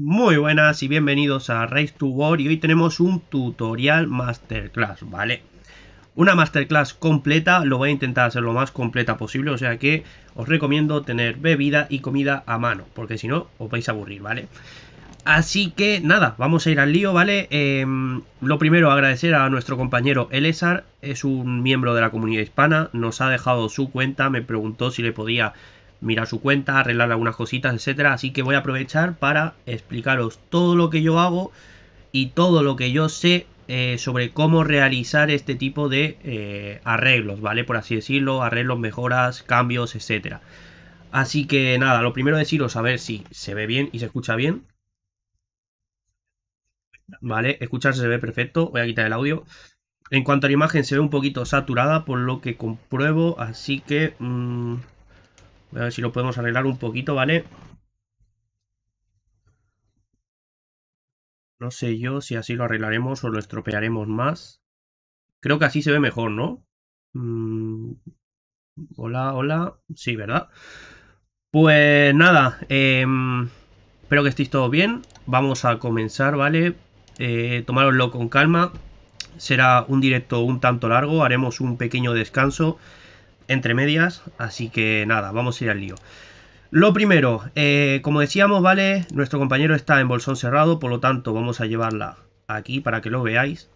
Muy buenas y bienvenidos a Race to War y hoy tenemos un tutorial masterclass, ¿vale? Una masterclass completa, lo voy a intentar hacer lo más completa posible, o sea que os recomiendo tener bebida y comida a mano, porque si no os vais a aburrir, ¿vale? Así que nada, vamos a ir al lío, ¿vale? Em, lo primero, agradecer a nuestro compañero Elésar, es un miembro de la comunidad hispana, nos ha dejado su cuenta, me preguntó si le podía mirar su cuenta, arreglar algunas cositas, etcétera. Así que voy a aprovechar para explicaros todo lo que yo hago y todo lo que yo sé eh, sobre cómo realizar este tipo de eh, arreglos, ¿vale? Por así decirlo, arreglos, mejoras, cambios, etcétera. Así que nada, lo primero deciros a ver si se ve bien y se escucha bien. Vale, escucharse se ve perfecto. Voy a quitar el audio. En cuanto a la imagen, se ve un poquito saturada, por lo que compruebo. Así que. Mm, a ver si lo podemos arreglar un poquito, ¿vale? No sé yo si así lo arreglaremos o lo estropearemos más. Creo que así se ve mejor, ¿no? Mm, hola, hola. Sí, ¿verdad? Pues nada, em, espero que estéis todos bien. Vamos a comenzar, ¿vale? Eh, con calma. Será un directo un tanto largo, haremos un pequeño descanso entre medias, así que nada, vamos a ir al lío. Lo primero, eh, como decíamos, ¿vale? Nuestro compañero está en bolsón cerrado, por lo tanto vamos a llevarla aquí para que lo veáis.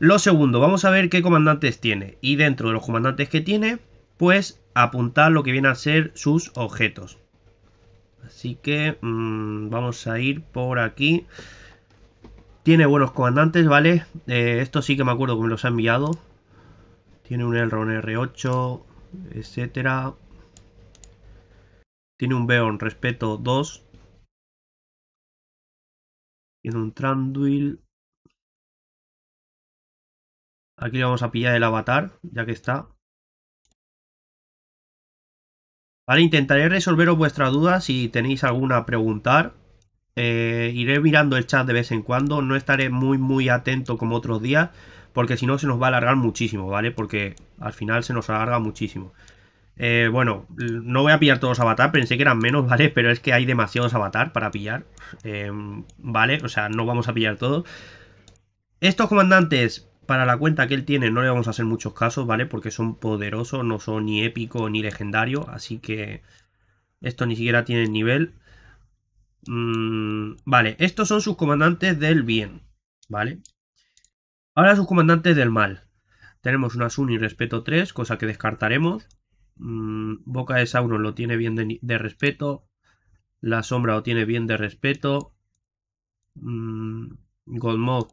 Lo segundo, vamos a ver qué comandantes tiene. Y dentro de los comandantes que tiene, pues apuntar lo que viene a ser sus objetos. Así que mm, vamos a ir por aquí. Tiene buenos comandantes, ¿vale? Eh, esto sí que me acuerdo que me los ha enviado. Tiene un en R8, etcétera. Tiene un Beon, respeto 2. Tiene un Tranduil. Aquí le vamos a pillar el avatar, ya que está. Vale, intentaré resolveros vuestra duda si tenéis alguna a preguntar. Eh, iré mirando el chat de vez en cuando, no estaré muy muy atento como otros días, porque si no se nos va a alargar muchísimo, ¿vale? Porque al final se nos alarga muchísimo. Eh, bueno, no voy a pillar todos avatar, pensé que eran menos, ¿vale? Pero es que hay demasiados avatar para pillar, eh, ¿vale? O sea, no vamos a pillar todos. Estos comandantes, para la cuenta que él tiene, no le vamos a hacer muchos casos, ¿vale? Porque son poderosos, no son ni épico ni legendario, así que esto ni siquiera tiene nivel. Mm, vale, estos son sus comandantes del bien, ¿vale? Ahora sus comandantes del mal. Tenemos una Sun y respeto 3, cosa que descartaremos. Mm, Boca de Sauron lo tiene bien de, respeto. La Sombra lo tiene bien de respeto. Mm,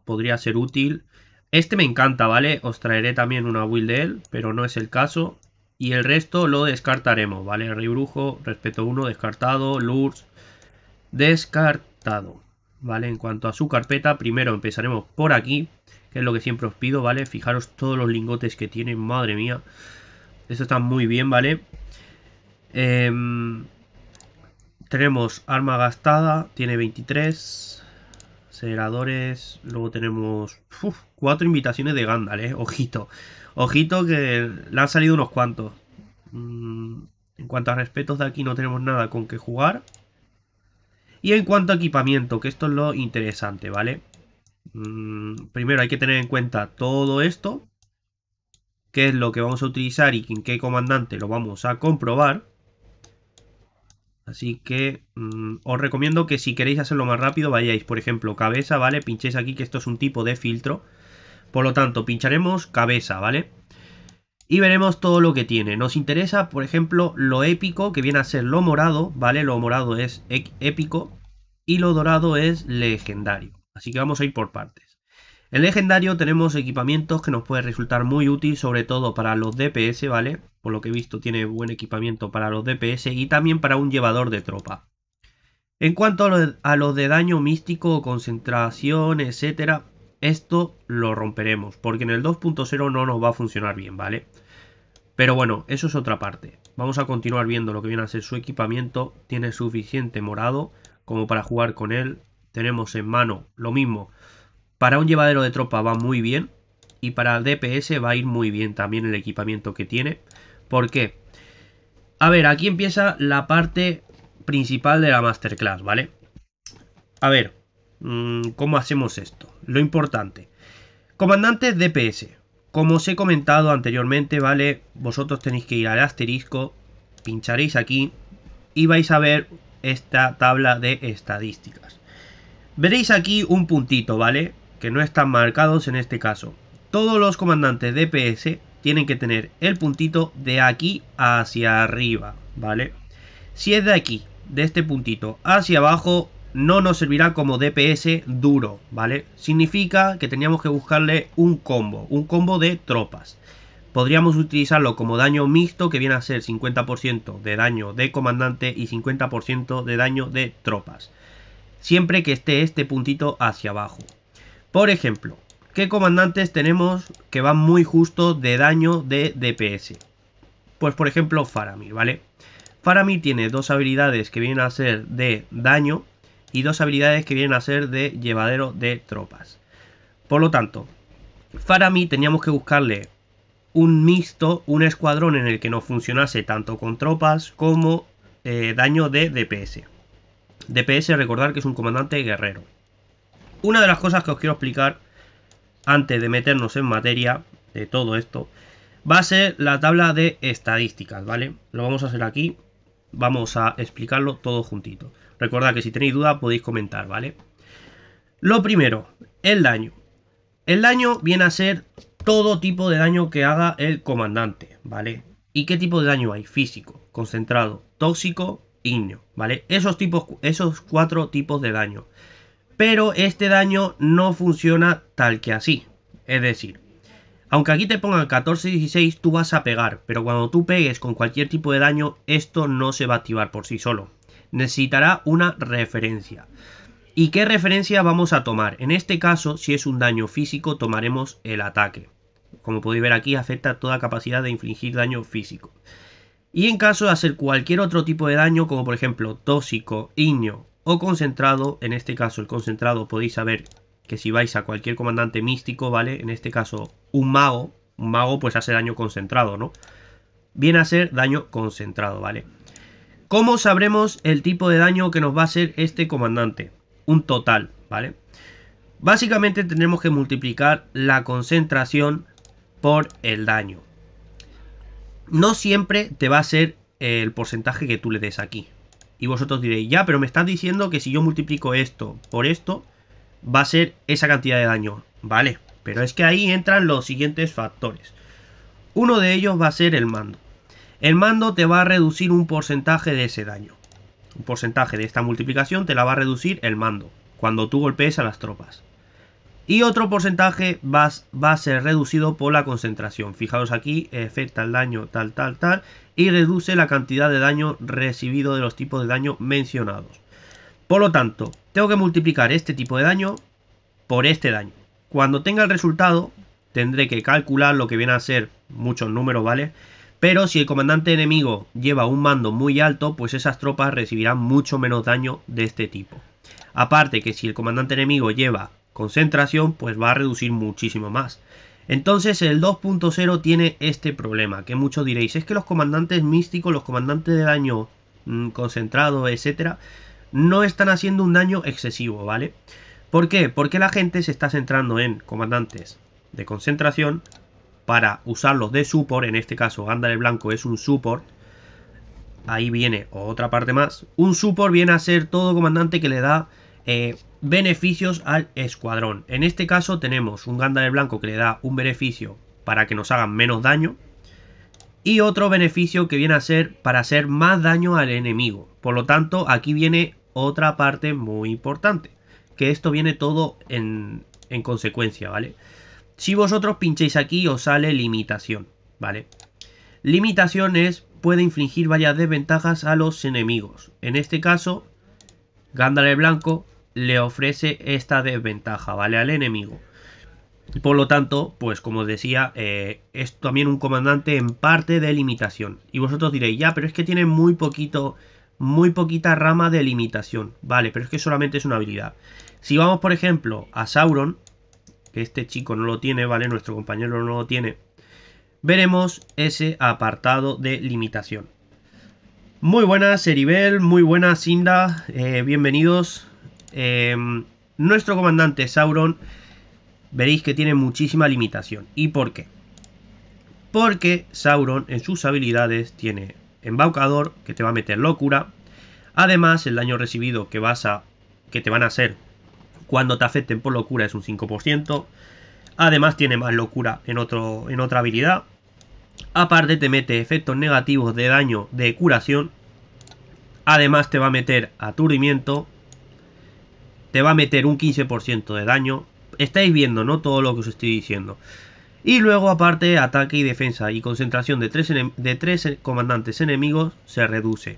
podría ser útil. Este me encanta, ¿vale? Os traeré también una build de él, pero no es el caso. Y el resto lo descartaremos, ¿vale? Rey Brujo, Respeto 1, descartado. Lurz, descartado. ¿Vale? En cuanto a su carpeta, primero empezaremos por aquí que es lo que siempre os pido, ¿vale? Fijaros todos los lingotes que tienen, madre mía. eso está muy bien, ¿vale? Em, tenemos arma gastada, tiene 23 aceleradores, luego tenemos cuatro invitaciones de Gandalf, ¿eh? Ojito, ojito que le han salido unos cuantos. Mm, en cuanto a respetos de aquí no tenemos nada con que jugar. Y en cuanto a equipamiento, que esto es lo interesante, ¿vale? Mm, primero hay que tener en cuenta todo esto, qué es lo que vamos a utilizar y en qué comandante lo vamos a comprobar. Así que mm, os recomiendo que si queréis hacerlo más rápido vayáis, por ejemplo, cabeza, ¿vale? Pinchéis aquí que esto es un tipo de filtro. Por lo tanto, pincharemos cabeza, ¿vale? Y veremos todo lo que tiene. Nos interesa, por ejemplo, lo épico, que viene a ser lo morado, ¿vale? Lo morado es e- épico y lo dorado es legendario así que vamos a ir por partes. En legendario tenemos equipamientos que nos puede resultar muy útil, sobre todo para los DPS, ¿vale? Por lo que he visto tiene buen equipamiento para los DPS y también para un llevador de tropa. En cuanto a los de daño místico, concentración, etcétera, esto lo romperemos, porque en el 2.0 no nos va a funcionar bien, ¿vale? Pero bueno, eso es otra parte. Vamos a continuar viendo lo que viene a ser su equipamiento. Tiene suficiente morado como para jugar con él tenemos en mano lo mismo. Para un llevadero de tropa va muy bien y para el DPS va a ir muy bien también el equipamiento que tiene. ¿Por qué? A ver, aquí empieza la parte principal de la masterclass, ¿vale? A ver, mm, ¿cómo hacemos esto? Lo importante. Comandante DPS. Como os he comentado anteriormente, ¿vale? Vosotros tenéis que ir al asterisco, pincharéis aquí y vais a ver esta tabla de estadísticas. Veréis aquí un puntito, ¿vale? Que no están marcados en este caso. Todos los comandantes DPS tienen que tener el puntito de aquí hacia arriba, ¿vale? Si es de aquí, de este puntito hacia abajo, no nos servirá como DPS duro, ¿vale? Significa que teníamos que buscarle un combo, un combo de tropas. Podríamos utilizarlo como daño mixto que viene a ser 50% de daño de comandante y 50% de daño de tropas siempre que esté este puntito hacia abajo. Por ejemplo, ¿qué comandantes tenemos que van muy justo de daño de DPS? Pues por ejemplo Faramir, ¿vale? Faramir tiene dos habilidades que vienen a ser de daño y dos habilidades que vienen a ser de llevadero de tropas. Por lo tanto, Faramir teníamos que buscarle un mixto, un escuadrón en el que no funcionase tanto con tropas como eh, daño de DPS. DPS, recordar que es un comandante guerrero. Una de las cosas que os quiero explicar antes de meternos en materia de todo esto va a ser la tabla de estadísticas, ¿vale? Lo vamos a hacer aquí, vamos a explicarlo todo juntito. Recordad que si tenéis duda podéis comentar, ¿vale? Lo primero, el daño. El daño viene a ser todo tipo de daño que haga el comandante, ¿vale? ¿Y qué tipo de daño hay? Físico, concentrado, tóxico ¿vale? Esos, tipos, esos cuatro tipos de daño. Pero este daño no funciona tal que así. Es decir, aunque aquí te pongan 14 y 16, tú vas a pegar, pero cuando tú pegues con cualquier tipo de daño, esto no se va a activar por sí solo. Necesitará una referencia. ¿Y qué referencia vamos a tomar? En este caso, si es un daño físico, tomaremos el ataque. Como podéis ver aquí, afecta toda capacidad de infligir daño físico y en caso de hacer cualquier otro tipo de daño, como por ejemplo tóxico, iño o concentrado, en este caso el concentrado podéis saber que si vais a cualquier comandante místico, ¿vale? En este caso un mago, un mago pues hace daño concentrado, ¿no? Viene a ser daño concentrado, ¿vale? ¿Cómo sabremos el tipo de daño que nos va a hacer este comandante? Un total, ¿vale? Básicamente tenemos que multiplicar la concentración por el daño, no siempre te va a ser el porcentaje que tú le des aquí. Y vosotros diréis, ya, pero me están diciendo que si yo multiplico esto por esto, va a ser esa cantidad de daño. Vale, pero es que ahí entran los siguientes factores. Uno de ellos va a ser el mando. El mando te va a reducir un porcentaje de ese daño. Un porcentaje de esta multiplicación te la va a reducir el mando, cuando tú golpees a las tropas y otro porcentaje va, va, a ser reducido por la concentración. Fijaos aquí, afecta el daño tal, tal, tal y reduce la cantidad de daño recibido de los tipos de daño mencionados. Por lo tanto, tengo que multiplicar este tipo de daño por este daño. Cuando tenga el resultado, tendré que calcular lo que viene a ser muchos números, ¿vale? Pero si el comandante enemigo lleva un mando muy alto, pues esas tropas recibirán mucho menos daño de este tipo. Aparte que si el comandante enemigo lleva concentración, pues va a reducir muchísimo más. Entonces el 2.0 tiene este problema, que muchos diréis, es que los comandantes místicos, los comandantes de daño mm, concentrado, etcétera, no están haciendo un daño excesivo, ¿vale? ¿Por qué? Porque la gente se está centrando en comandantes de concentración para usarlos de support, en este caso Gándale Blanco es un support, ahí viene otra parte más, un support viene a ser todo comandante que le da eh, beneficios al escuadrón. En este caso tenemos un gándale blanco que le da un beneficio para que nos hagan menos daño y otro beneficio que viene a ser para hacer más daño al enemigo. Por lo tanto, aquí viene otra parte muy importante, que esto viene todo en, en consecuencia, ¿vale? Si vosotros pincháis aquí os sale limitación, ¿vale? Limitación es puede infligir varias desventajas a los enemigos. En este caso, Gándale Blanco le ofrece esta desventaja, ¿vale? Al enemigo. Por lo tanto, pues como os decía, eh, es también un comandante en parte de limitación. Y vosotros diréis, ya, pero es que tiene muy poquito, muy poquita rama de limitación. Vale, pero es que solamente es una habilidad. Si vamos, por ejemplo, a Sauron, que este chico no lo tiene, ¿vale? Nuestro compañero no lo tiene. Veremos ese apartado de limitación. Muy buenas, Eribel, muy buenas, Inda. Eh, bienvenidos Em, nuestro comandante Sauron, veréis que tiene muchísima limitación. ¿Y por qué? Porque Sauron en sus habilidades tiene embaucador, que te va a meter locura. Además, el daño recibido que vas a. que te van a hacer cuando te afecten por locura es un 5%. Además, tiene más locura en, otro, en otra habilidad. Aparte, te mete efectos negativos de daño de curación. Además, te va a meter aturdimiento te va a meter un 15% de daño. Estáis viendo, ¿no? Todo lo que os estoy diciendo. Y luego aparte ataque y defensa y concentración de tres, de comandantes enemigos se reduce.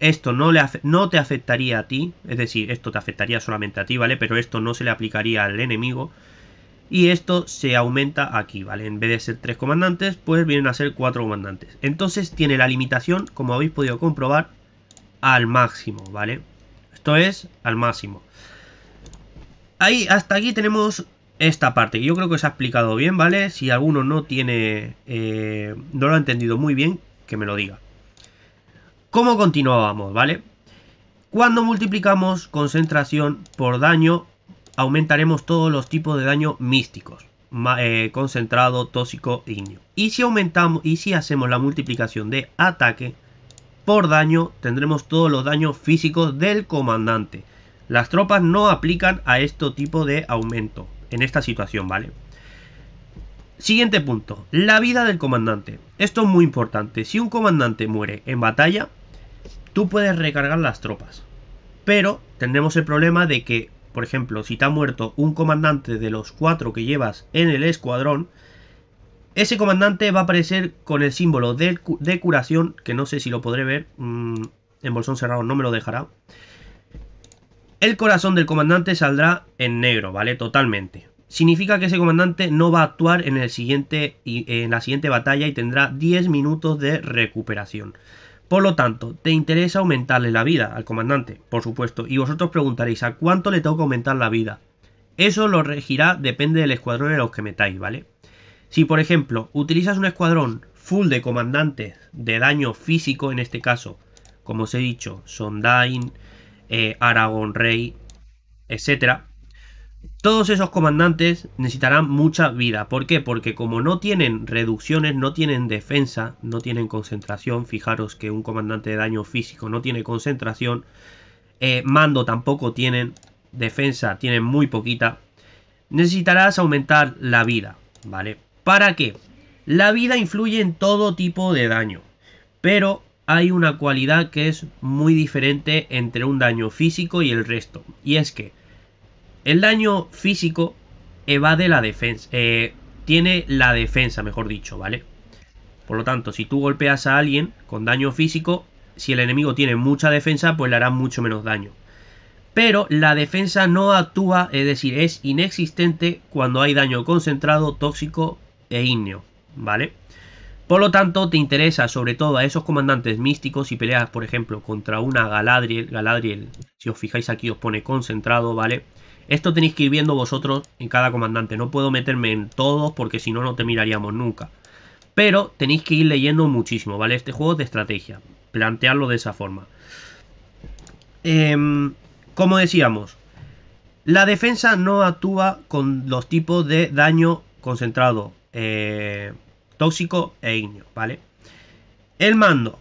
Esto no, le no te afectaría a ti, es decir, esto te afectaría solamente a ti, ¿vale? Pero esto no se le aplicaría al enemigo. Y esto se aumenta aquí, ¿vale? En vez de ser tres comandantes, pues vienen a ser cuatro comandantes. Entonces tiene la limitación, como habéis podido comprobar, al máximo, ¿vale? Esto es al máximo. Ahí, hasta aquí tenemos esta parte, que yo creo que se ha explicado bien, ¿vale? Si alguno no tiene, eh, no lo ha entendido muy bien, que me lo diga. ¿Cómo continuábamos, vale? Cuando multiplicamos concentración por daño, aumentaremos todos los tipos de daño místicos. Eh, concentrado, tóxico, ignio. Y si aumentamos y si hacemos la multiplicación de ataque, por daño tendremos todos los daños físicos del comandante. Las tropas no aplican a este tipo de aumento en esta situación, ¿vale? Siguiente punto, la vida del comandante. Esto es muy importante. Si un comandante muere en batalla, tú puedes recargar las tropas. Pero tendremos el problema de que, por ejemplo, si te ha muerto un comandante de los cuatro que llevas en el escuadrón, ese comandante va a aparecer con el símbolo de, curación, que no sé si lo podré ver, mm, en bolsón cerrado no me lo dejará. El corazón del comandante saldrá en negro, ¿vale? Totalmente. Significa que ese comandante no va a actuar en, el siguiente, en la siguiente batalla y tendrá 10 minutos de recuperación. Por lo tanto, te interesa aumentarle la vida al comandante, por supuesto, y vosotros preguntaréis a cuánto le tengo que aumentar la vida. Eso lo regirá, depende del escuadrón en los que metáis, ¿vale? Si por ejemplo utilizas un escuadrón full de comandantes de daño físico, en este caso, como os he dicho, Sondain, eh, Rey, etc. Todos esos comandantes necesitarán mucha vida. ¿Por qué? Porque como no tienen reducciones, no tienen defensa, no tienen concentración, fijaros que un comandante de daño físico no tiene concentración, eh, mando tampoco tienen, defensa tienen muy poquita, necesitarás aumentar la vida, ¿vale? ¿Para qué? La vida influye en todo tipo de daño, pero hay una cualidad que es muy diferente entre un daño físico y el resto, y es que el daño físico evade la defensa, eh, tiene la defensa, mejor dicho, ¿vale? Por lo tanto, si tú golpeas a alguien con daño físico, si el enemigo tiene mucha defensa, pues le hará mucho menos daño. Pero la defensa no actúa, es decir, es inexistente cuando hay daño concentrado, tóxico e ¿vale? Por lo tanto, te interesa sobre todo a esos comandantes místicos y peleas, por ejemplo, contra una Galadriel. Galadriel, si os fijáis aquí, os pone concentrado, ¿vale? Esto tenéis que ir viendo vosotros en cada comandante. No puedo meterme en todos porque si no, no te miraríamos nunca. Pero tenéis que ir leyendo muchísimo, ¿vale? Este juego es de estrategia. Plantearlo de esa forma. Em, como decíamos, la defensa no actúa con los tipos de daño concentrado, eh, tóxico e ignio, ¿vale? El mando.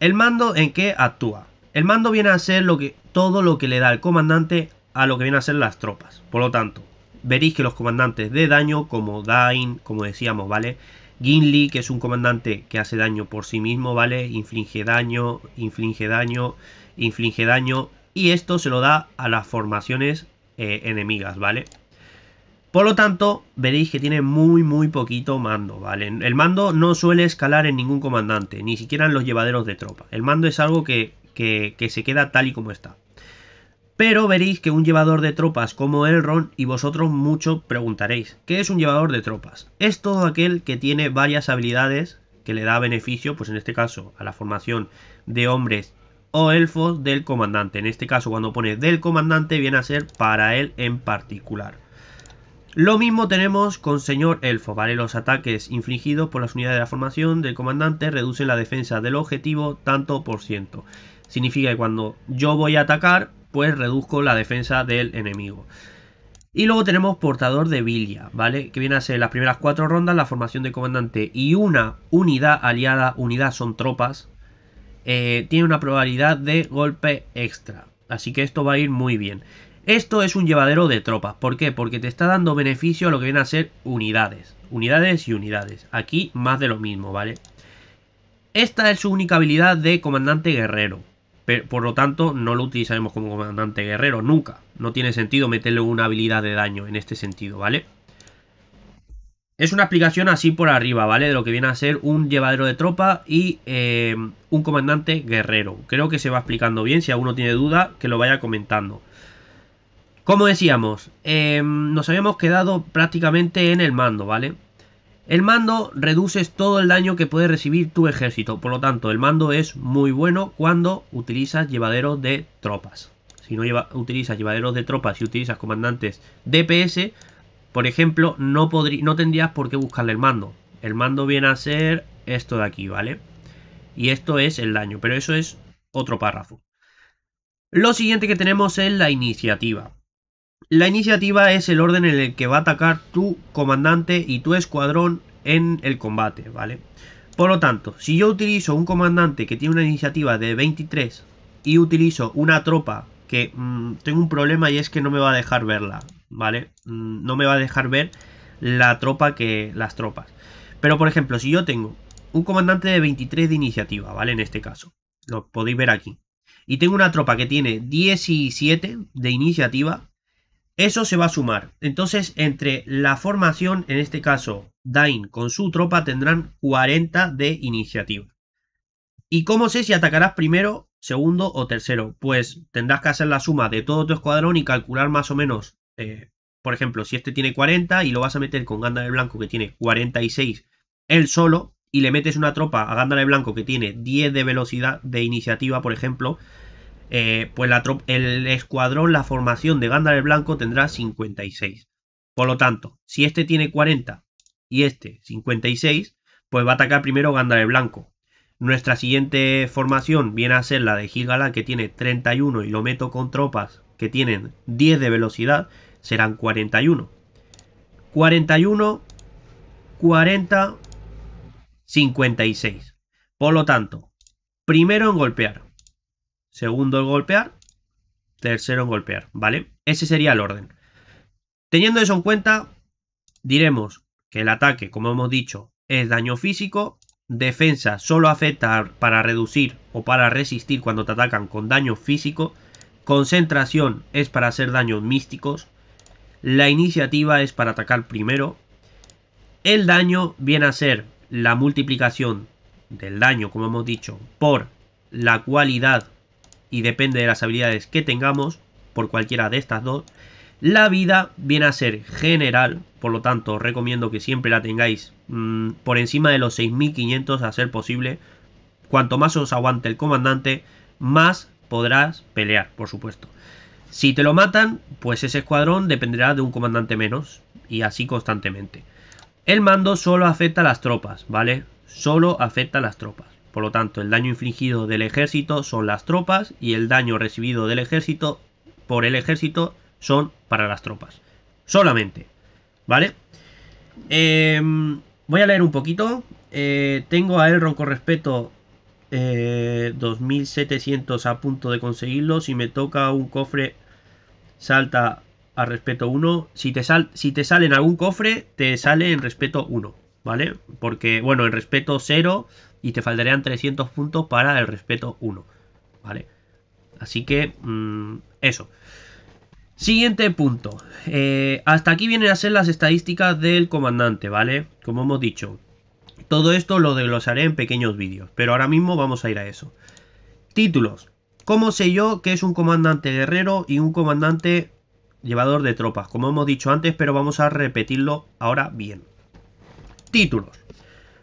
¿El mando en qué actúa? El mando viene a hacer lo que, todo lo que le da el comandante a lo que viene a hacer las tropas. Por lo tanto, veréis que los comandantes de daño, como Dain, como decíamos, ¿vale? Ginli, que es un comandante que hace daño por sí mismo, ¿vale? Inflige daño, inflige daño, inflige daño. Y esto se lo da a las formaciones eh, enemigas, ¿vale? Por lo tanto, veréis que tiene muy muy poquito mando, ¿vale? El mando no suele escalar en ningún comandante, ni siquiera en los llevaderos de tropa. El mando es algo que, que se queda tal y como está. Pero veréis que un llevador de tropas como Elrond, y vosotros mucho preguntaréis, ¿qué es un llevador de tropas? Es todo aquel que tiene varias habilidades que le da beneficio, pues en este caso, a la formación de hombres o elfos del comandante. En este caso, cuando pone del comandante, viene a ser para él en particular. Lo mismo tenemos con señor elfo, ¿vale? Los ataques infligidos por las unidades de la formación del comandante reducen la defensa del objetivo tanto por ciento. Significa que cuando yo voy a atacar, pues reduzco la defensa del enemigo. Y luego tenemos portador de Vilia, ¿vale? Que viene a ser las primeras cuatro rondas, la formación del comandante y una unidad aliada, unidad son tropas, eh, tiene una probabilidad de golpe extra. Así que esto va a ir muy bien. Esto es un llevadero de tropas. ¿Por qué? Porque te está dando beneficio a lo que vienen a ser unidades. Unidades y unidades. Aquí más de lo mismo, ¿vale? Esta es su única habilidad de comandante guerrero. Pero, por lo tanto, no lo utilizaremos como comandante guerrero nunca. No tiene sentido meterle una habilidad de daño en este sentido, ¿vale? Es una explicación así por arriba, ¿vale? De lo que viene a ser un llevadero de tropa y eh, un comandante guerrero. Creo que se va explicando bien. Si alguno tiene duda, que lo vaya comentando. Como decíamos, em, nos habíamos quedado prácticamente en el mando, ¿vale? El mando reduces todo el daño que puede recibir tu ejército, por lo tanto el mando es muy bueno cuando utilizas llevaderos de tropas. Si no utilizas llevaderos de tropas y utilizas comandantes DPS, por ejemplo, no, no tendrías por qué buscarle el mando. El mando viene a ser esto de aquí, ¿vale? Y esto es el daño, pero eso es otro párrafo. Lo siguiente que tenemos es la iniciativa. La iniciativa es el orden en el que va a atacar tu comandante y tu escuadrón en el combate, ¿vale? Por lo tanto, si yo utilizo un comandante que tiene una iniciativa de 23 y utilizo una tropa que mm, tengo un problema y es que no me va a dejar verla, ¿vale? Mm, no me va a dejar ver la tropa que las tropas. Pero por ejemplo, si yo tengo un comandante de 23 de iniciativa, ¿vale? En este caso, lo podéis ver aquí. Y tengo una tropa que tiene 17 de iniciativa, eso se va a sumar. Entonces, entre la formación, en este caso, Dain con su tropa tendrán 40 de iniciativa. ¿Y cómo sé si atacarás primero, segundo o tercero? Pues tendrás que hacer la suma de todo tu escuadrón y calcular más o menos, eh, por ejemplo, si este tiene 40 y lo vas a meter con Ganda Blanco que tiene 46 él solo y le metes una tropa a Gandalf de Blanco que tiene 10 de velocidad de iniciativa, por ejemplo, eh, pues el escuadrón, la formación de gándale Blanco tendrá 56. Por lo tanto, si este tiene 40 y este 56, pues va a atacar primero gándale Blanco. Nuestra siguiente formación viene a ser la de Gigalan, que tiene 31 y lo meto con tropas que tienen 10 de velocidad, serán 41. 41, 40, 56. Por lo tanto, primero en golpear, Segundo el golpear. Tercero en golpear, ¿vale? Ese sería el orden. Teniendo eso en cuenta, diremos que el ataque, como hemos dicho, es daño físico. Defensa solo afecta para reducir o para resistir cuando te atacan con daño físico. Concentración es para hacer daños místicos. La iniciativa es para atacar primero. El daño viene a ser la multiplicación del daño, como hemos dicho, por la cualidad y depende de las habilidades que tengamos, por cualquiera de estas dos, la vida viene a ser general, por lo tanto os recomiendo que siempre la tengáis mm, por encima de los 6500 a ser posible. Cuanto más os aguante el comandante, más podrás pelear, por supuesto. Si te lo matan, pues ese escuadrón dependerá de un comandante menos y así constantemente. El mando solo afecta a las tropas, ¿vale? Solo afecta a las tropas. Por lo tanto, el daño infligido del ejército son las tropas y el daño recibido del ejército por el ejército son para las tropas. Solamente. ¿Vale? Em, voy a leer un poquito. Eh, tengo a Elrond con respeto 2700 eh, a punto de conseguirlo. Si me toca un cofre, salta a respeto 1. Si te, sal si te sale en algún cofre, te sale en respeto 1. ¿Vale? Porque, bueno, en respeto 0 y te faltarían 300 puntos para el respeto 1, ¿vale? Así que mm, eso. Siguiente punto. Eh, hasta aquí vienen a ser las estadísticas del comandante, ¿vale? Como hemos dicho. Todo esto lo desglosaré en pequeños vídeos, pero ahora mismo vamos a ir a eso. Títulos. ¿Cómo sé yo que es un comandante guerrero y un comandante llevador de tropas? Como hemos dicho antes, pero vamos a repetirlo ahora bien. Títulos.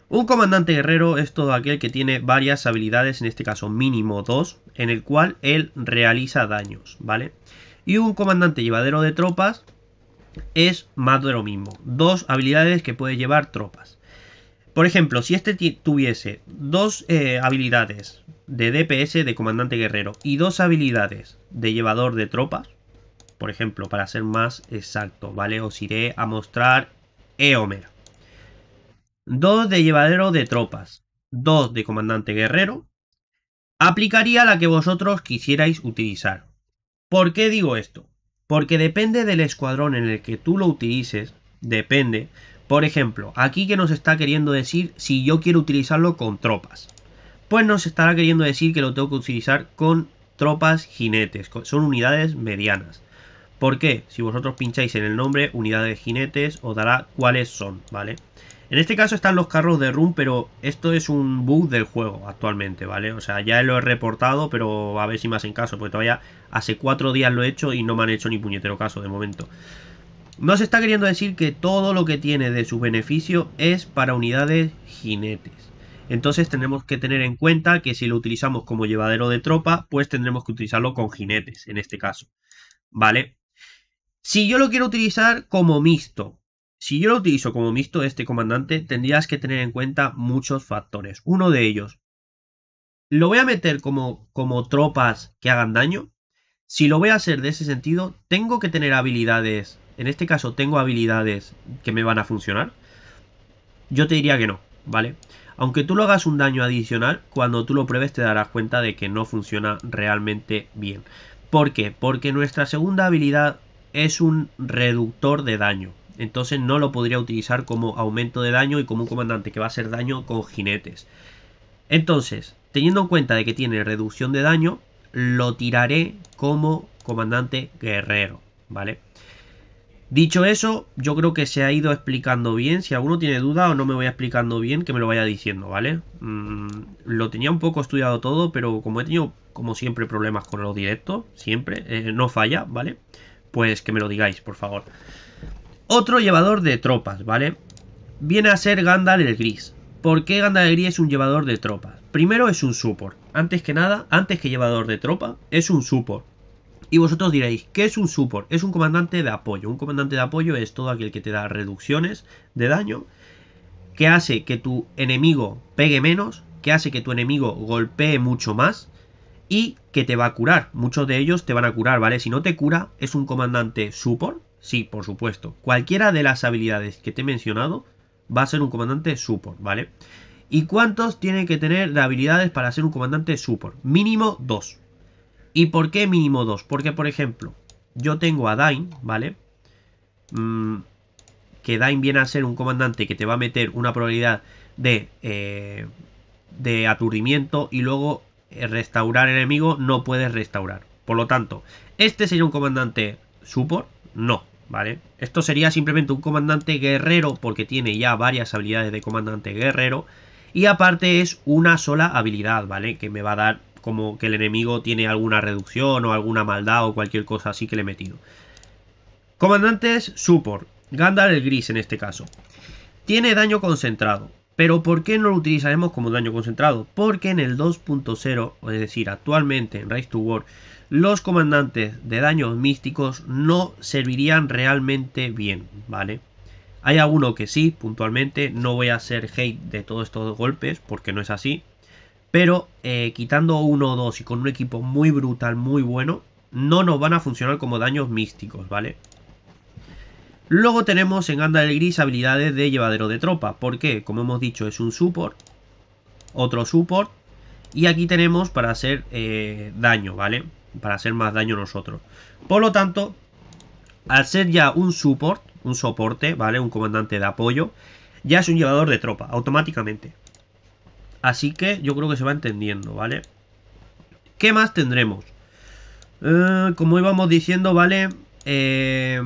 Un comandante guerrero es todo aquel que tiene varias habilidades, en este caso mínimo dos, en el cual él realiza daños, ¿vale? Y un comandante llevadero de tropas es más de lo mismo, dos habilidades que puede llevar tropas. Por ejemplo, si este tuviese dos eh, habilidades de DPS de comandante guerrero y dos habilidades de llevador de tropas, por ejemplo, para ser más exacto, ¿vale? Os iré a mostrar Eomer. 2 de llevadero de tropas, 2 de comandante guerrero, aplicaría la que vosotros quisierais utilizar. ¿Por qué digo esto? Porque depende del escuadrón en el que tú lo utilices, depende. Por ejemplo, aquí que nos está queriendo decir si yo quiero utilizarlo con tropas. Pues nos estará queriendo decir que lo tengo que utilizar con tropas jinetes, son unidades medianas. ¿Por qué? Si vosotros pincháis en el nombre unidades jinetes os dará cuáles son, ¿vale? En este caso están los carros de rum, pero esto es un bug del juego actualmente, ¿vale? O sea, ya lo he reportado, pero a ver si más en caso, porque todavía hace cuatro días lo he hecho y no me han hecho ni puñetero caso de momento. Nos está queriendo decir que todo lo que tiene de su beneficio es para unidades jinetes. Entonces tenemos que tener en cuenta que si lo utilizamos como llevadero de tropa, pues tendremos que utilizarlo con jinetes, en este caso. ¿Vale? Si yo lo quiero utilizar como mixto, si yo lo utilizo como mixto este comandante, tendrías que tener en cuenta muchos factores. Uno de ellos, ¿lo voy a meter como, como tropas que hagan daño? Si lo voy a hacer de ese sentido, tengo que tener habilidades. En este caso, tengo habilidades que me van a funcionar. Yo te diría que no, ¿vale? Aunque tú lo hagas un daño adicional, cuando tú lo pruebes te darás cuenta de que no funciona realmente bien. ¿Por qué? Porque nuestra segunda habilidad es un reductor de daño, entonces no lo podría utilizar como aumento de daño y como un comandante que va a hacer daño con jinetes. Entonces, teniendo en cuenta de que tiene reducción de daño, lo tiraré como comandante guerrero, ¿vale? Dicho eso, yo creo que se ha ido explicando bien. Si alguno tiene duda o no me voy explicando bien, que me lo vaya diciendo, ¿vale? Mm, lo tenía un poco estudiado todo, pero como he tenido, como siempre, problemas con los directos, siempre, eh, no falla, ¿vale? Pues que me lo digáis, por favor. Otro llevador de tropas, ¿vale? Viene a ser Gandalf el Gris. ¿Por qué Gandalf el Gris es un llevador de tropas? Primero es un support. Antes que nada, antes que llevador de tropa, es un support. Y vosotros diréis, ¿qué es un support? Es un comandante de apoyo. Un comandante de apoyo es todo aquel que te da reducciones de daño, que hace que tu enemigo pegue menos, que hace que tu enemigo golpee mucho más y que te va a curar. Muchos de ellos te van a curar, ¿vale? Si no te cura, es un comandante support Sí, por supuesto. Cualquiera de las habilidades que te he mencionado va a ser un comandante support, ¿vale? ¿Y cuántos tiene que tener de habilidades para ser un comandante support? Mínimo dos. ¿Y por qué mínimo dos? Porque, por ejemplo, yo tengo a Dain, ¿vale? Mm, que Dain viene a ser un comandante que te va a meter una probabilidad de, eh, de aturdimiento y luego eh, restaurar enemigo no puedes restaurar. Por lo tanto, ¿este sería un comandante support? No, ¿vale? Esto sería simplemente un comandante guerrero porque tiene ya varias habilidades de comandante guerrero y aparte es una sola habilidad, ¿vale? Que me va a dar como que el enemigo tiene alguna reducción o alguna maldad o cualquier cosa así que le he metido. Comandantes Support, Gandalf el Gris en este caso. Tiene daño concentrado, pero ¿por qué no lo utilizaremos como daño concentrado? Porque en el 2.0, es decir, actualmente en Rise to War, los comandantes de daños místicos no servirían realmente bien, ¿vale? Hay alguno que sí, puntualmente, no voy a hacer hate de todos estos golpes, porque no es así. Pero eh, quitando uno o dos y con un equipo muy brutal, muy bueno, no nos van a funcionar como daños místicos, ¿vale? Luego tenemos en Andal Gris habilidades de llevadero de tropa, porque, como hemos dicho, es un support, otro support, y aquí tenemos para hacer eh, daño, ¿vale? para hacer más daño nosotros. Por lo tanto, al ser ya un support, un soporte, ¿vale? Un comandante de apoyo, ya es un llevador de tropa, automáticamente. Así que yo creo que se va entendiendo, ¿vale? ¿Qué más tendremos? Eh, como íbamos diciendo, ¿vale? Eh,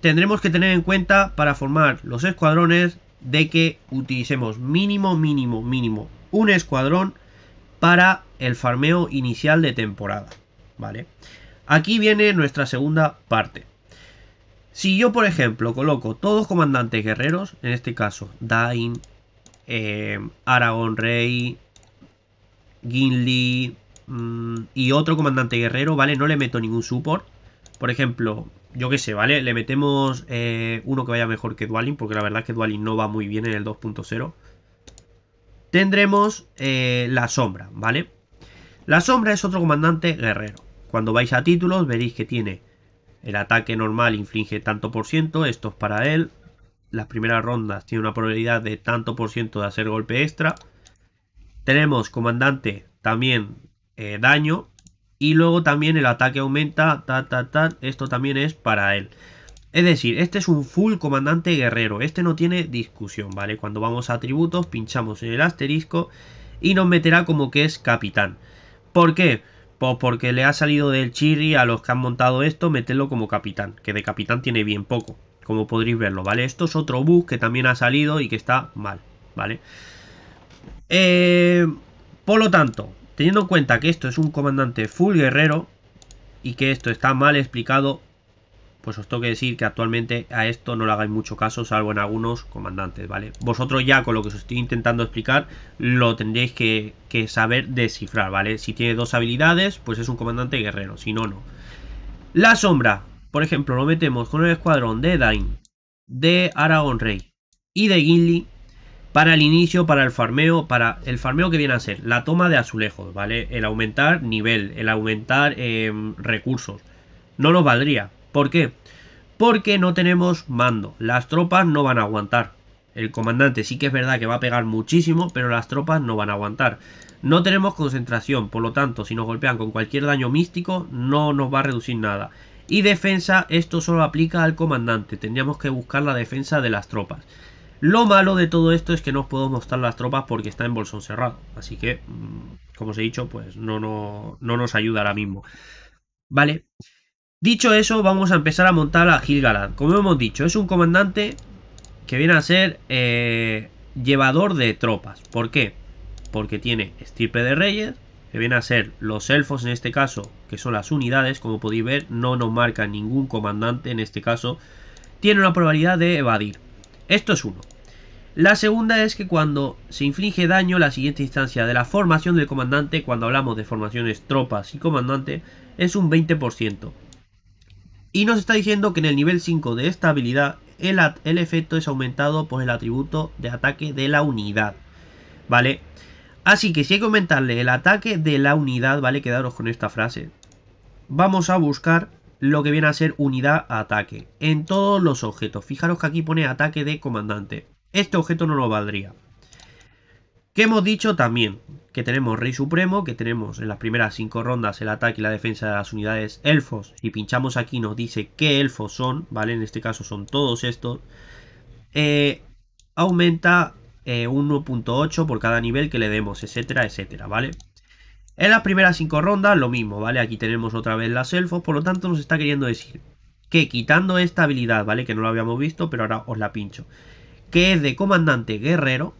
tendremos que tener en cuenta para formar los escuadrones de que utilicemos mínimo, mínimo, mínimo un escuadrón para el farmeo inicial de temporada. ¿vale? Aquí viene nuestra segunda parte. Si yo, por ejemplo, coloco todos comandantes guerreros, en este caso, Dain, eh, Aragón Rey, Ginli mm, y otro comandante guerrero, ¿vale? No le meto ningún support. Por ejemplo, yo qué sé, ¿vale? Le metemos eh, uno que vaya mejor que Dualin, porque la verdad es que Dualin no va muy bien en el 2.0. Tendremos eh, la sombra, ¿vale? La sombra es otro comandante guerrero. Cuando vais a títulos veréis que tiene el ataque normal inflige tanto por ciento, esto es para él. Las primeras rondas tiene una probabilidad de tanto por ciento de hacer golpe extra. Tenemos comandante también eh, daño. Y luego también el ataque aumenta, Esto también es para él. Es decir, este es un full comandante guerrero. Este no tiene discusión, ¿vale? Cuando vamos a atributos, pinchamos en el asterisco y nos meterá como que es capitán. ¿Por qué? Pues porque le ha salido del chirri a los que han montado esto meterlo como capitán, que de capitán tiene bien poco, como podréis verlo, ¿vale? Esto es otro bug que también ha salido y que está mal, ¿vale? Eh, por lo tanto, teniendo en cuenta que esto es un comandante full guerrero y que esto está mal explicado, pues os tengo que decir que actualmente a esto no le hagáis mucho caso, salvo en algunos comandantes, ¿vale? Vosotros ya con lo que os estoy intentando explicar, lo tendréis que, saber descifrar, ¿vale? Si tiene dos habilidades, pues es un comandante guerrero, si no, no. La sombra, por ejemplo, lo metemos con el escuadrón de Dain, de Aragón Rey y de Gimli para el inicio, para el farmeo, para el farmeo que viene a ser la toma de azulejos, ¿vale? El aumentar nivel, el aumentar em, recursos. No nos valdría, ¿Por qué? Porque no tenemos mando. Las tropas no van a aguantar. El comandante sí que es verdad que va a pegar muchísimo, pero las tropas no van a aguantar. No tenemos concentración, por lo tanto, si nos golpean con cualquier daño místico, no nos va a reducir nada. Y defensa, esto solo aplica al comandante, tendríamos que buscar la defensa de las tropas. Lo malo de todo esto es que no os puedo mostrar las tropas porque está en bolsón cerrado. Así que, mm, como os he dicho, pues no, no, no nos ayuda ahora mismo. Vale. Dicho eso, vamos a empezar a montar a Gilgalad. Como hemos dicho, es un comandante que viene a ser eh, llevador de tropas. ¿Por qué? Porque tiene estirpe de reyes, que viene a ser los elfos en este caso, que son las unidades, como podéis ver, no nos marca ningún comandante en este caso. Tiene una probabilidad de evadir. Esto es uno. La segunda es que cuando se inflige daño, la siguiente instancia de la formación del comandante, cuando hablamos de formaciones tropas y comandante, es un 20%. Y nos está diciendo que en el nivel 5 de esta habilidad el, el, efecto es aumentado por el atributo de ataque de la unidad, ¿vale? Así que si hay que aumentarle el ataque de la unidad, ¿vale? Quedaros con esta frase. Vamos a buscar lo que viene a ser unidad ataque en todos los objetos. Fijaros que aquí pone ataque de comandante. Este objeto no lo valdría. Que hemos dicho también que tenemos Rey Supremo, que tenemos en las primeras 5 rondas el ataque y la defensa de las unidades elfos. y pinchamos aquí nos dice qué elfos son, ¿vale? En este caso son todos estos. Eh, aumenta 1.8 eh, por cada nivel que le demos, etcétera, etcétera, ¿vale? En las primeras 5 rondas lo mismo, ¿vale? Aquí tenemos otra vez las elfos, por lo tanto nos está queriendo decir que quitando esta habilidad, ¿vale? Que no lo habíamos visto, pero ahora os la pincho. Que es de comandante guerrero,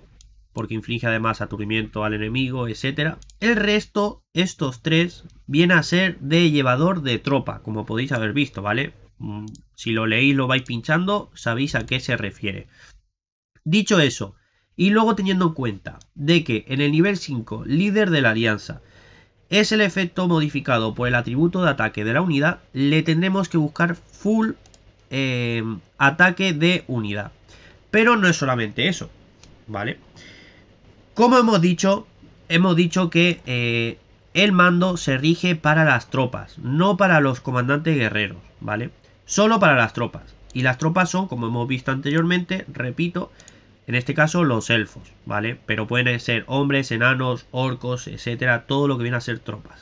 porque inflige además aturdimiento al enemigo, Etcétera... El resto, estos tres, viene a ser de llevador de tropa, como podéis haber visto, ¿vale? Mm, si lo leéis, lo vais pinchando, sabéis a qué se refiere. Dicho eso, y luego teniendo en cuenta de que en el nivel 5, líder de la alianza, es el efecto modificado por el atributo de ataque de la unidad, le tendremos que buscar full eh, ataque de unidad. Pero no es solamente eso, ¿vale? vale como hemos dicho, hemos dicho que eh, el mando se rige para las tropas, no para los comandantes guerreros, ¿vale? Solo para las tropas. Y las tropas son, como hemos visto anteriormente, repito, en este caso los elfos, ¿vale? Pero pueden ser hombres, enanos, orcos, etcétera, todo lo que viene a ser tropas.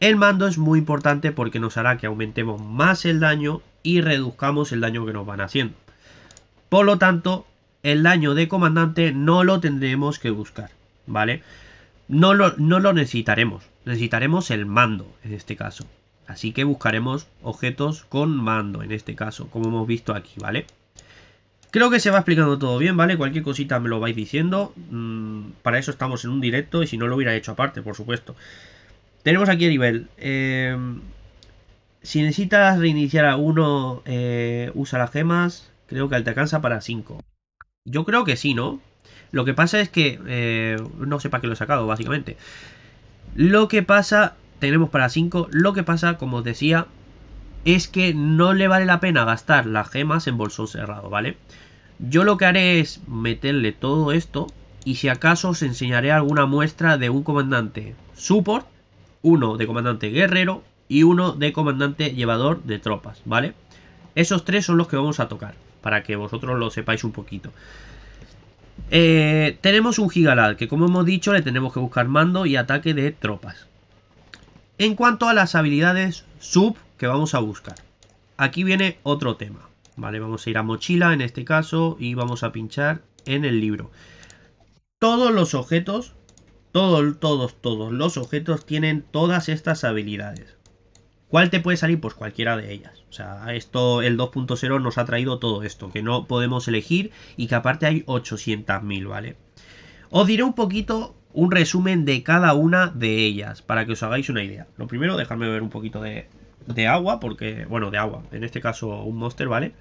El mando es muy importante porque nos hará que aumentemos más el daño y reduzcamos el daño que nos van haciendo. Por lo tanto, el daño de comandante no lo tendremos que buscar, ¿vale? No lo, necesitaremos, necesitaremos el mando en este caso. Así que buscaremos objetos con mando en este caso, como hemos visto aquí, ¿vale? Creo que se va explicando todo bien, ¿vale? Cualquier cosita me lo vais diciendo. Mm, para eso estamos en un directo y si no lo hubiera hecho aparte, por supuesto. Tenemos aquí a nivel. Eh, si necesitas reiniciar a uno, eh, usa las gemas. Creo que te alcanza para 5. Yo creo que sí, ¿no? Lo que pasa es que eh, no sé para qué lo he sacado, básicamente. Lo que pasa, tenemos para 5, lo que pasa, como os decía, es que no le vale la pena gastar las gemas en bolsón cerrado, ¿vale? Yo lo que haré es meterle todo esto y si acaso os enseñaré alguna muestra de un comandante support, uno de comandante guerrero y uno de comandante llevador de tropas, ¿vale? Esos tres son los que vamos a tocar para que vosotros lo sepáis un poquito. Eh, tenemos un Gigalad, que como hemos dicho le tenemos que buscar mando y ataque de tropas. En cuanto a las habilidades sub que vamos a buscar, aquí viene otro tema. Vale, vamos a ir a mochila en este caso y vamos a pinchar en el libro. Todos los objetos, todos, todos, todos los objetos tienen todas estas habilidades. ¿Cuál te puede salir? Pues cualquiera de ellas. O sea, esto, el 2.0 nos ha traído todo esto, que no podemos elegir y que aparte hay 800.000, ¿vale? Os diré un poquito un resumen de cada una de ellas, para que os hagáis una idea. Lo primero, dejadme ver un poquito de, agua, porque, bueno, de agua, en este caso un monster, ¿vale?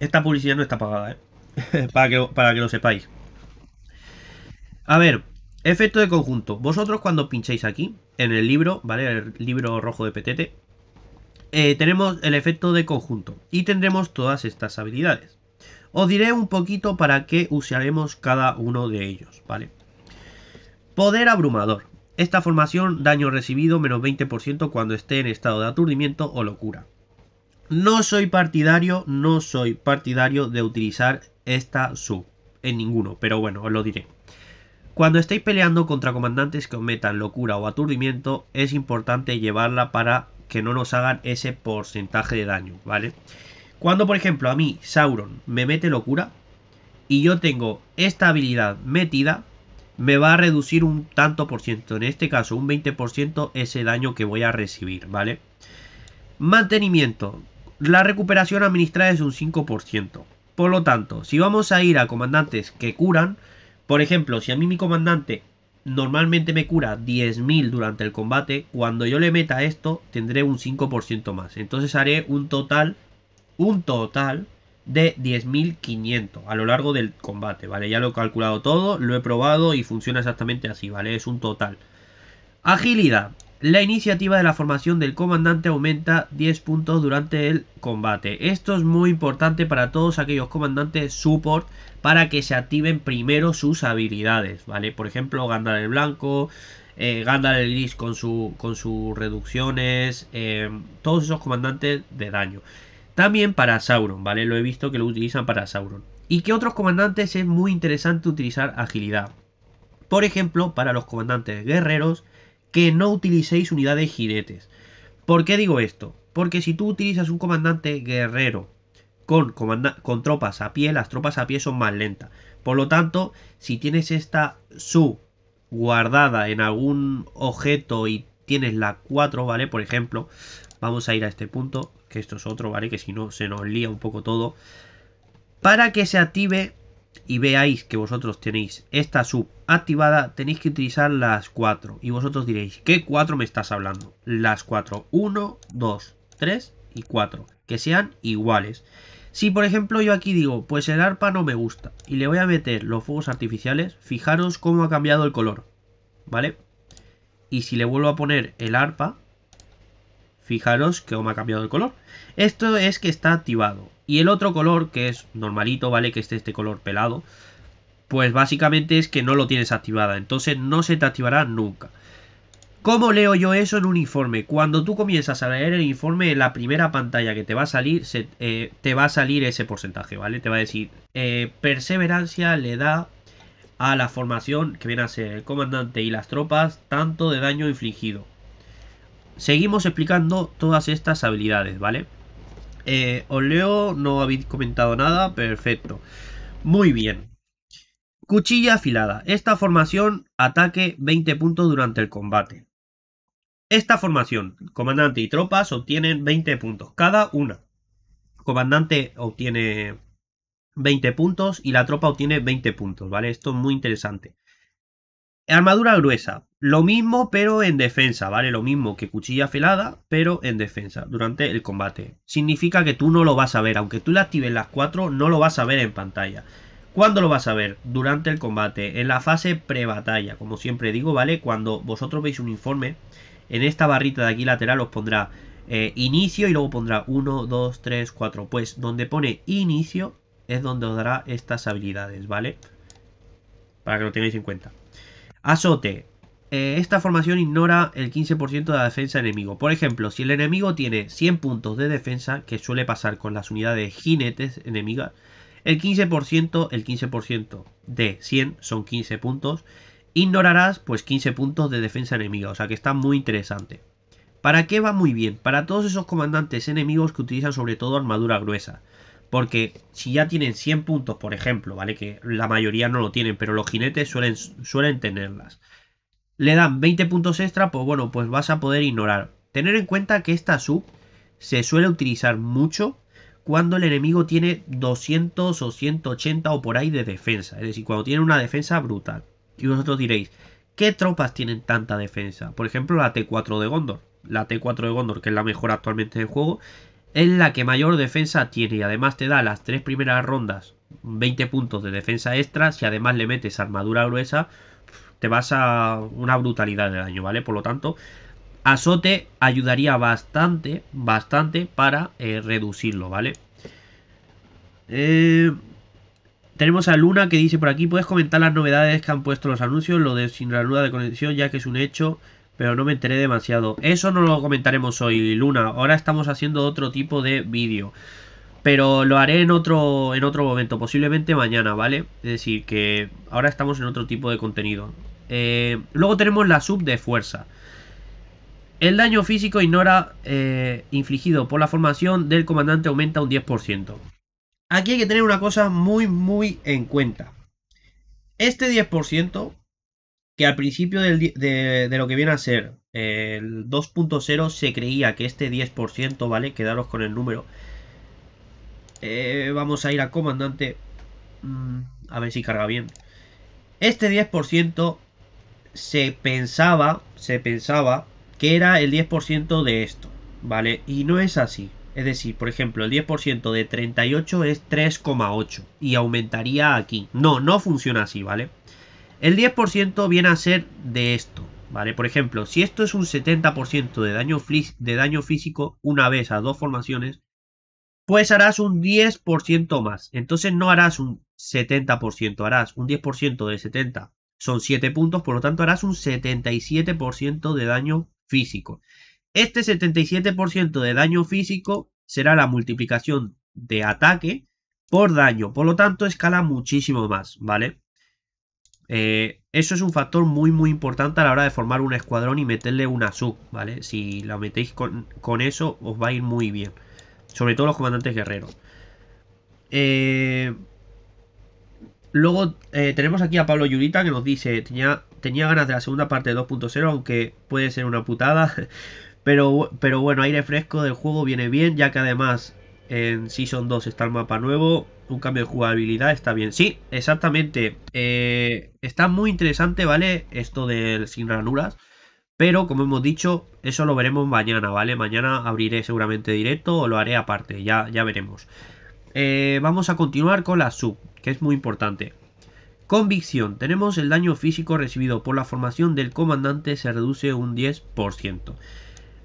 Esta publicidad no está pagada, ¿eh? para, que, para que lo sepáis. A ver, Efecto de conjunto. Vosotros cuando pincháis aquí, en el libro, ¿vale? El libro rojo de PTT, eh, tenemos el efecto de conjunto y tendremos todas estas habilidades. Os diré un poquito para qué usaremos cada uno de ellos, ¿vale? Poder abrumador. Esta formación, daño recibido, menos 20% cuando esté en estado de aturdimiento o locura. No soy partidario, no soy partidario de utilizar esta sub en ninguno, pero bueno, os lo diré. Cuando estéis peleando contra comandantes que os metan locura o aturdimiento, es importante llevarla para que no nos hagan ese porcentaje de daño, ¿vale? Cuando, por ejemplo, a mí Sauron me mete locura y yo tengo esta habilidad metida, me va a reducir un tanto por ciento, en este caso un 20% ese daño que voy a recibir, ¿vale? Mantenimiento. La recuperación administrada es un 5%. Por lo tanto, si vamos a ir a comandantes que curan, por ejemplo, si a mí mi comandante normalmente me cura 10.000 durante el combate, cuando yo le meta esto tendré un 5% más. Entonces haré un total, un total de 10.500 a lo largo del combate, ¿vale? Ya lo he calculado todo, lo he probado y funciona exactamente así, ¿vale? Es un total. Agilidad. La iniciativa de la formación del comandante aumenta 10 puntos durante el combate. Esto es muy importante para todos aquellos comandantes support para que se activen primero sus habilidades, ¿vale? Por ejemplo, Gandalf el Blanco, eh, Gandalf el Gris con, su, con sus reducciones, eh, todos esos comandantes de daño. También para Sauron, ¿vale? Lo he visto que lo utilizan para Sauron. Y que otros comandantes es muy interesante utilizar agilidad. Por ejemplo, para los comandantes guerreros, que no utilicéis unidades jinetes. ¿Por qué digo esto? Porque si tú utilizas un comandante guerrero con, con tropas a pie, las tropas a pie son más lentas. Por lo tanto, si tienes esta su guardada en algún objeto y tienes la 4, ¿vale? Por ejemplo, vamos a ir a este punto, que esto es otro, ¿vale? Que si no se nos lía un poco todo. Para que se active y veáis que vosotros tenéis esta sub activada, tenéis que utilizar las 4. Y vosotros diréis, ¿qué 4 me estás hablando? Las 4, 1, 2, 3 y 4, que sean iguales. Si por ejemplo yo aquí digo, pues el arpa no me gusta y le voy a meter los fuegos artificiales, fijaros cómo ha cambiado el color, ¿vale? Y si le vuelvo a poner el arpa, fijaros cómo ha cambiado el color. Esto es que está activado. Y el otro color, que es normalito, ¿vale? Que esté este color pelado, pues básicamente es que no lo tienes activada, entonces no se te activará nunca. ¿Cómo leo yo eso en un informe? Cuando tú comienzas a leer el informe, en la primera pantalla que te va a salir, se, eh, te va a salir ese porcentaje, ¿vale? Te va a decir, eh, perseverancia le da a la formación que viene a ser el comandante y las tropas tanto de daño infligido. Seguimos explicando todas estas habilidades, ¿vale? Eh, os leo, no habéis comentado nada, perfecto. Muy bien. Cuchilla afilada. Esta formación ataque 20 puntos durante el combate. Esta formación, comandante y tropas obtienen 20 puntos cada una. Comandante obtiene 20 puntos y la tropa obtiene 20 puntos, ¿vale? Esto es muy interesante. Armadura gruesa, lo mismo pero en defensa, ¿vale? Lo mismo que cuchilla afilada, pero en defensa durante el combate. Significa que tú no lo vas a ver, aunque tú la actives las 4, no lo vas a ver en pantalla. ¿Cuándo lo vas a ver? Durante el combate, en la fase pre-batalla, como siempre digo, ¿vale? Cuando vosotros veis un informe, en esta barrita de aquí lateral os pondrá eh, inicio y luego pondrá 1, 2, 3, 4. Pues donde pone inicio es donde os dará estas habilidades, ¿vale? Para que lo tengáis en cuenta. Azote. Eh, esta formación ignora el 15% de la defensa enemigo. Por ejemplo, si el enemigo tiene 100 puntos de defensa, que suele pasar con las unidades jinetes enemigas, el 15%, el 15% de 100 son 15 puntos. Ignorarás pues 15 puntos de defensa enemiga, o sea que está muy interesante. ¿Para qué va muy bien? Para todos esos comandantes enemigos que utilizan sobre todo armadura gruesa. Porque si ya tienen 100 puntos, por ejemplo, ¿vale? Que la mayoría no lo tienen, pero los jinetes suelen, suelen tenerlas. Le dan 20 puntos extra, pues bueno, pues vas a poder ignorar. Tener en cuenta que esta sub se suele utilizar mucho cuando el enemigo tiene 200 o 180 o por ahí de defensa. Es decir, cuando tiene una defensa brutal. Y vosotros diréis, ¿qué tropas tienen tanta defensa? Por ejemplo, la T4 de Gondor. La T4 de Gondor, que es la mejor actualmente del juego, es la que mayor defensa tiene y además te da las tres primeras rondas 20 puntos de defensa extra. Si además le metes armadura gruesa, te vas a una brutalidad de daño, ¿vale? Por lo tanto, Azote ayudaría bastante, bastante para eh, reducirlo, ¿vale? Eh, tenemos a Luna que dice por aquí, puedes comentar las novedades que han puesto los anuncios, lo de sin la luna de conexión, ya que es un hecho pero no me enteré demasiado. Eso no lo comentaremos hoy, Luna. Ahora estamos haciendo otro tipo de vídeo. Pero lo haré en otro, en otro momento, posiblemente mañana, ¿vale? Es decir, que ahora estamos en otro tipo de contenido. Eh, luego tenemos la sub de fuerza. El daño físico ignora eh, infligido por la formación del comandante aumenta un 10%. Aquí hay que tener una cosa muy, muy en cuenta. Este 10% que al principio de, lo que viene a ser el 2.0 se creía que este 10%, ¿vale? Quedaros con el número. Eh, vamos a ir a comandante. Mm, a ver si carga bien. Este 10% se pensaba, se pensaba que era el 10% de esto, ¿vale? Y no es así. Es decir, por ejemplo, el 10% de 38 es 3,8 y aumentaría aquí. No, no funciona así, ¿vale? vale el 10% viene a ser de esto, ¿vale? Por ejemplo, si esto es un 70% de daño, de daño físico una vez a dos formaciones, pues harás un 10% más. Entonces no harás un 70%, harás un 10% de 70. Son 7 puntos, por lo tanto harás un 77% de daño físico. Este 77% de daño físico será la multiplicación de ataque por daño, por lo tanto escala muchísimo más, ¿vale? Eh, eso es un factor muy muy importante a la hora de formar un escuadrón y meterle una sub, ¿vale? Si la metéis con, eso os va a ir muy bien. Sobre todo los comandantes guerreros. Eh, luego eh, tenemos aquí a Pablo Yurita que nos dice, tenía, tenía ganas de la segunda parte de 2.0, aunque puede ser una putada. Pero, pero bueno, aire fresco del juego viene bien, ya que además en Season 2 está el mapa nuevo, un cambio de jugabilidad está bien. Sí, exactamente. Eh, está muy interesante, ¿vale? Esto del sin ranuras. Pero como hemos dicho, eso lo veremos mañana, ¿vale? Mañana abriré seguramente directo o lo haré aparte, ya, ya veremos. Eh, vamos a continuar con la sub, que es muy importante. Convicción. Tenemos el daño físico recibido por la formación del comandante se reduce un 10%.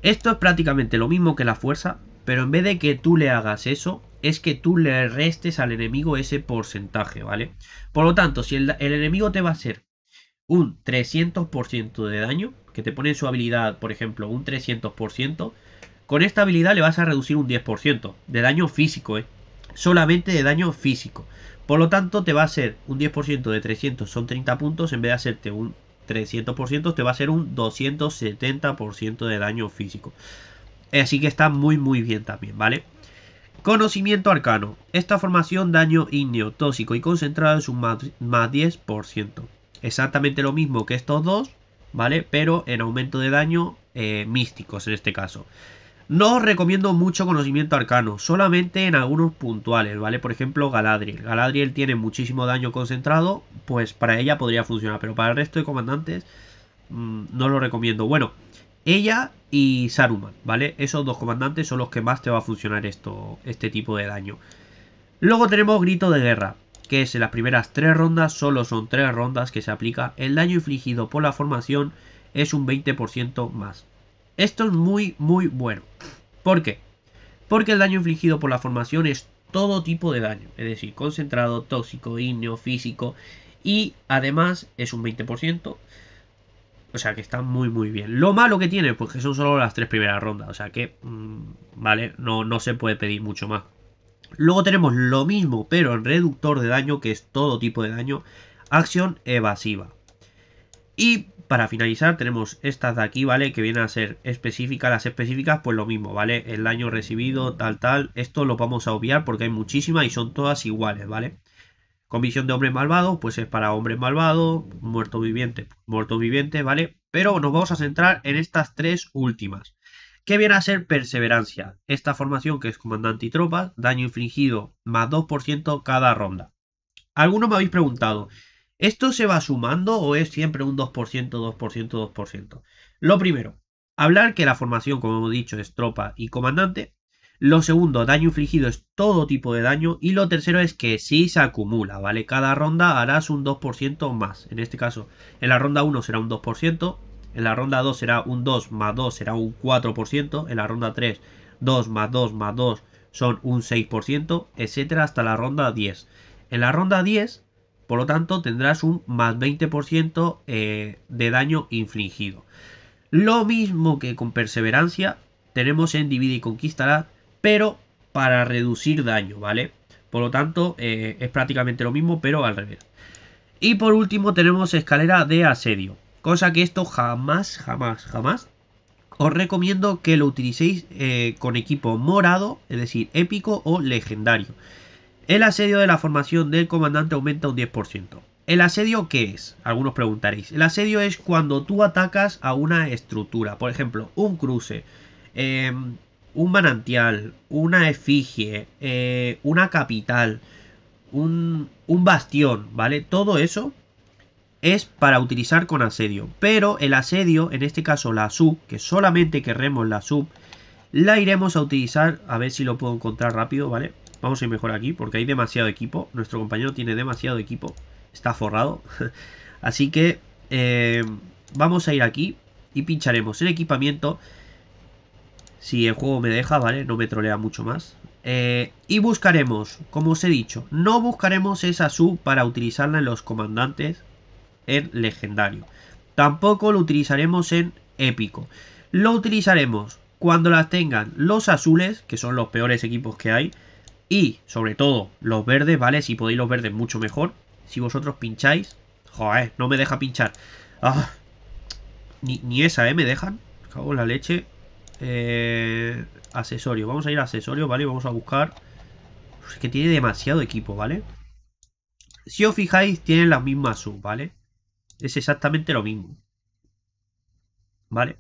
Esto es prácticamente lo mismo que la fuerza, pero en vez de que tú le hagas eso, es que tú le restes al enemigo ese porcentaje, ¿vale? Por lo tanto, si el, enemigo te va a hacer un 300% de daño, que te pone en su habilidad, por ejemplo, un 300%, con esta habilidad le vas a reducir un 10% de daño físico, ¿eh? Solamente de daño físico. Por lo tanto, te va a hacer un 10% de 300, son 30 puntos, en vez de hacerte un 300%, te va a hacer un 270% de daño físico. Así que está muy, muy bien también, ¿vale? Conocimiento arcano. Esta formación daño indio, tóxico y concentrado es un más, 10%. Exactamente lo mismo que estos dos, ¿vale? Pero en aumento de daño eh, místicos en este caso. No os recomiendo mucho conocimiento arcano, solamente en algunos puntuales, ¿vale? Por ejemplo, Galadriel. Galadriel tiene muchísimo daño concentrado, pues para ella podría funcionar, pero para el resto de comandantes mm, no lo recomiendo. Bueno, ella y Saruman, ¿vale? Esos dos comandantes son los que más te va a funcionar esto, este tipo de daño. Luego tenemos Grito de Guerra, que es en las primeras tres rondas, solo son tres rondas que se aplica. El daño infligido por la formación es un 20% más. Esto es muy, muy bueno. ¿Por qué? Porque el daño infligido por la formación es todo tipo de daño, es decir, concentrado, tóxico, ígneo, físico y además es un 20%. O sea que está muy muy bien. Lo malo que tiene, pues que son solo las tres primeras rondas. O sea que, mm, vale, no, no se puede pedir mucho más. Luego tenemos lo mismo, pero el reductor de daño, que es todo tipo de daño. Acción evasiva. Y para finalizar tenemos estas de aquí, ¿vale? Que vienen a ser específicas. Las específicas, pues lo mismo, ¿vale? El daño recibido, tal, tal. Esto lo vamos a obviar porque hay muchísimas y son todas iguales, ¿vale? Comisión de hombres malvados, pues es para hombres malvados, Muerto Viviente, Muerto Viviente, ¿vale? Pero nos vamos a centrar en estas tres últimas. ¿Qué viene a ser perseverancia? Esta formación que es comandante y tropas, daño infligido más 2% cada ronda. Algunos me habéis preguntado, ¿esto se va sumando o es siempre un 2%, 2%, 2%? Lo primero, hablar que la formación, como hemos dicho, es tropa y comandante, lo segundo, daño infligido es todo tipo de daño. Y lo tercero es que sí se acumula, ¿vale? Cada ronda harás un 2% más. En este caso, en la ronda 1 será un 2%. En la ronda 2 será un 2 más 2 será un 4%. En la ronda 3, 2 más 2 más 2 son un 6%, etcétera, hasta la ronda 10. En la ronda 10, por lo tanto, tendrás un más 20% eh, de daño infligido. Lo mismo que con Perseverancia, tenemos en Divide y Conquistará pero para reducir daño, ¿vale? Por lo tanto, eh, es prácticamente lo mismo, pero al revés. Y por último tenemos escalera de asedio, cosa que esto jamás, jamás, jamás os recomiendo que lo utilicéis eh, con equipo morado, es decir, épico o legendario. El asedio de la formación del comandante aumenta un 10%. ¿El asedio qué es? Algunos preguntaréis. El asedio es cuando tú atacas a una estructura, por ejemplo, un cruce, em, un manantial, una efigie, eh, una capital, un, un bastión, ¿vale? Todo eso es para utilizar con asedio. Pero el asedio, en este caso la sub, que solamente querremos la sub, la iremos a utilizar, a ver si lo puedo encontrar rápido, ¿vale? Vamos a ir mejor aquí porque hay demasiado equipo. Nuestro compañero tiene demasiado equipo. Está forrado. Así que eh, vamos a ir aquí y pincharemos el equipamiento si el juego me deja, ¿vale? No me trolea mucho más. Eh, y buscaremos, como os he dicho, no buscaremos esa sub para utilizarla en los comandantes en legendario. Tampoco lo utilizaremos en épico. Lo utilizaremos cuando las tengan los azules, que son los peores equipos que hay, y sobre todo los verdes, ¿vale? Si podéis los verdes mucho mejor. Si vosotros pincháis, joder, no me deja pinchar. Ah, ni, ni esa, ¿eh? Me dejan. Cago la leche. Eh, Vamos a ir a accesorio, ¿vale? Vamos a buscar... Es que tiene demasiado equipo, ¿vale? Si os fijáis, tienen las mismas sub, ¿vale? Es exactamente lo mismo. ¿Vale?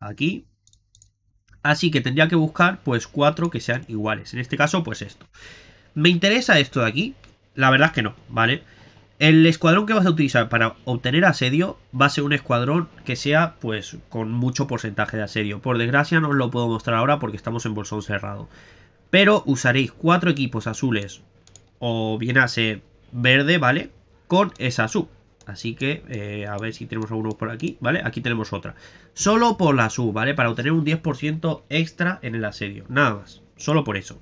Aquí. Así que tendría que buscar, pues, cuatro que sean iguales. En este caso, pues esto. ¿Me interesa esto de aquí? La verdad es que no, ¿vale? El escuadrón que vas a utilizar para obtener asedio va a ser un escuadrón que sea pues con mucho porcentaje de asedio. Por desgracia no os lo puedo mostrar ahora porque estamos en bolsón cerrado. Pero usaréis cuatro equipos azules o bien hace verde, ¿vale? Con esa sub. Así que eh, a ver si tenemos alguno por aquí, ¿vale? Aquí tenemos otra. Solo por la sub, ¿vale? Para obtener un 10% extra en el asedio. Nada más. Solo por eso.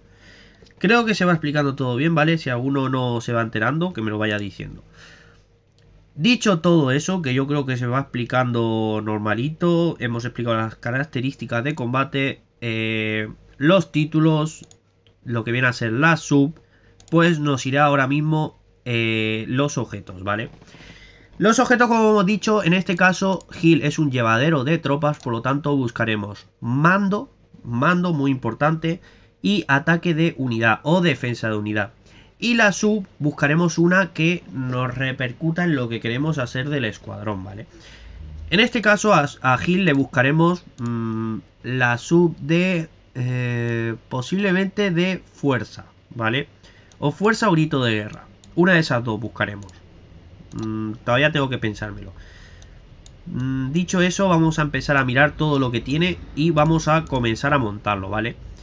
Creo que se va explicando todo bien, ¿vale? Si alguno no se va enterando, que me lo vaya diciendo. Dicho todo eso, que yo creo que se va explicando normalito, hemos explicado las características de combate, eh, los títulos, lo que viene a ser la sub, pues nos irá ahora mismo eh, los objetos, ¿vale? Los objetos, como hemos dicho, en este caso Gil es un llevadero de tropas, por lo tanto buscaremos mando, mando muy importante, y ataque de unidad o defensa de unidad. Y la sub buscaremos una que nos repercuta en lo que queremos hacer del escuadrón, ¿vale? En este caso a, Gil le buscaremos mm, la sub de eh, posiblemente de fuerza, ¿vale? O fuerza o grito de guerra. Una de esas dos buscaremos. Mm, todavía tengo que pensármelo. Mm, dicho eso, vamos a empezar a mirar todo lo que tiene y vamos a comenzar a montarlo, ¿vale? vale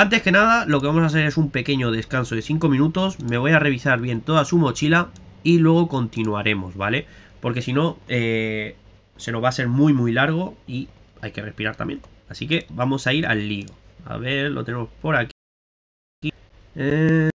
antes que nada, lo que vamos a hacer es un pequeño descanso de 5 minutos. Me voy a revisar bien toda su mochila y luego continuaremos, ¿vale? Porque si no, eh, se nos va a ser muy, muy largo y hay que respirar también. Así que vamos a ir al lío. A ver, lo tenemos por aquí. Eh,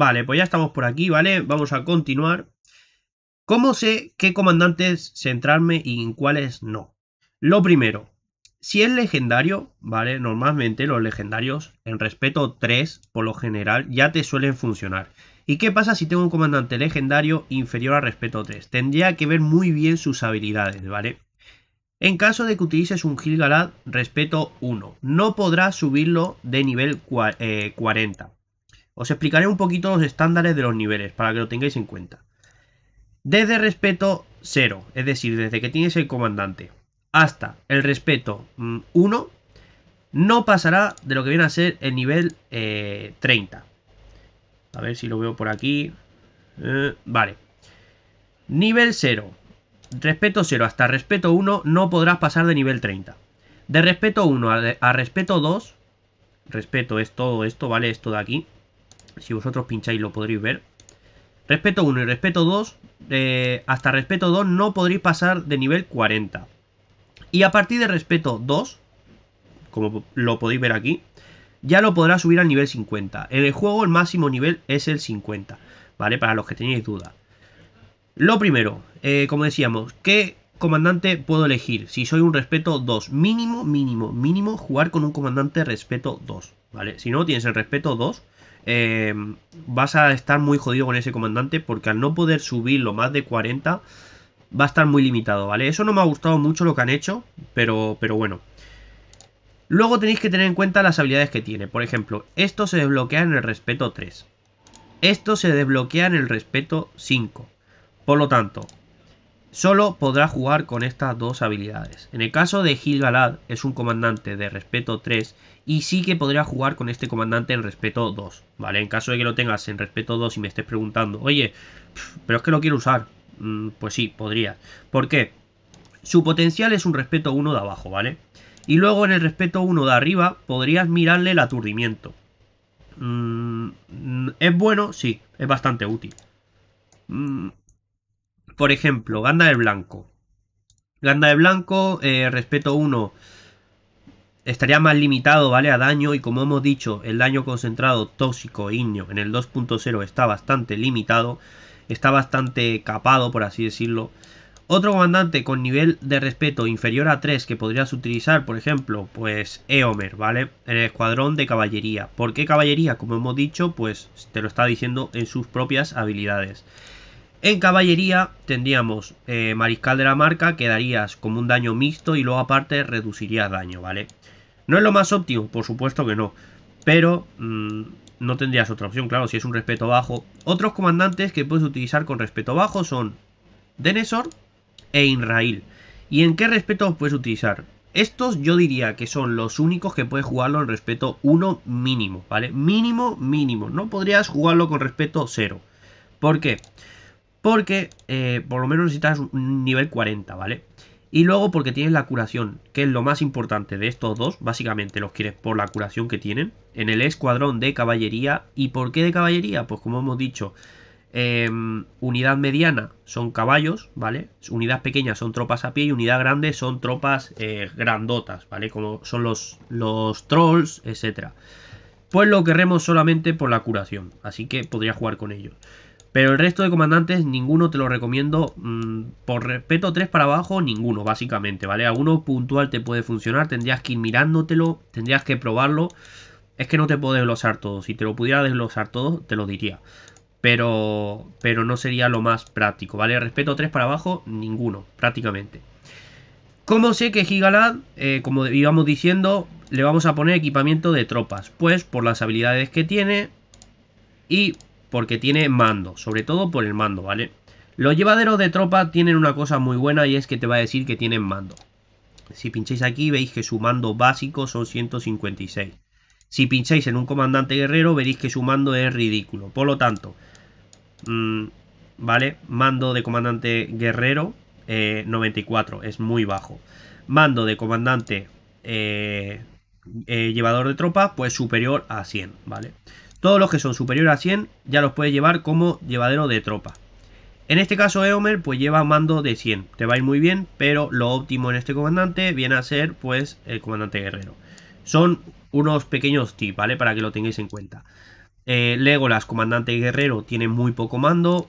Vale, pues ya estamos por aquí, ¿vale? Vamos a continuar. ¿Cómo sé qué comandantes centrarme y en cuáles no? Lo primero, si es legendario, ¿vale? Normalmente los legendarios en respeto 3, por lo general, ya te suelen funcionar. ¿Y qué pasa si tengo un comandante legendario inferior a respeto 3? Tendría que ver muy bien sus habilidades, ¿vale? En caso de que utilices un Gilgalad respeto 1, no podrás subirlo de nivel 40. Eh, os explicaré un poquito los estándares de los niveles para que lo tengáis en cuenta. Desde respeto 0, es decir, desde que tienes el comandante, hasta el respeto 1, mm, no pasará de lo que viene a ser el nivel 30. Eh, a ver si lo veo por aquí. Eh, vale. Nivel 0, respeto 0 hasta respeto 1 no podrás pasar de nivel 30. De respeto 1 a, a respeto 2, respeto es todo esto, ¿vale? Esto de aquí si vosotros pincháis lo podréis ver. Respeto 1 y respeto 2, eh, hasta respeto 2 no podréis pasar de nivel 40. Y a partir de respeto 2, como lo podéis ver aquí, ya lo podrá subir al nivel 50. En el juego el máximo nivel es el 50, ¿vale? Para los que tenéis duda. Lo primero, eh, como decíamos, ¿qué comandante puedo elegir? Si soy un respeto 2, mínimo, mínimo, mínimo, jugar con un comandante respeto 2, ¿vale? Si no, tienes el respeto 2 eh, vas a estar muy jodido con ese comandante porque al no poder subirlo más de 40 va a estar muy limitado, ¿vale? Eso no me ha gustado mucho lo que han hecho, pero, pero bueno. Luego tenéis que tener en cuenta las habilidades que tiene. Por ejemplo, esto se desbloquea en el respeto 3. Esto se desbloquea en el respeto 5. Por lo tanto, Solo podrá jugar con estas dos habilidades. En el caso de Gil Galad, es un comandante de respeto 3 y sí que podría jugar con este comandante en respeto 2, ¿vale? En caso de que lo tengas en respeto 2 y me estés preguntando, oye, pero es que lo quiero usar, mm, pues sí, podría. ¿Por qué? Su potencial es un respeto 1 de abajo, ¿vale? Y luego en el respeto 1 de arriba podrías mirarle el aturdimiento. Mm, ¿Es bueno? Sí, es bastante útil. Mm, por ejemplo, ganda de blanco. Ganda de blanco, eh, respeto 1, estaría más limitado, ¿vale? A daño y como hemos dicho, el daño concentrado tóxico ignio en el 2.0 está bastante limitado, está bastante capado, por así decirlo. Otro comandante con nivel de respeto inferior a 3 que podrías utilizar, por ejemplo, pues Eomer, ¿vale? En el escuadrón de caballería. ¿Por qué caballería? Como hemos dicho, pues te lo está diciendo en sus propias habilidades. En caballería tendríamos eh, mariscal de la marca, que darías como un daño mixto y luego aparte reducirías daño, ¿vale? No es lo más óptimo, por supuesto que no, pero mm, no tendrías otra opción, claro, si es un respeto bajo. Otros comandantes que puedes utilizar con respeto bajo son Denesor e Inrail. ¿Y en qué respeto puedes utilizar? Estos yo diría que son los únicos que puedes jugarlo en respeto 1 mínimo, ¿vale? Mínimo, mínimo. No podrías jugarlo con respeto 0. ¿Por qué? Porque porque eh, por lo menos necesitas un nivel 40, ¿vale? Y luego porque tienes la curación, que es lo más importante de estos dos. Básicamente los quieres por la curación que tienen. En el escuadrón de caballería. ¿Y por qué de caballería? Pues como hemos dicho, em, unidad mediana son caballos, ¿vale? Unidad pequeña son tropas a pie y unidad grande son tropas eh, grandotas, ¿vale? Como son los, los trolls, etc. Pues lo querremos solamente por la curación. Así que podría jugar con ellos. Pero el resto de comandantes, ninguno te lo recomiendo. Mm, por respeto, tres para abajo, ninguno, básicamente, ¿vale? Alguno puntual te puede funcionar, tendrías que ir mirándotelo, tendrías que probarlo. Es que no te puedo desglosar todo. Si te lo pudiera desglosar todo, te lo diría. Pero, pero no sería lo más práctico, ¿vale? Respeto tres para abajo, ninguno, prácticamente. ¿Cómo sé que Gigalad, eh, como íbamos diciendo, le vamos a poner equipamiento de tropas? Pues por las habilidades que tiene y porque tiene mando, sobre todo por el mando, ¿vale? Los llevaderos de tropa tienen una cosa muy buena y es que te va a decir que tienen mando. Si pincháis aquí veis que su mando básico son 156. Si pincháis en un comandante guerrero veréis que su mando es ridículo. Por lo tanto, mm, ¿vale? Mando de comandante guerrero 94, eh, es muy bajo. Mando de comandante eh, eh, llevador de tropa pues superior a 100, ¿vale? vale todos los que son superiores a 100 ya los puedes llevar como llevadero de tropa. En este caso Eomer pues lleva mando de 100, te va a ir muy bien, pero lo óptimo en este comandante viene a ser pues el comandante guerrero. Son unos pequeños tips, ¿vale? Para que lo tengáis en cuenta. Eh, Legolas, comandante guerrero, tiene muy poco mando.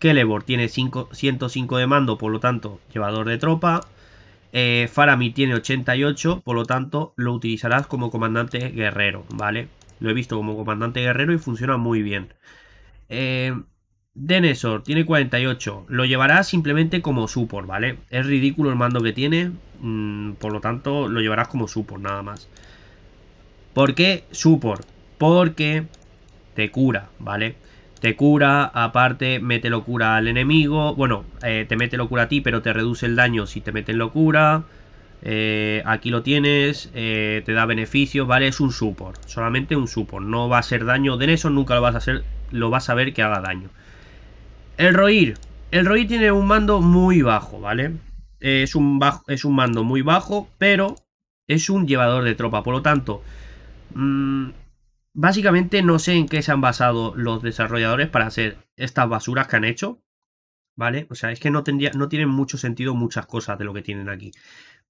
Kelebor tiene 105 de mando, por lo tanto, llevador de tropa. Eh, Faramir tiene 88, por lo tanto, lo utilizarás como comandante guerrero, ¿vale? Lo he visto como comandante guerrero y funciona muy bien. Eh, Denesor tiene 48. Lo llevarás simplemente como support, ¿vale? Es ridículo el mando que tiene. Mm, por lo tanto, lo llevarás como support, nada más. ¿Por qué support? Porque te cura, ¿vale? Te cura, aparte mete locura al enemigo. Bueno, eh, te mete locura a ti, pero te reduce el daño si te meten locura. Eh, aquí lo tienes, eh, te da beneficios, ¿vale? Es un support, solamente un support, no va a ser daño de eso, nunca lo vas a hacer, lo vas a ver que haga daño. El Roir, el Roir tiene un mando muy bajo, ¿vale? es, un es un mando muy bajo, pero es un llevador de tropa, por lo tanto, mm, básicamente no sé en qué se han basado los desarrolladores para hacer estas basuras que han hecho, ¿vale? O sea, es que no, tendría, no tienen mucho sentido muchas cosas de lo que tienen aquí.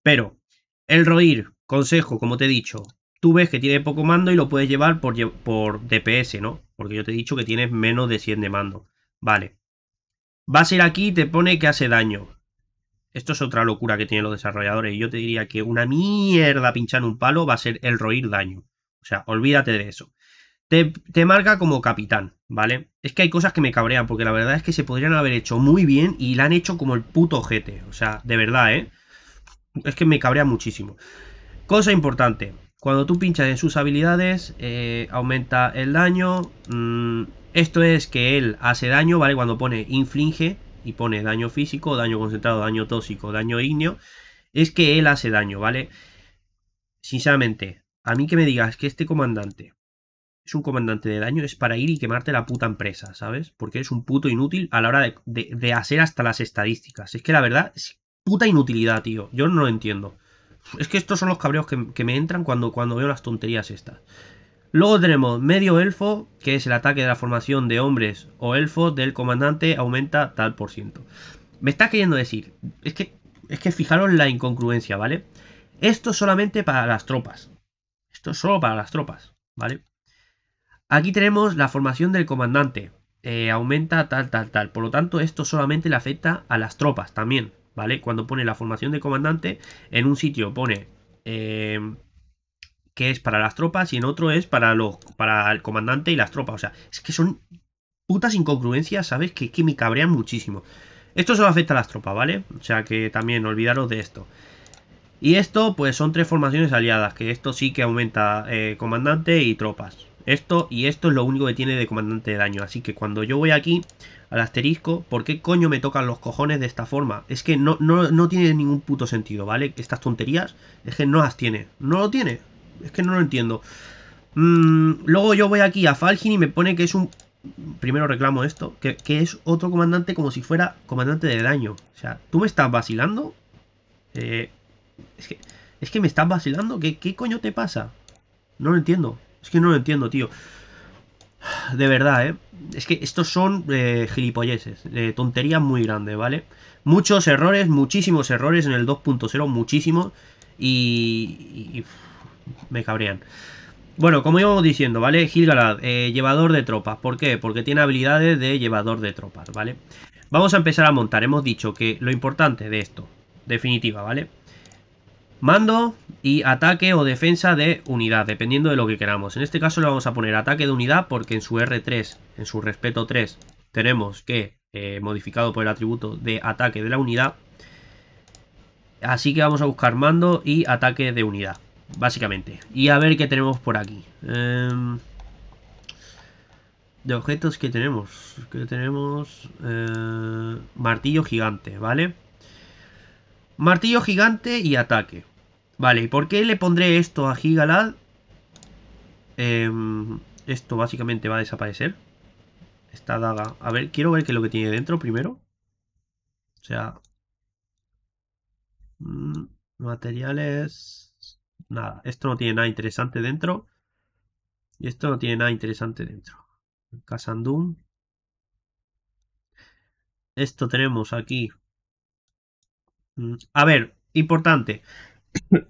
Pero el roir, consejo, como te he dicho, tú ves que tiene poco mando y lo puedes llevar por, DPS, ¿no? Porque yo te he dicho que tienes menos de 100 de mando. Vale. Va a ser aquí y te pone que hace daño. Esto es otra locura que tienen los desarrolladores. y Yo te diría que una mierda pinchar un palo va a ser el roir daño. O sea, olvídate de eso. Te, marca como capitán, ¿vale? Es que hay cosas que me cabrean, porque la verdad es que se podrían haber hecho muy bien y la han hecho como el puto jete. O sea, de verdad, ¿eh? Es que me cabrea muchísimo. Cosa importante, cuando tú pinchas en sus habilidades, eh, aumenta el daño. Mm, esto es que él hace daño, ¿vale? Cuando pone inflige y pone daño físico, daño concentrado, daño tóxico, daño ígneo, es que él hace daño, ¿vale? Sinceramente, a mí que me digas que este comandante es un comandante de daño es para ir y quemarte la puta empresa, ¿sabes? Porque es un puto inútil a la hora de, de hacer hasta las estadísticas. Es que la verdad, puta inutilidad, tío. Yo no lo entiendo. Es que estos son los cabreos que, me entran cuando, cuando veo las tonterías estas. Luego tenemos medio elfo, que es el ataque de la formación de hombres o elfos del comandante, aumenta tal por ciento. Me está queriendo decir, es que, es que fijaros la incongruencia, ¿vale? Esto solamente para las tropas. Esto es solo para las tropas, ¿vale? Aquí tenemos la formación del comandante, eh, aumenta tal, tal, tal. Por lo tanto, esto solamente le afecta a las tropas también. ¿vale? Cuando pone la formación de comandante, en un sitio pone eh, que es para las tropas y en otro es para, los, para el comandante y las tropas. O sea, es que son putas incongruencias, ¿sabes? Que, me cabrean muchísimo. Esto solo afecta a las tropas, ¿vale? O sea que también olvidaros de esto. Y esto, pues son tres formaciones aliadas, que esto sí que aumenta eh, comandante y tropas. Esto y esto es lo único que tiene de comandante de daño. Así que cuando yo voy aquí al asterisco, ¿por qué coño me tocan los cojones de esta forma? Es que no, no, tiene ningún puto sentido, ¿vale? Estas tonterías es que no las tiene. No lo tiene. Es que no lo entiendo. Mm, luego yo voy aquí a Falgin y me pone que es un... Primero reclamo esto, que, es otro comandante como si fuera comandante de daño. O sea, ¿tú me estás vacilando? Eh, es, que, es que me estás vacilando. ¿Qué, ¿Qué coño te pasa? No lo entiendo. Es que no lo entiendo, tío. De verdad, ¿eh? Es que estos son eh, gilipolleces, eh, tonterías muy grandes, ¿vale? Muchos errores, muchísimos errores en el 2.0, muchísimos. Y, me cabrean. Bueno, como íbamos diciendo, ¿vale? Gilgalad, eh, llevador de tropas. ¿Por qué? Porque tiene habilidades de llevador de tropas, ¿vale? Vamos a empezar a montar. Hemos dicho que lo importante de esto, definitiva, ¿vale? Mando y ataque o defensa de unidad, dependiendo de lo que queramos. En este caso le vamos a poner ataque de unidad porque en su R3, en su respeto 3, tenemos que, eh, modificado por el atributo de ataque de la unidad, Así que vamos a buscar mando y ataque de unidad, básicamente. Y a ver qué tenemos por aquí. Em, de objetos que tenemos. Que tenemos eh, martillo gigante, ¿vale? Martillo gigante y ataque. Vale, ¿y por qué le pondré esto a Gigalad? Em, esto básicamente va a desaparecer. Esta daga. A ver, quiero ver qué es lo que tiene dentro primero. O sea... Mm, materiales... Nada, esto no tiene nada interesante dentro. Y esto no tiene nada interesante dentro. Casandum. Esto tenemos aquí. Mm, a ver, importante.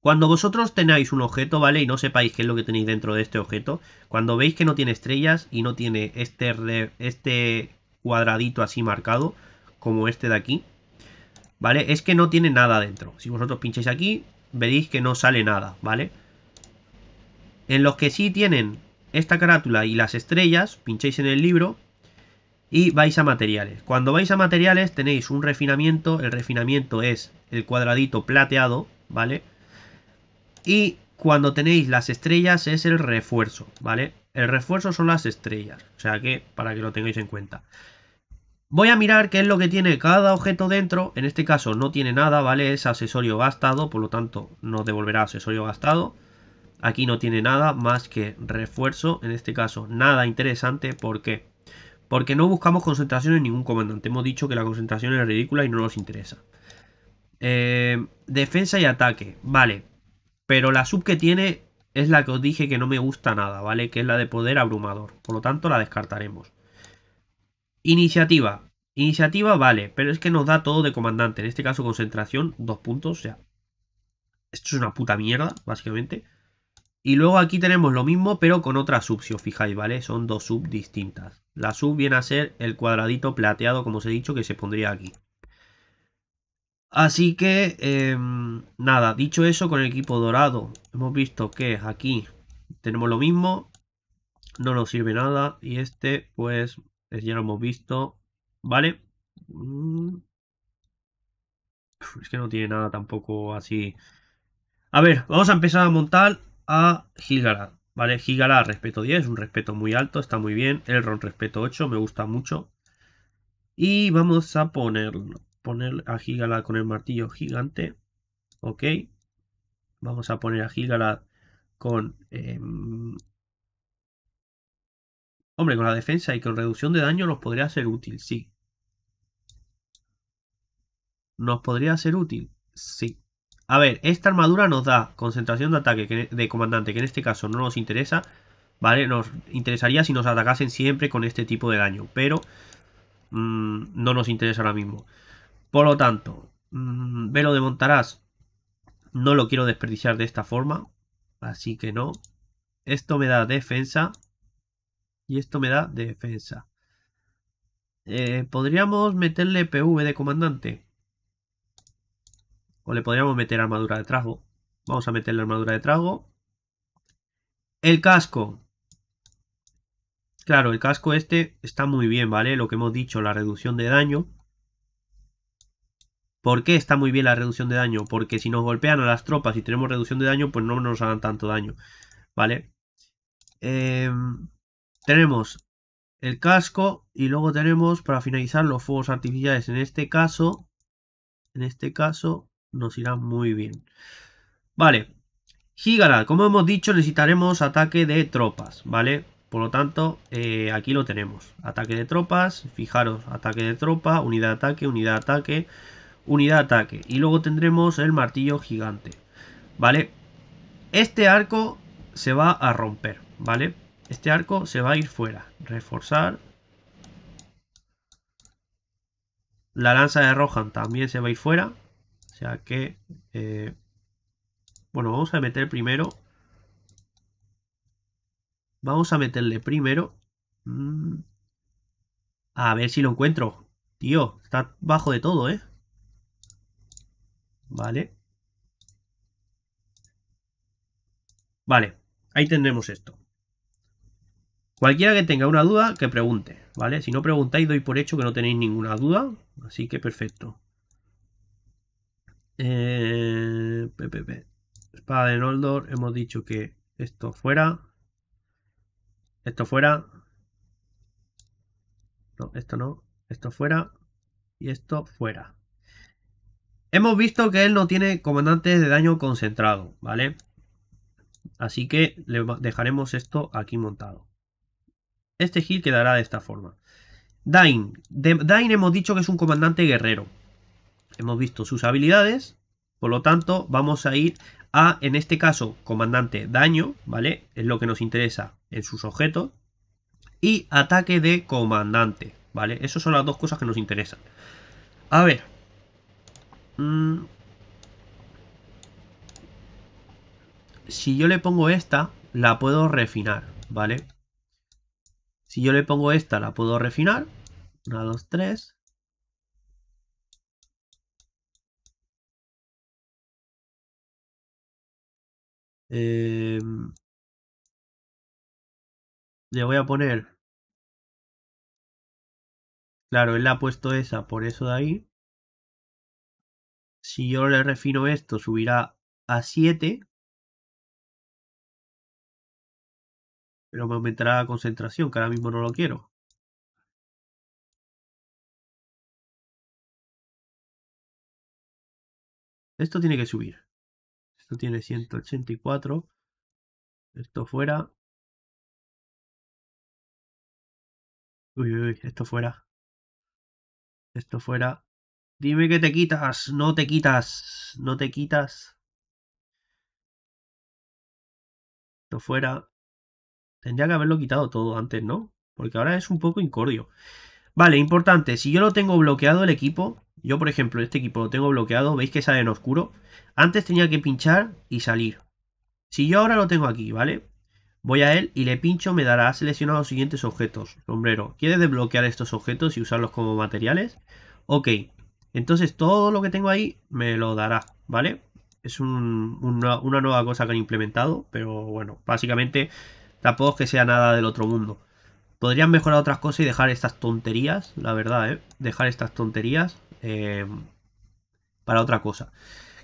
Cuando vosotros tenéis un objeto, ¿vale? Y no sepáis qué es lo que tenéis dentro de este objeto, cuando veis que no tiene estrellas y no tiene este, este cuadradito así marcado, como este de aquí, ¿vale? Es que no tiene nada dentro. Si vosotros pincháis aquí, veréis que no sale nada, ¿vale? En los que sí tienen esta carátula y las estrellas, pincháis en el libro y vais a materiales. Cuando vais a materiales tenéis un refinamiento, el refinamiento es el cuadradito plateado, ¿vale? Y cuando tenéis las estrellas es el refuerzo, ¿vale? El refuerzo son las estrellas, o sea que para que lo tengáis en cuenta. Voy a mirar qué es lo que tiene cada objeto dentro, en este caso no tiene nada, ¿vale? Es accesorio gastado, por lo tanto no devolverá accesorio gastado. Aquí no tiene nada más que refuerzo, en este caso nada interesante, ¿por qué? Porque no buscamos concentración en ningún comandante. Hemos dicho que la concentración es ridícula y no nos interesa. Eh, defensa y ataque, vale. Pero la sub que tiene es la que os dije que no me gusta nada, ¿vale? Que es la de poder abrumador. Por lo tanto, la descartaremos. Iniciativa. Iniciativa, vale. Pero es que nos da todo de comandante. En este caso, concentración, dos puntos. O sea, esto es una puta mierda, básicamente. Y luego aquí tenemos lo mismo, pero con otra sub, si os fijáis, ¿vale? Son dos sub distintas. La sub viene a ser el cuadradito plateado, como os he dicho, que se pondría aquí. Así que, em, nada, dicho eso, con el equipo dorado hemos visto que aquí tenemos lo mismo. No nos sirve nada. Y este, pues, ya lo hemos visto. ¿Vale? Mm. Es que no tiene nada tampoco así. A ver, vamos a empezar a montar a Gilgalad, ¿vale? Gilgalad respeto 10, un respeto muy alto, está muy bien. Elrond respeto 8, me gusta mucho. Y vamos a ponerlo, poner a Gilgalad con el martillo gigante, ok. Vamos a poner a Gilgalad con... Em, hombre, con la defensa y con reducción de daño nos podría ser útil, sí. ¿Nos podría ser útil? Sí. A ver, esta armadura nos da concentración de ataque de comandante, que en este caso no nos interesa, ¿vale? Nos interesaría si nos atacasen siempre con este tipo de daño, pero mm, no nos interesa ahora mismo. Por lo tanto, mm, Velo de Montaraz no lo quiero desperdiciar de esta forma, así que no. Esto me da defensa y esto me da defensa. Eh, Podríamos meterle PV de comandante. O le podríamos meter armadura de trago. Vamos a meter la armadura de trago. El casco. Claro, el casco este está muy bien, ¿vale? Lo que hemos dicho, la reducción de daño. ¿Por qué está muy bien la reducción de daño? Porque si nos golpean a las tropas y tenemos reducción de daño, pues no nos hagan tanto daño, ¿vale? Em, tenemos el casco y luego tenemos, para finalizar, los fuegos artificiales. En este caso, en este caso, nos irá muy bien. Vale. Gigalad, como hemos dicho, necesitaremos ataque de tropas, ¿vale? Por lo tanto, eh, aquí lo tenemos. Ataque de tropas, fijaros, ataque de tropa, unidad de ataque, unidad de ataque, unidad de ataque. Y luego tendremos el martillo gigante, ¿vale? Este arco se va a romper, ¿vale? Este arco se va a ir fuera. Reforzar. La lanza de Rohan también se va a ir fuera. O sea que, eh, bueno, vamos a meter primero, vamos a meterle primero, mm, a ver si lo encuentro. Tío, está bajo de todo, ¿eh? Vale. Vale, ahí tendremos esto. Cualquiera que tenga una duda, que pregunte, ¿vale? Si no preguntáis, doy por hecho que no tenéis ninguna duda, así que perfecto. Eh, PPP. Espada de Noldor. Hemos dicho que esto fuera. Esto fuera. No, esto no. Esto fuera. Y esto fuera. Hemos visto que él no tiene comandantes de daño concentrado, ¿vale? Así que le dejaremos esto aquí montado. Este Gil quedará de esta forma. Dain. Dain hemos dicho que es un comandante guerrero hemos visto sus habilidades, por lo tanto vamos a ir a, en este caso, comandante daño, ¿vale? Es lo que nos interesa en sus objetos, y ataque de comandante, ¿vale? Esas son las dos cosas que nos interesan. A ver. Mm. Si yo le pongo esta, la puedo refinar, ¿vale? Si yo le pongo esta, la puedo refinar. Una, dos, tres. Em, le voy a poner. Claro, él ha puesto esa, por eso de ahí. Si yo le refino esto, subirá a 7. Pero me aumentará la concentración, que ahora mismo no lo quiero. Esto tiene que subir. Esto tiene 184. Esto fuera. Uy, uy, esto fuera. Esto fuera. Dime que te quitas, no te quitas, no te quitas. Esto fuera. Tendría que haberlo quitado todo antes, ¿no? Porque ahora es un poco incordio. Vale, importante. Si yo lo tengo bloqueado el equipo, yo, por ejemplo, este equipo lo tengo bloqueado, veis que sale en oscuro. Antes tenía que pinchar y salir. Si yo ahora lo tengo aquí, ¿vale? Voy a él y le pincho, me dará seleccionado los siguientes objetos. Sombrero, ¿quieres desbloquear estos objetos y usarlos como materiales? Ok, entonces todo lo que tengo ahí me lo dará, ¿vale? Es una nueva cosa que han implementado, pero bueno, básicamente tampoco es que sea nada del otro mundo. Podrían mejorar otras cosas y dejar estas tonterías, la verdad, ¿eh? Dejar estas tonterías eh, para otra cosa.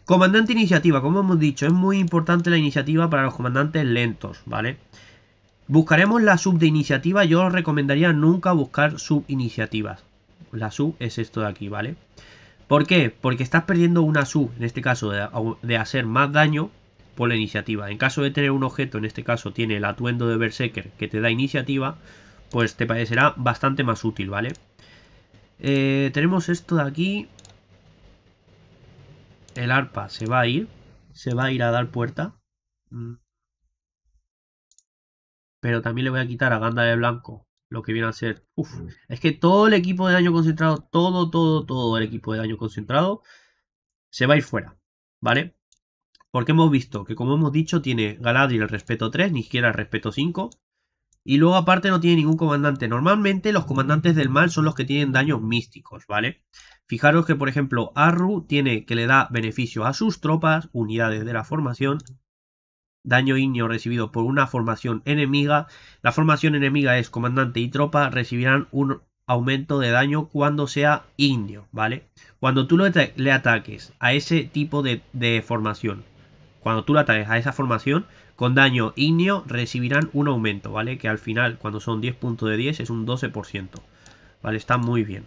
Comandante iniciativa, como hemos dicho, es muy importante la iniciativa para los comandantes lentos, ¿vale? Buscaremos la sub de iniciativa, yo os recomendaría nunca buscar sub iniciativas. La sub es esto de aquí, ¿vale? ¿Por qué? Porque estás perdiendo una sub, en este caso, de, de hacer más daño por la iniciativa. En caso de tener un objeto, en este caso tiene el atuendo de Berserker que te da iniciativa, pues te parecerá bastante más útil, ¿vale? Eh, tenemos esto de aquí. El arpa se va a ir. Se va a ir a dar puerta. Mm. Pero también le voy a quitar a Ganda de Blanco. Lo que viene a ser... Uf, es que todo el equipo de daño concentrado, todo, todo, todo el equipo de daño concentrado, se va a ir fuera. ¿Vale? Porque hemos visto que, como hemos dicho, tiene Galadriel respeto 3, ni siquiera respeto 5. Y luego aparte no tiene ningún comandante. Normalmente los comandantes del mal son los que tienen daños místicos, ¿vale? Fijaros que por ejemplo Arru tiene que le da beneficio a sus tropas, unidades de la formación, daño indio recibido por una formación enemiga. La formación enemiga es comandante y tropa recibirán un aumento de daño cuando sea indio ¿vale? Cuando tú le, ataques a ese tipo de, de formación, cuando tú le ataques a esa formación, con daño ignio, recibirán un aumento, ¿vale? Que al final, cuando son 10 puntos de 10, es un 12%. ¿Vale? Está muy bien.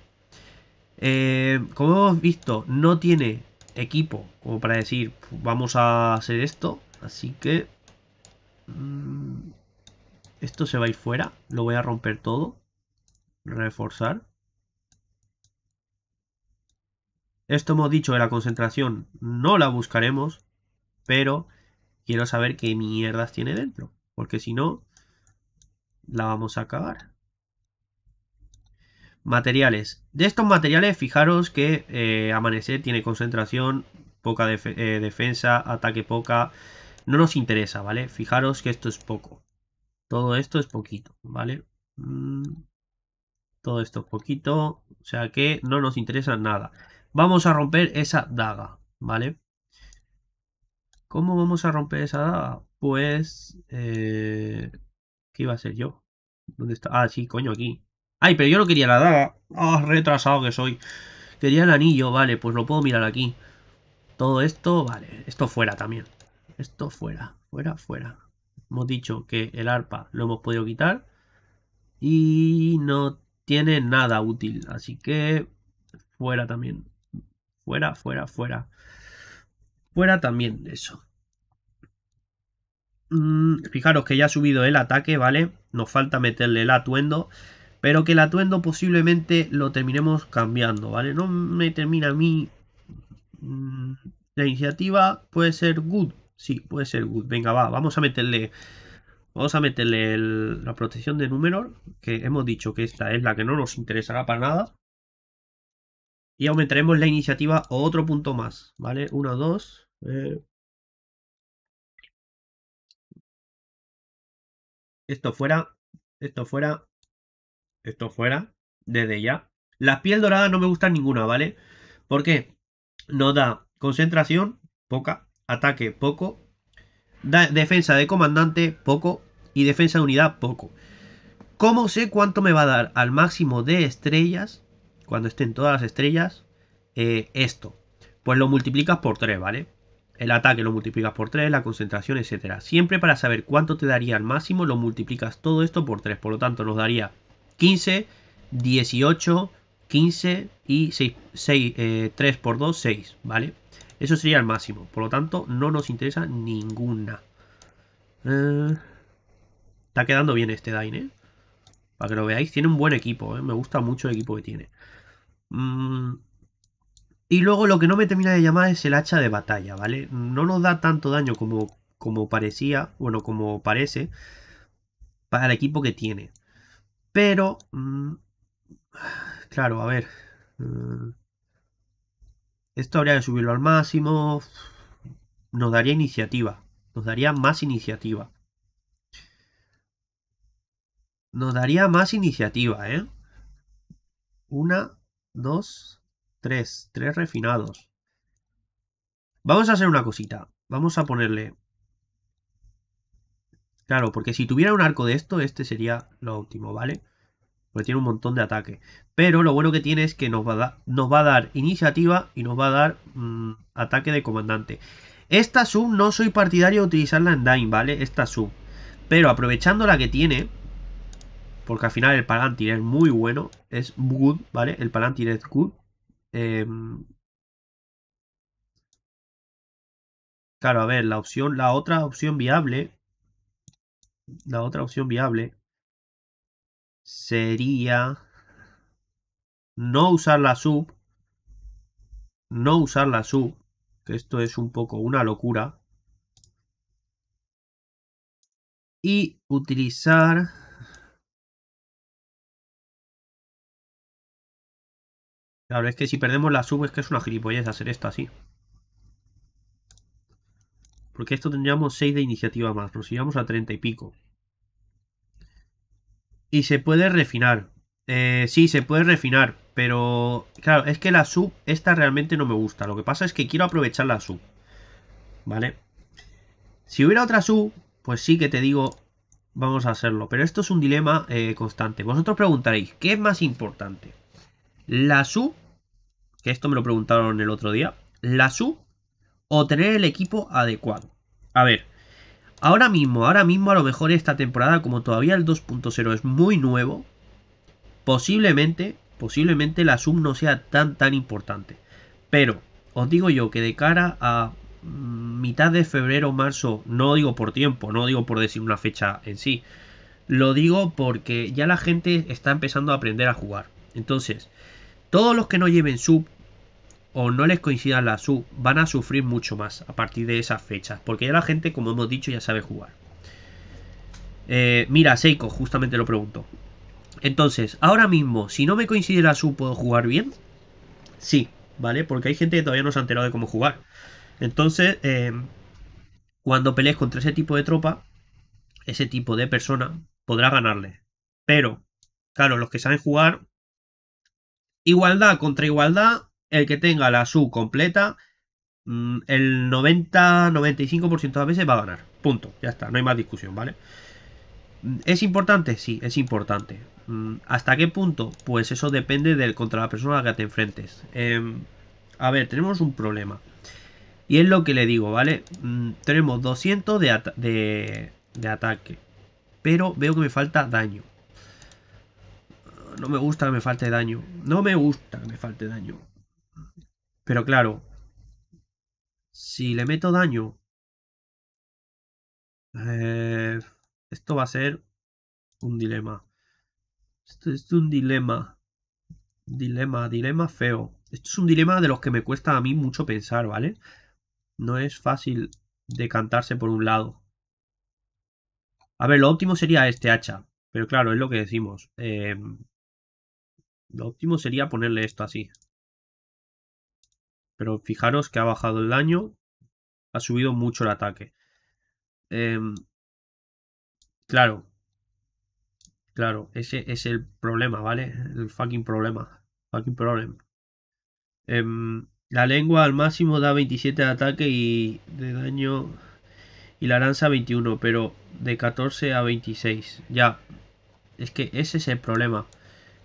Eh, como hemos visto, no tiene equipo como para decir, vamos a hacer esto. Así que... Mm, esto se va a ir fuera. Lo voy a romper todo. Reforzar. Esto hemos dicho de la concentración no la buscaremos, pero quiero saber qué mierdas tiene dentro, porque si no, la vamos a cagar. Materiales. De estos materiales, fijaros que eh, Amanecer tiene concentración, poca eh, defensa, ataque poca. No nos interesa, ¿vale? Fijaros que esto es poco. Todo esto es poquito, ¿vale? Mm, todo esto es poquito. O sea que no nos interesa nada. Vamos a romper esa daga, ¿vale? ¿Cómo vamos a romper esa daga? Pues... Eh, ¿Qué iba a ser yo? ¿Dónde está? Ah, sí, coño, aquí. Ay, pero yo no quería la daga. Ah, retrasado que soy. Quería el anillo, vale, pues lo puedo mirar aquí. Todo esto, vale. Esto fuera también. Esto fuera, fuera, fuera. Hemos dicho que el arpa lo hemos podido quitar. Y no tiene nada útil. Así que fuera también. Fuera, fuera, fuera fuera también de eso. Mm, fijaros que ya ha subido el ataque, ¿vale? Nos falta meterle el atuendo. Pero que el atuendo posiblemente lo terminemos cambiando, ¿vale? No me termina a mí... Mm, la iniciativa puede ser good. Sí, puede ser good. Venga, va, vamos a meterle... Vamos a meterle la protección de número. que hemos dicho que esta es la que no nos interesará para nada. Y aumentaremos la iniciativa otro punto más, ¿vale? uno, dos. Eh, esto fuera, esto fuera, esto fuera, desde ya. Las piel dorada no me gusta ninguna, ¿vale? Porque nos da concentración, poca, ataque, poco, da defensa de comandante, poco, y defensa de unidad, poco. ¿Cómo sé cuánto me va a dar al máximo de estrellas, cuando estén todas las estrellas, eh, esto? Pues lo multiplicas por 3, ¿vale? El ataque lo multiplicas por 3, la concentración, etc. Siempre para saber cuánto te daría al máximo, lo multiplicas todo esto por 3. Por lo tanto, nos daría 15, 18, 15 y 6, 3 eh, por 2, 6, ¿vale? Eso sería el máximo. Por lo tanto, no nos interesa ninguna. Eh, está quedando bien este Dine, ¿eh? Para que lo veáis, tiene un buen equipo, ¿eh? Me gusta mucho el equipo que tiene. Mmm... Y luego lo que no me termina de llamar es el hacha de batalla, ¿vale? No nos da tanto daño como, como parecía, bueno, como parece, para el equipo que tiene. Pero, mm, claro, a ver. Mm, esto habría que subirlo al máximo. Nos daría iniciativa. Nos daría más iniciativa. Nos daría más iniciativa, ¿eh? Una, dos, Tres, refinados. Vamos a hacer una cosita. Vamos a ponerle... Claro, porque si tuviera un arco de esto, este sería lo óptimo, ¿vale? Porque tiene un montón de ataque. Pero lo bueno que tiene es que nos va a, dar iniciativa y nos va a dar mm, ataque de comandante. Esta sub no soy partidario de utilizarla en Dime, ¿vale? Esta sub. Pero aprovechando la que tiene, porque al final el Palantir es muy bueno, es good, ¿vale? El Palantir es good. Em, claro, a ver, la opción, la otra opción viable, la otra opción viable sería no usar la sub, no usar la sub, que esto es un poco una locura, y utilizar Claro, es que si perdemos la sub es que es una gilipollez hacer esto así. Porque esto tendríamos 6 de iniciativa más, nos iríamos a 30 y pico. Y se puede refinar. Eh, sí, se puede refinar, pero claro, es que la sub, esta realmente no me gusta. Lo que pasa es que quiero aprovechar la sub. ¿Vale? Si hubiera otra sub, pues sí que te digo, vamos a hacerlo. Pero esto es un dilema eh, constante. Vosotros preguntaréis, ¿qué es más importante? la SU, que esto me lo preguntaron el otro día, la SU o tener el equipo adecuado. A ver, ahora mismo, ahora mismo a lo mejor esta temporada, como todavía el 2.0 es muy nuevo, posiblemente, posiblemente la SU no sea tan tan importante. Pero os digo yo que de cara a mitad de febrero, marzo, no digo por tiempo, no digo por decir una fecha en sí, lo digo porque ya la gente está empezando a aprender a jugar. Entonces, todos los que no lleven sub o no les coincida la sub van a sufrir mucho más a partir de esas fechas, porque ya la gente, como hemos dicho, ya sabe jugar. Eh, mira, Seiko, justamente lo pregunto. Entonces, ahora mismo, si no me coincide la sub, ¿puedo jugar bien? Sí, ¿vale? Porque hay gente que todavía no se ha enterado de cómo jugar. Entonces, eh, cuando pelees contra ese tipo de tropa, ese tipo de persona podrá ganarle. Pero, claro, los que saben jugar Igualdad contra igualdad, el que tenga la sub completa, mm, el 90-95% de veces va a ganar. Punto. Ya está, no hay más discusión, ¿vale? Mm, ¿Es importante? Sí, es importante. Mm, ¿Hasta qué punto? Pues eso depende del contra la persona a la que te enfrentes. Em, a ver, tenemos un problema. Y es lo que le digo, ¿vale? tenemos 200 de ataque. Pero veo que me falta daño no me gusta que me falte daño. No me gusta que me falte daño. Pero claro, si le meto daño, eh, esto va a ser un dilema. Esto es un dilema. Dilema, dilema feo. Esto es un dilema de los que me cuesta a mí mucho pensar, ¿vale? No es fácil decantarse por un lado. A ver, lo óptimo sería este hacha. Pero claro, es lo que decimos. Eh, lo óptimo sería ponerle esto así. Pero fijaros que ha bajado el daño. Ha subido mucho el ataque. Em, claro. Claro, ese es el problema, ¿vale? El fucking problema. Fucking problem. Em, la lengua al máximo da 27 de ataque y de daño. Y la lanza 21, pero de 14 a 26. Ya. Es que ese es el problema.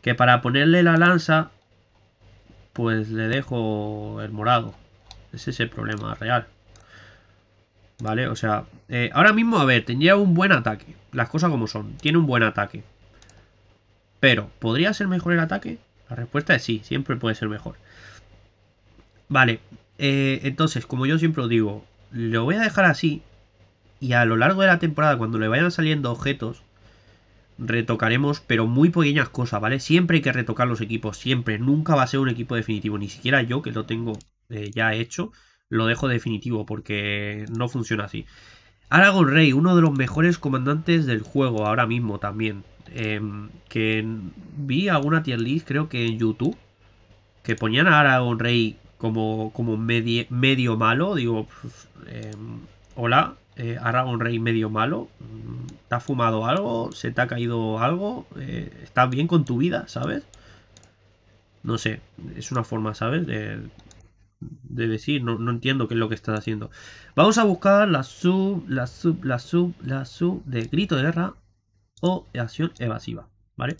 Que para ponerle la lanza, pues le dejo el morado. Ese es el problema real. ¿Vale? O sea, eh, ahora mismo, a ver, tendría un buen ataque. Las cosas como son. Tiene un buen ataque. Pero, ¿podría ser mejor el ataque? La respuesta es sí, siempre puede ser mejor. Vale, eh, entonces, como yo siempre digo, lo voy a dejar así. Y a lo largo de la temporada, cuando le vayan saliendo objetos, retocaremos, pero muy pequeñas cosas, ¿vale? Siempre hay que retocar los equipos, siempre. Nunca va a ser un equipo definitivo, ni siquiera yo, que lo tengo eh, ya hecho, lo dejo definitivo porque no funciona así. Aragon Rey, uno de los mejores comandantes del juego ahora mismo también. Em, que vi alguna tier list, creo que en YouTube, que ponían a Aragon Rey como, como medio, medio malo. Digo, pues, em, hola, eh, un rey medio malo. Mm, ¿Te ha fumado algo? ¿Se te ha caído algo? Eh, ¿Estás bien con tu vida, sabes? No sé, es una forma, ¿sabes? De, decir, no, entiendo qué es lo que estás haciendo. Vamos a buscar la sub, la sub, la sub, la sub de grito de guerra o acción evasiva, ¿vale?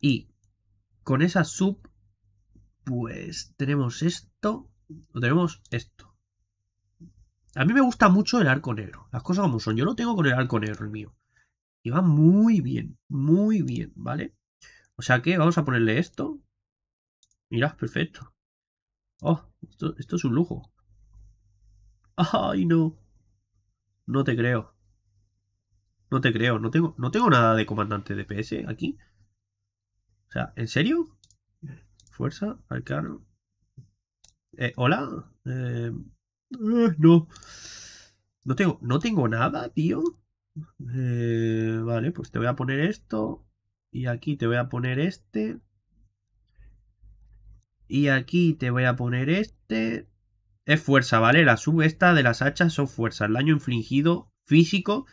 Y con esa sub, pues tenemos esto, tenemos esto. A mí me gusta mucho el arco negro, las cosas como son. Yo no tengo con el arco negro, el mío. Y va muy bien, muy bien, ¿vale? O sea que vamos a ponerle esto. Mirad, perfecto. Oh, esto, es un lujo. Ay, no. No te creo. No te creo, no tengo, no tengo nada de comandante de PS aquí. O sea, ¿en serio? Fuerza, arcano. Eh, hola. Eh, eh, no. No tengo, no tengo nada, tío. Eh, vale, pues te voy a poner esto. Y aquí te voy a poner este. Y aquí te voy a poner este. Es fuerza, ¿vale? La sub esta de las hachas son fuerza. El daño infligido físico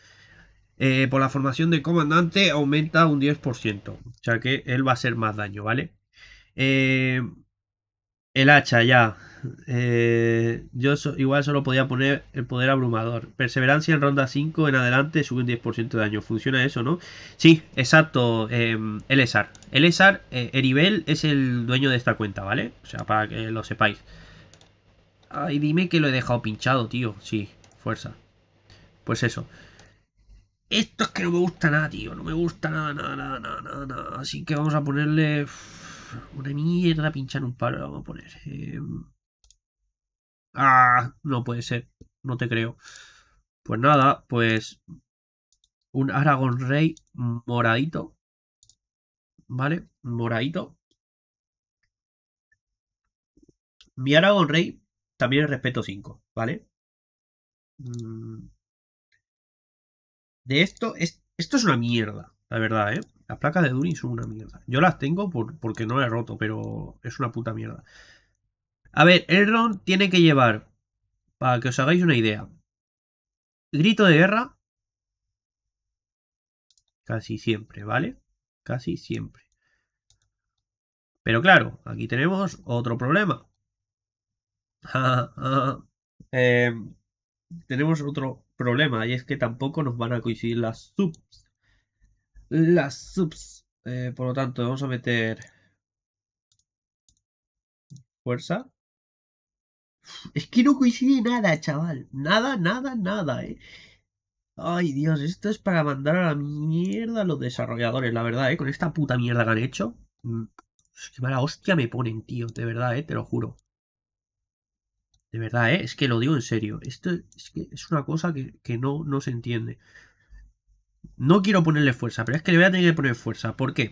eh, por la formación de comandante aumenta un 10%. O sea que él va a hacer más daño, ¿vale? Eh, el hacha, ya. Eh, yo igual solo podía poner el poder abrumador. Perseverancia en ronda 5 en adelante sube un 10% de daño. Funciona eso, ¿no? Sí, exacto. El em, Elesar. Eh, el es el dueño de esta cuenta, ¿vale? O sea, para que lo sepáis. Ay, dime que lo he dejado pinchado, tío. Sí, fuerza. Pues eso. Esto es que no me gusta nada, tío. No me gusta nada, nada, nada, nada. Así que vamos a ponerle... Una mierda pinchar un palo, vamos a poner. Eh, ah, no puede ser. No te creo. Pues nada, pues un Aragón Rey moradito. ¿Vale? Moradito. Mi Aragón Rey también el respeto 5, ¿vale? Mm. De esto, es, esto es una mierda, la verdad, ¿eh? Las placas de Durin son una mierda. Yo las tengo porque no las he roto, pero es una puta mierda. A ver, RON tiene que llevar, para que os hagáis una idea, grito de guerra. Casi siempre, ¿vale? Casi siempre. Pero claro, aquí tenemos otro problema. Eh, tenemos otro problema y es que tampoco nos van a coincidir las subs las subs. Eh, por lo tanto, vamos a meter fuerza. Es que no coincide nada, chaval. Nada, nada, nada, eh. Ay, Dios, esto es para mandar a la mierda a los desarrolladores, la verdad, eh. Con esta puta mierda que han hecho. Mm, es que mala hostia me ponen, tío. De verdad, eh, te lo juro. De verdad, eh. Es que lo digo en serio. Esto es que es una cosa que, que no, no se entiende. No quiero ponerle fuerza, pero es que le voy a tener que poner fuerza. ¿Por qué?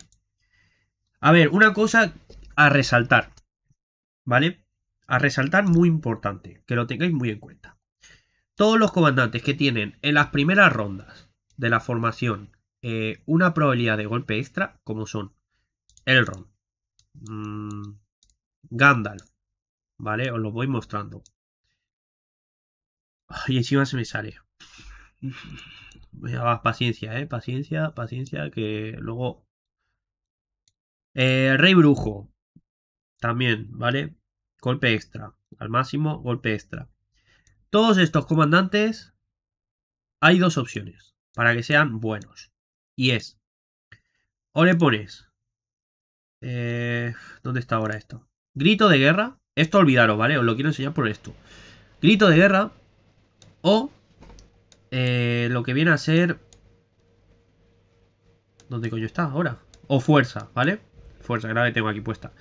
A ver, una cosa a resaltar. ¿Vale? A resaltar muy importante, que lo tengáis muy en cuenta. Todos los comandantes que tienen en las primeras rondas de la formación eh, una probabilidad de golpe extra, como son Elrond, mm, Gandalf, ¿vale? Os lo voy mostrando. Y encima se me sale paciencia, eh, paciencia, paciencia, que luego... Eh, Rey Brujo, también, ¿vale? Golpe extra, al máximo, golpe extra. Todos estos comandantes, hay dos opciones para que sean buenos. Y es, o le pones... Eh, ¿Dónde está ahora esto? Grito de guerra. Esto olvidaros, ¿vale? Os lo quiero enseñar por esto. Grito de guerra. O eh, lo que viene a ser... ¿Dónde coño está ahora? O fuerza, ¿vale? Fuerza, grave tengo aquí puesta.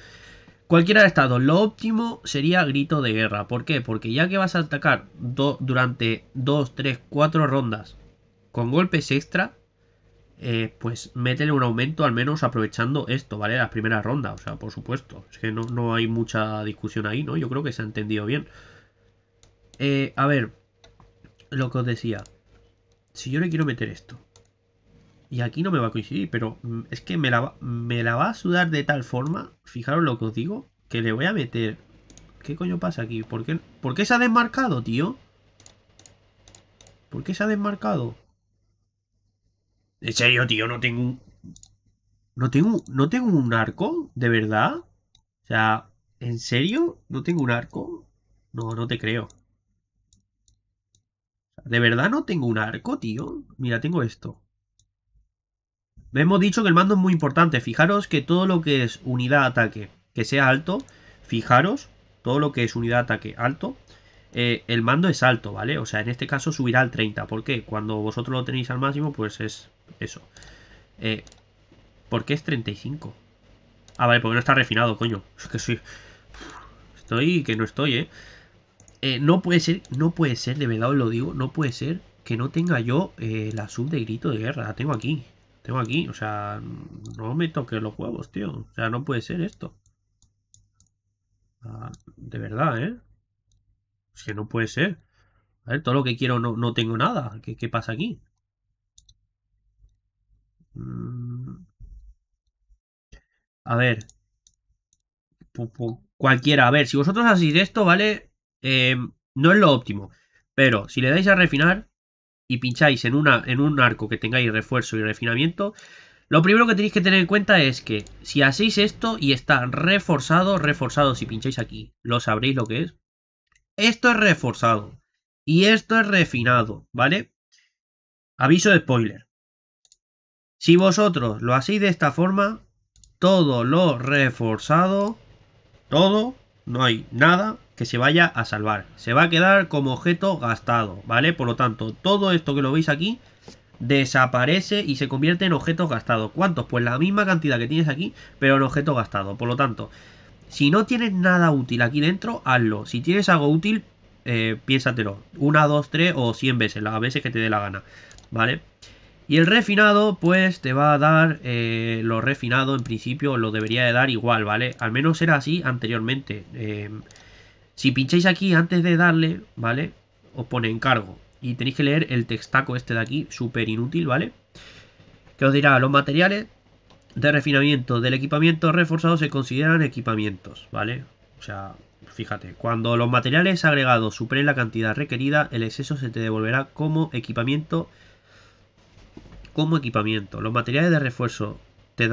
Cualquiera de estos dos. Lo óptimo sería grito de guerra. ¿Por qué? Porque ya que vas a atacar durante dos, tres, cuatro rondas con golpes extra, eh, pues métele un aumento al menos aprovechando esto, ¿vale? Las primeras rondas, o sea, por supuesto. Es que no, no hay mucha discusión ahí, ¿no? Yo creo que se ha entendido bien. Eh, a ver, lo que os decía si yo le quiero meter esto, y aquí no me va a coincidir, pero mm, es que me la, me la va a sudar de tal forma, fijaros lo que os digo, que le voy a meter... ¿Qué coño pasa aquí? ¿Por qué, qué se ha desmarcado, tío? ¿Por qué se ha desmarcado? En serio, tío, no tengo un... No tengo, no tengo un arco, ¿de verdad? O sea, ¿en serio? ¿No tengo un arco? No, no te creo. De verdad no tengo un arco, tío. Mira, tengo esto. Hemos dicho que el mando es muy importante. Fijaros que todo lo que es unidad ataque que sea alto, fijaros, todo lo que es unidad ataque alto, eh, el mando es alto, ¿vale? O sea, en este caso subirá al 30. ¿Por qué? Cuando vosotros lo tenéis al máximo, pues es eso. Eh, ¿Por qué es 35? Ah, vale, porque no está refinado, coño. Es que sí. Estoy que no estoy, ¿eh? Eh, no puede ser, no puede ser, de verdad os lo digo, no puede ser que no tenga yo eh, la sub de grito de guerra, la tengo aquí, tengo aquí, o sea, no me toque los juegos tío, o sea, no puede ser esto. Ah, de verdad, ¿eh? Es que no puede ser. A ver, todo lo que quiero no, tengo nada. ¿Qué, ¿Qué, pasa aquí? Mm. A ver. Cualquiera. A ver, si vosotros hacéis esto, ¿vale? Eh, no es lo óptimo, pero si le dais a refinar y pincháis en, una, en un arco que tengáis refuerzo y refinamiento, lo primero que tenéis que tener en cuenta es que si hacéis esto y está reforzado, reforzado, si pincháis aquí, lo sabréis lo que es. Esto es reforzado y esto es refinado, ¿vale? Aviso de spoiler. Si vosotros lo hacéis de esta forma, todo lo reforzado, todo, no hay nada, se vaya a salvar. Se va a quedar como objeto gastado, ¿vale? Por lo tanto, todo esto que lo veis aquí desaparece y se convierte en objeto gastado, ¿Cuántos? Pues la misma cantidad que tienes aquí, pero en objeto gastado, Por lo tanto, si no tienes nada útil aquí dentro, hazlo. Si tienes algo útil, eh, piénsatelo. Una, dos, tres o cien veces, las veces que te dé la gana, ¿vale? Y el refinado, pues te va a dar eh, lo refinado, en principio lo debería de dar igual, ¿vale? Al menos era así anteriormente. Eh, si pincháis aquí antes de darle, ¿vale? Os pone encargo. Y tenéis que leer el textaco este de aquí, súper inútil, ¿vale? Que os dirá, los materiales de refinamiento del equipamiento reforzado se consideran equipamientos, ¿vale? O sea, fíjate, cuando los materiales agregados superen la cantidad requerida, el exceso se te devolverá como equipamiento. Como equipamiento. Los materiales de refuerzo te,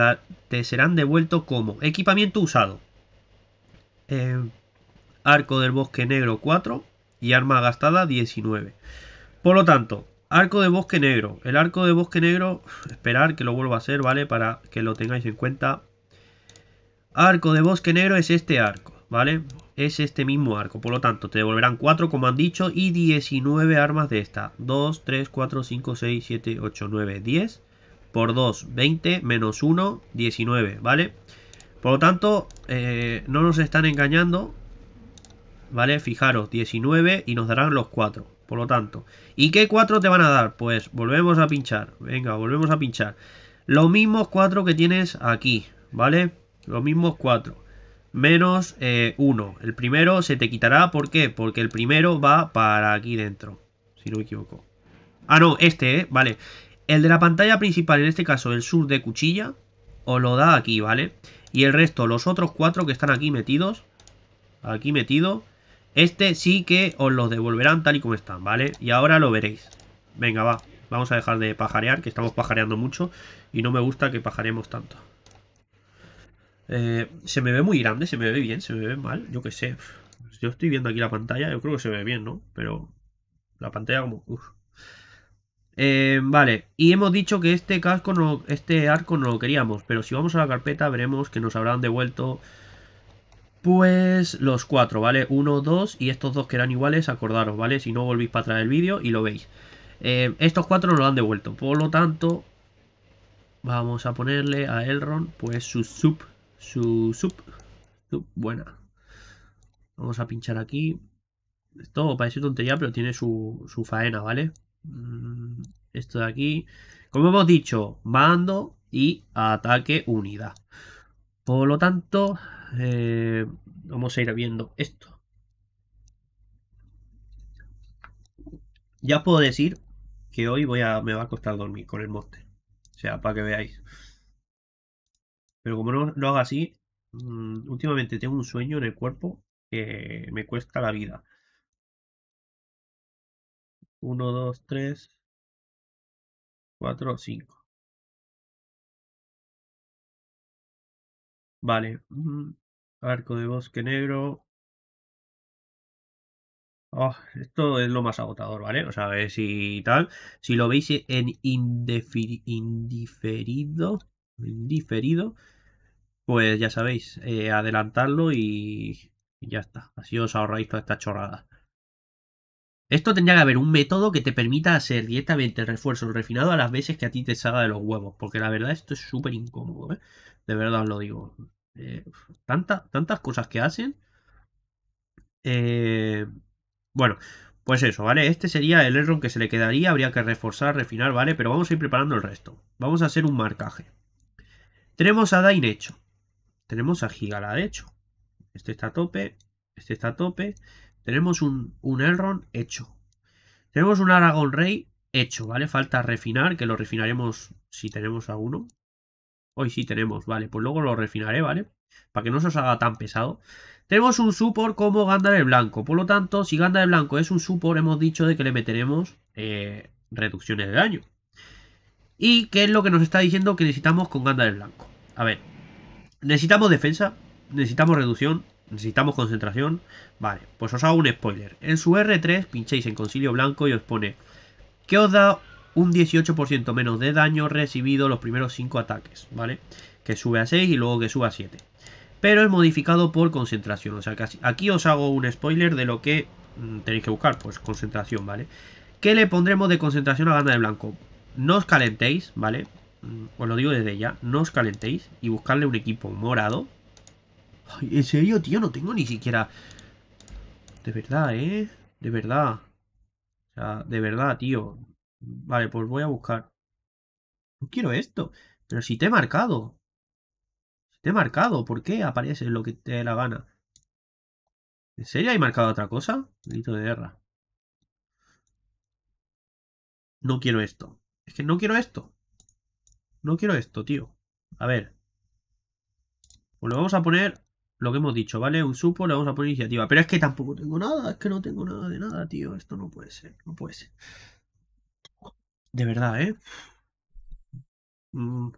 te serán devueltos como equipamiento usado. Eh, Arco del Bosque Negro 4 y arma gastada 19. Por lo tanto, Arco de Bosque Negro. El Arco de Bosque Negro, esperar que lo vuelva a hacer, ¿vale? Para que lo tengáis en cuenta. Arco de Bosque Negro es este arco, ¿vale? Es este mismo arco. Por lo tanto, te devolverán 4, como han dicho, y 19 armas de esta. 2, 3, 4, 5, 6, 7, 8, 9, 10. Por 2, 20, menos 1, 19, ¿vale? Por lo tanto, eh, no nos están engañando, ¿vale? Fijaros, 19 y nos darán los 4, por lo tanto. ¿Y qué 4 te van a dar? Pues volvemos a pinchar, venga, volvemos a pinchar. Los mismos 4 que tienes aquí, ¿vale? Los mismos 4. Menos 1. Eh, el primero se te quitará, ¿por qué? Porque el primero va para aquí dentro, si no me equivoco. Ah, no, este, ¿eh? Vale. El de la pantalla principal, en este caso el sur de cuchilla, os lo da aquí, ¿vale? Y el resto, los otros cuatro que están aquí metidos, aquí metido, este sí que os lo devolverán tal y como están, ¿vale? Y ahora lo veréis. Venga, va. Vamos a dejar de pajarear, que estamos pajareando mucho. Y no me gusta que pajaremos tanto. Eh, se me ve muy grande, se me ve bien, se me ve mal, yo qué sé. Yo estoy viendo aquí la pantalla, yo creo que se ve bien, ¿no? Pero la pantalla como... Eh, vale, y hemos dicho que este casco no, este arco no lo queríamos, pero si vamos a la carpeta veremos que nos habrán devuelto pues los cuatro, ¿vale? Uno, dos y estos dos que eran iguales, acordaros, ¿vale? Si no volvéis para atrás el vídeo y lo veis. Eh, estos cuatro nos lo han devuelto. Por lo tanto, vamos a ponerle a Elrond pues su sub, su sub, buena. Vamos a pinchar aquí. Esto parece tontería, pero tiene su, su faena, ¿vale? Mm, esto de aquí. Como hemos dicho, mando y ataque unidad. Por lo tanto, eh, vamos a ir viendo esto. Ya puedo decir que hoy voy a, me va a costar dormir con el monte O sea, para que veáis. Pero como no lo haga así, mm, últimamente tengo un sueño en el cuerpo que me cuesta la vida. 1, 2, 3, Cuatro, cinco Vale. Arco de bosque negro. Oh, esto es lo más agotador, ¿vale? O sea, a si tal. Si lo veis en indiferido, pues ya sabéis, eh, adelantarlo y y ya está. Así os ahorráis toda esta chorrada. Esto tendría que haber un método que te permita hacer directamente el refuerzo refinado a las veces que a ti te salga de los huevos. Porque la verdad, esto es súper incómodo, ¿eh? De verdad lo digo. Eh, tantas cosas que hacen. Eh, bueno, pues eso, ¿vale? Este sería el error que se le quedaría. Habría que reforzar, refinar, ¿vale? Pero vamos a ir preparando el resto. Vamos a hacer un marcaje. Tenemos a Dain hecho. Tenemos a Gigala hecho. Este está a tope. Este está a tope. Tenemos un, Elrond hecho. Tenemos un Aragón Rey hecho, ¿vale? Falta refinar, que lo refinaremos si tenemos alguno. Hoy sí tenemos, vale, pues luego lo refinaré, ¿vale? Para que no se os haga tan pesado. Tenemos un support como Gandalf el Blanco. Por lo tanto, si Gandalf el Blanco es un support, hemos dicho de que le meteremos eh, reducciones de daño. ¿Y qué es lo que nos está diciendo que necesitamos con Gandalf el Blanco? A ver, necesitamos defensa, necesitamos reducción, necesitamos concentración. Vale, pues os hago un spoiler. En su R3 pinchéis en Concilio Blanco y os pone que os da un 18% menos de daño recibido los primeros 5 ataques, ¿vale? Que sube a 6 y luego que suba a 7. Pero es modificado por concentración, o sea aquí os hago un spoiler de lo que mm, tenéis que buscar, pues concentración, ¿vale? ¿Qué le pondremos de concentración a gana de blanco? No os calentéis, ¿vale? Mm, os lo digo desde ya, no os calentéis y buscarle un equipo morado, Ay, en serio, tío, no tengo ni siquiera... De verdad, ¿eh? De verdad. O sea, de verdad, tío. Vale, pues voy a buscar. No quiero esto. Pero si te he marcado. Si te he marcado, ¿por qué aparece lo que te dé la gana? ¿En serio hay marcado otra cosa? Delito de guerra. No quiero esto. Es que no quiero esto. No quiero esto, tío. A ver. Pues lo vamos a poner lo que hemos dicho, ¿vale? Un supo le vamos a poner iniciativa. Pero es que tampoco tengo nada, es que no tengo nada de nada, tío. Esto no puede ser, no puede ser. De verdad, ¿eh? Mm.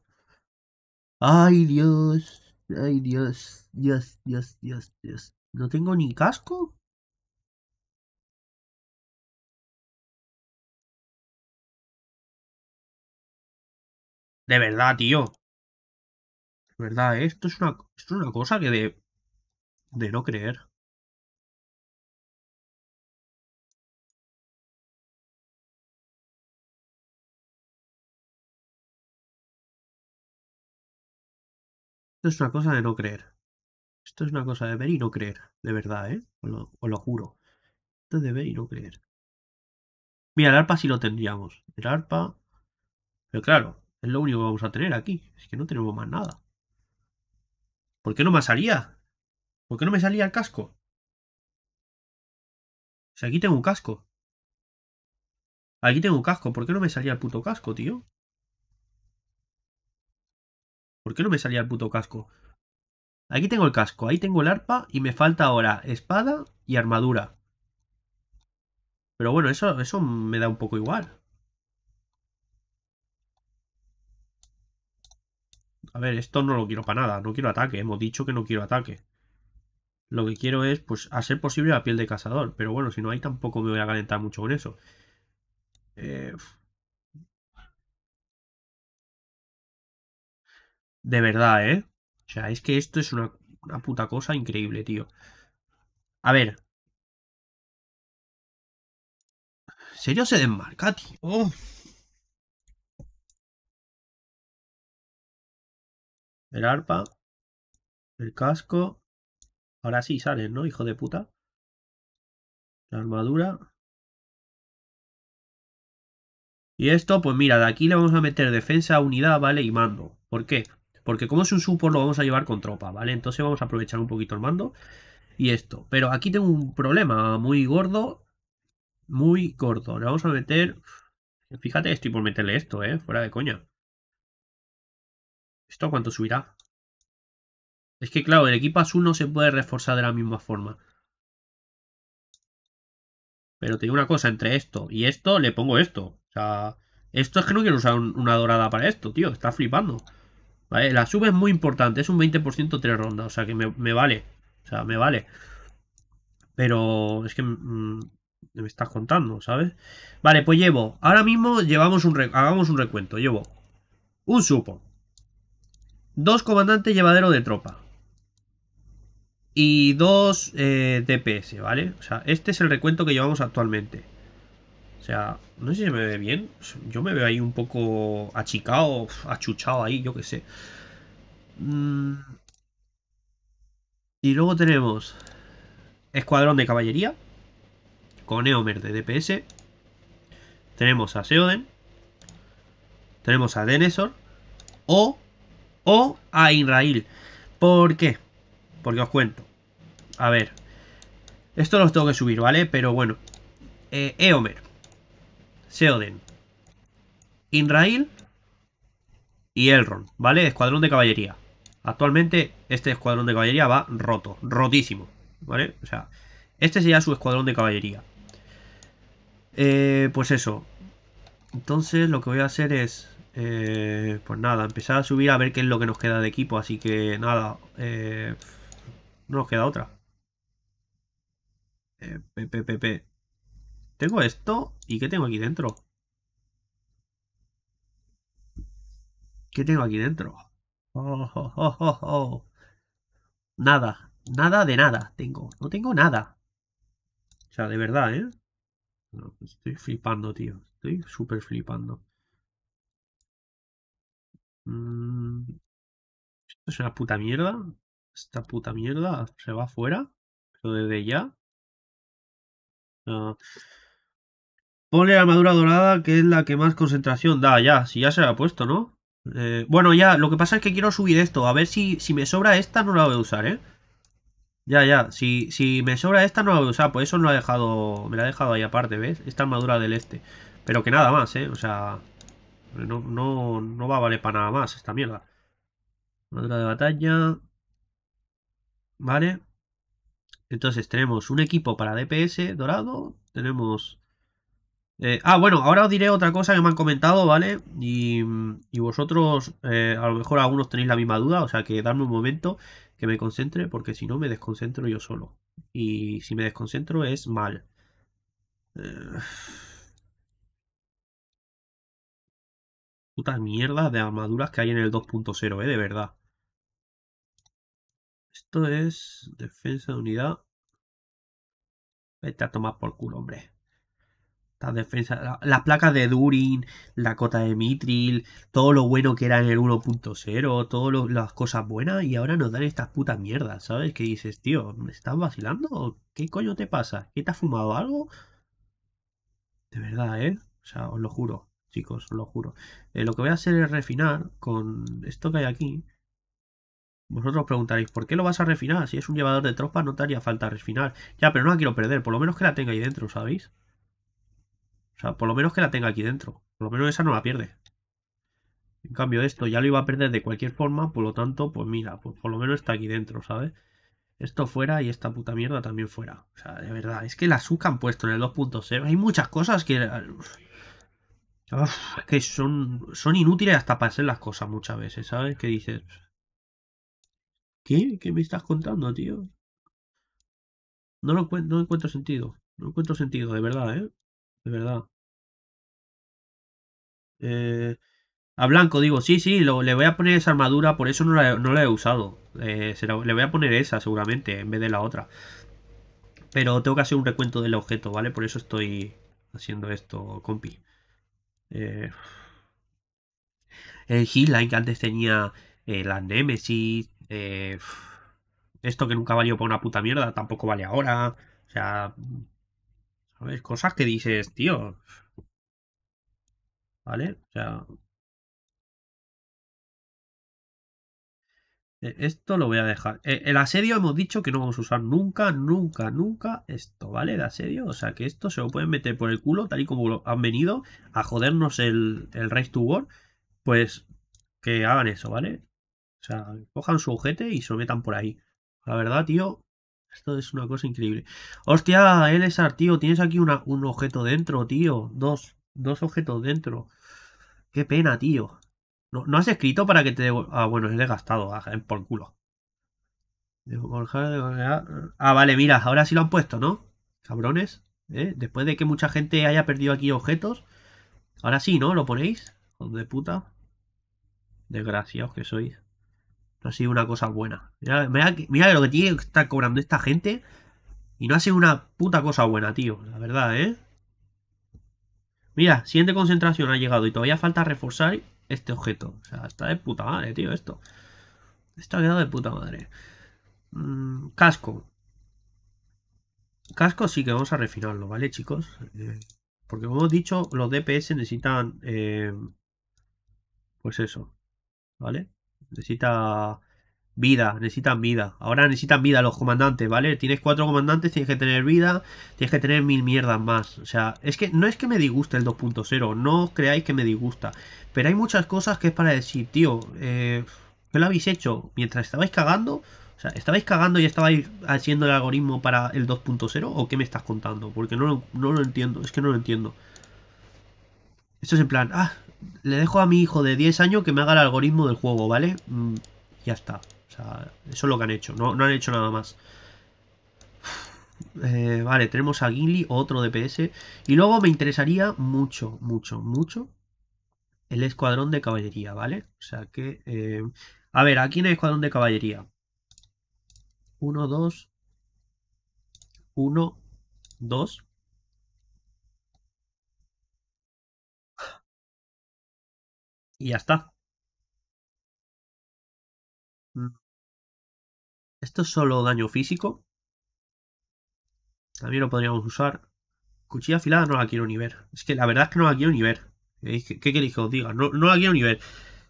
Ay, Dios. Ay, Dios. Dios, Dios, Dios, Dios. ¿No tengo ni casco? De verdad, tío. De verdad, ¿eh? esto es una, esto es una cosa que de, de no creer Esto es una cosa de no creer. Esto es una cosa de ver y no creer, de verdad, ¿eh? Os lo, juro. Esto es de ver y no creer. Mira, el arpa sí lo tendríamos. El arpa... Pero claro, es lo único que vamos a tener aquí. Es que no tenemos más nada. ¿Por qué no más haría? ¿Por qué no me salía el casco? Si aquí tengo un casco. Aquí tengo un casco. ¿Por qué no me salía el puto casco, tío? ¿Por qué no me salía el puto casco? Aquí tengo el casco, ahí tengo el arpa y me falta ahora espada y armadura. Pero bueno, eso, eso me da un poco igual. A ver, esto no lo quiero para nada. No quiero ataque. Hemos dicho que no quiero ataque. Lo que quiero es, pues, hacer posible la piel de cazador. Pero bueno, si no hay, tampoco me voy a calentar mucho con eso. Eh, de verdad, ¿eh? O sea, es que esto es una, puta cosa increíble, tío. A ver. serio se desmarca, tío? Oh. El arpa. El casco. Ahora sí salen, ¿no, hijo de puta? La armadura. Y esto, pues mira, de aquí le vamos a meter defensa, unidad, ¿vale? Y mando. ¿Por qué? Porque como es un support lo vamos a llevar con tropa, ¿vale? Entonces vamos a aprovechar un poquito el mando y esto. Pero aquí tengo un problema muy gordo. Muy gordo. Le vamos a meter... Fíjate, estoy por meterle esto, ¿eh? Fuera de coña. ¿Esto cuánto subirá? Es que, claro, el equipo azul no se puede reforzar de la misma forma. Pero tengo una cosa, entre esto y esto, le pongo esto. O sea, esto es que no quiero usar una dorada para esto, tío. Está flipando. ¿Vale? La sub es muy importante. Es un 20% tres rondas. O sea, que me, vale. O sea, me vale. Pero es que mm, me estás contando, ¿sabes? Vale, pues llevo. Ahora mismo llevamos un hagamos un recuento. Llevo un supo. Dos comandantes llevadero de tropa y dos eh, DPS, ¿vale? O sea, este es el recuento que llevamos actualmente. O sea, no sé si me ve bien. Yo me veo ahí un poco achicado, achuchado ahí, yo qué sé. Mm. Y luego tenemos Escuadrón de Caballería con Eomer de DPS. Tenemos a Seoden. Tenemos a Denesor. O, o a Inrail. ¿Por qué? Porque os cuento. A ver. Esto los tengo que subir, ¿vale? Pero bueno. Eh, Eomer. Seoden. Inrail. Y Elrond, ¿vale? Escuadrón de caballería. Actualmente este escuadrón de caballería va roto. Rotísimo. ¿Vale? O sea, este sería su escuadrón de caballería. Eh, pues eso. Entonces lo que voy a hacer es... Eh, pues nada, empezar a subir a ver qué es lo que nos queda de equipo. Así que nada. Eh, no nos queda otra. Eh, tengo esto. ¿Y qué tengo aquí dentro? ¿Qué tengo aquí dentro? Oh, oh, oh, nada. Nada de nada tengo. No tengo nada. O sea, de verdad, ¿eh? estoy flipando, tío. Estoy súper flipando. Mm, esto es una puta mierda esta puta mierda se va fuera pero desde ya. pone ah. ponle la armadura dorada, que es la que más concentración da, ya, si ya se la ha puesto, ¿no? Eh, bueno, ya, lo que pasa es que quiero subir esto, a ver si, me sobra esta no la voy a usar, ¿eh? Ya, ya, si, si me sobra esta no la voy a usar, pues eso no la he dejado, me la ha dejado ahí aparte, ¿ves? Esta armadura del este, pero que nada más, ¿eh? O sea, no, no, no va a valer para nada más esta mierda. Armadura de batalla, ¿Vale? Entonces tenemos un equipo para DPS dorado. Tenemos... Eh, ah, bueno, ahora os diré otra cosa que me han comentado, ¿vale? Y, vosotros, eh, a lo mejor algunos tenéis la misma duda, o sea que darme un momento que me concentre, porque si no me desconcentro yo solo. Y si me desconcentro es mal. Eh, Putas mierdas de armaduras que hay en el 2.0, ¿eh? De verdad. Esto es defensa de unidad. Vete a tomar por culo, hombre. La defensa, las placas de Durin, la cota de Mitril, todo lo bueno que era en el 1.0, todas las cosas buenas y ahora nos dan estas putas mierdas, ¿sabes? Que dices, tío, ¿me estás vacilando? ¿Qué coño te pasa? ¿Qué te has fumado algo? De verdad, ¿eh? O sea, os lo juro, chicos, os lo juro. Eh, lo que voy a hacer es refinar con esto que hay aquí, vosotros preguntaréis, ¿por qué lo vas a refinar? Si es un llevador de tropas no te haría falta refinar. Ya, pero no la quiero perder, por lo menos que la tenga ahí dentro, ¿sabéis? O sea, por lo menos que la tenga aquí dentro. Por lo menos esa no la pierde. En cambio esto ya lo iba a perder de cualquier forma, por lo tanto, pues mira, pues por lo menos está aquí dentro, ¿sabes? Esto fuera y esta puta mierda también fuera. O sea, de verdad, es que la azúcar han puesto en el 2.0. Hay muchas cosas que... que son, son inútiles hasta para hacer las cosas muchas veces, ¿sabes? qué dices... ¿Qué? ¿Qué me estás contando, tío? No lo encuentro, sentido. No encuentro sentido, de verdad, ¿eh? De verdad. Eh, a blanco digo, sí, sí, le voy a poner esa armadura, por eso no la, he usado. Eh, le voy a poner esa seguramente, en vez de la otra. Pero tengo que hacer un recuento del objeto, ¿vale? Por eso estoy haciendo esto, compi. Eh, el en que antes tenía eh, las Nemesis, eh, esto que nunca valió para una puta mierda tampoco vale ahora. O sea, ¿sabes? Cosas que dices, tío. ¿Vale? O sea... E, esto lo voy a dejar. E, el asedio hemos dicho que no vamos a usar nunca, nunca, nunca esto, ¿vale? De asedio, o sea que esto se lo pueden meter por el culo, tal y como han venido a jodernos el, el Race to War, pues que hagan eso, ¿vale? O sea, cojan su objeto y se lo metan por ahí. La verdad, tío, esto es una cosa increíble. Hostia, Elesar, tío, tienes aquí un objeto dentro, tío. Dos, dos objetos dentro. Qué pena, tío. ¿No, ¿no has escrito para que te Ah, bueno, le he gastado, ah, eh, por culo. Ah, vale, mira, ahora sí lo han puesto, ¿no? Cabrones. ¿eh? Después de que mucha gente haya perdido aquí objetos. Ahora sí, ¿no? ¿Lo ponéis? Joder de puta. Desgraciados que sois. No ha sido una cosa buena. Mira, lo que tiene que cobrando esta gente. Y no ha sido una puta cosa buena, tío. La verdad, ¿eh? Mira, siguiente concentración ha llegado y todavía falta reforzar este objeto. O sea, está de puta madre, tío, esto. Está quedado de puta madre. Mm, casco. Casco sí que vamos a refinarlo, ¿vale, chicos? Eh, porque como hemos dicho, los DPS necesitan... Eh, pues eso, ¿vale? Necesita vida, necesitan vida. Ahora necesitan vida los comandantes, ¿vale? Tienes cuatro comandantes, tienes que tener vida, tienes que tener mil mierdas más. O sea, es que no es que me disguste el 2.0, no creáis que me disgusta. Pero hay muchas cosas que es para decir, tío, eh, ¿qué lo habéis hecho? Mientras estabais cagando, o sea, ¿estabais cagando y estabais haciendo el algoritmo para el 2.0 o qué me estás contando? Porque no no lo entiendo, es que no lo entiendo. Esto es en plan, ah, le dejo a mi hijo de 10 años que me haga el algoritmo del juego, ¿vale? Mm, ya está. O sea, eso es lo que han hecho, no, han hecho nada más. Eh, vale, tenemos a Gimli, otro DPS. Y luego me interesaría mucho, mucho, mucho el escuadrón de caballería, ¿vale? O sea que... Eh, a ver, aquí en hay escuadrón de caballería. Uno, dos... Uno, dos... y ya está. Mm. Esto es solo daño físico. También lo podríamos usar. Cuchilla afilada no la quiero ni ver. Es que la verdad es que no la quiero ni ver. ¿Qué, queréis que os diga? No, no la quiero ni ver.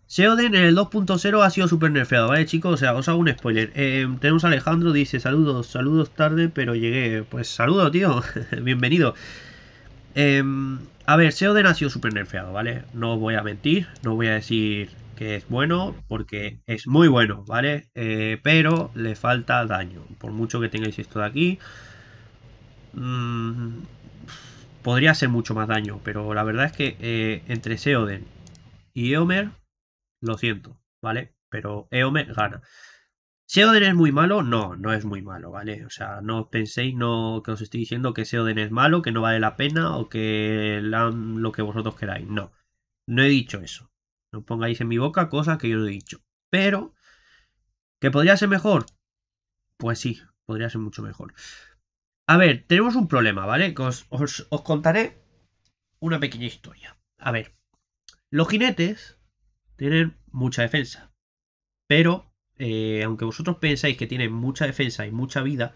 Seoden en el 2.0 ha sido súper nerfeado, ¿vale, chicos? O sea, os hago un spoiler. Eh, tenemos a Alejandro, dice, saludos, saludos tarde, pero llegué. Pues saludo, tío. Bienvenido. Eh, a ver, Seoden ha sido súper nerfeado, ¿vale? No voy a mentir, no voy a decir que es bueno, porque es muy bueno, ¿vale? Eh, pero le falta daño. Por mucho que tengáis esto de aquí, mm, podría ser mucho más daño, pero la verdad es que eh, entre Seoden y Eomer, lo siento, ¿vale? Pero Eomer gana. ¿Seoden es muy malo? No, no es muy malo, ¿vale? O sea, no penséis no, que os estoy diciendo que Seoden es malo, que no vale la pena o que lo que vosotros queráis. No, no he dicho eso. No pongáis en mi boca cosas que yo no he dicho. Pero, ¿que podría ser mejor? Pues sí, podría ser mucho mejor. A ver, tenemos un problema, ¿vale? Os, os, os contaré una pequeña historia. A ver, los jinetes tienen mucha defensa, pero eh, aunque vosotros pensáis que tiene mucha defensa y mucha vida,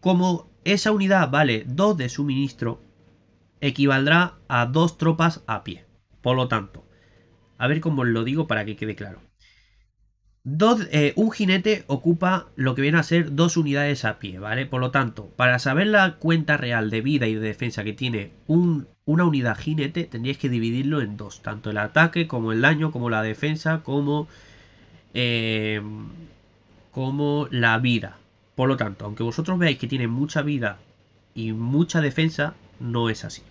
como esa unidad vale 2 de suministro, equivaldrá a 2 tropas a pie. Por lo tanto, a ver cómo lo digo para que quede claro. Dos, eh, un jinete ocupa lo que viene a ser dos unidades a pie, ¿vale? Por lo tanto, para saber la cuenta real de vida y de defensa que tiene un, una unidad jinete, tendríais que dividirlo en dos, tanto el ataque como el daño, como la defensa, como eh, como la vida. Por lo tanto, aunque vosotros veáis que tiene mucha vida y mucha defensa, no es así.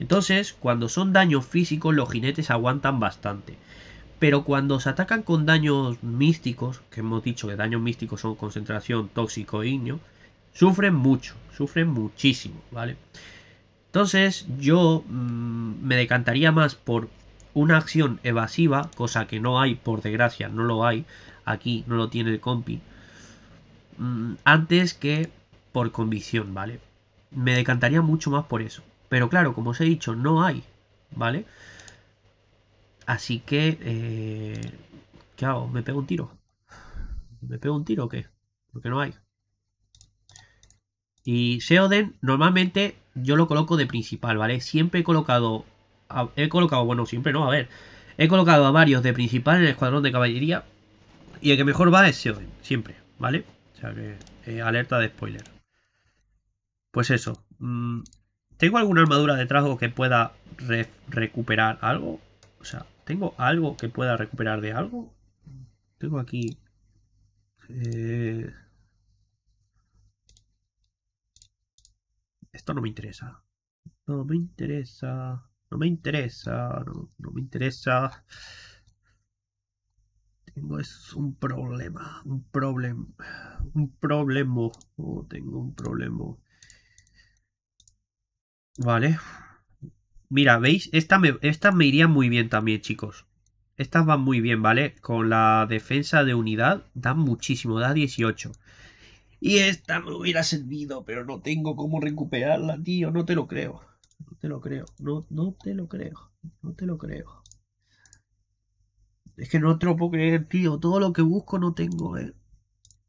Entonces, cuando son daños físicos, los jinetes aguantan bastante. Pero cuando se atacan con daños místicos, que hemos dicho que daños místicos son concentración, tóxico e ignio, sufren mucho, sufren muchísimo, ¿vale? Entonces, yo mm, me decantaría más por una acción evasiva, cosa que no hay, por desgracia, no lo hay, aquí no lo tiene el compi, mm, antes que por convicción, ¿vale? Me decantaría mucho más por eso. Pero claro, como os he dicho, no hay, ¿vale? Así que, eh, ¿qué ¿Me pego un tiro? ¿Me pego un tiro o qué? Porque no hay. Y Seoden, normalmente yo lo coloco de principal, ¿vale? Siempre he colocado he colocado, bueno, siempre no, a ver, he colocado a varios de principales en el escuadrón de caballería y el que mejor va es Seoden, siempre, ¿vale? O sea que eh, alerta de spoiler. Pues eso. Mm, ¿Tengo alguna armadura de trago que pueda recuperar algo? O sea, ¿tengo algo que pueda recuperar de algo? Tengo aquí... Eh, esto no me interesa. No me interesa. No me interesa, no, me interesa. Tengo es un problema, un problema, un problema. tengo un problema. Vale. Mira, ¿veis? Esta me, estas me irían muy bien también, chicos. Estas van muy bien, ¿vale? Con la defensa de unidad dan muchísimo, da 18. Y esta me hubiera servido, pero no tengo cómo recuperarla, tío, no te lo creo. No te lo creo, no, te lo creo, no te lo creo. Es que no te lo puedo creer, tío. Todo lo que busco no tengo, eh.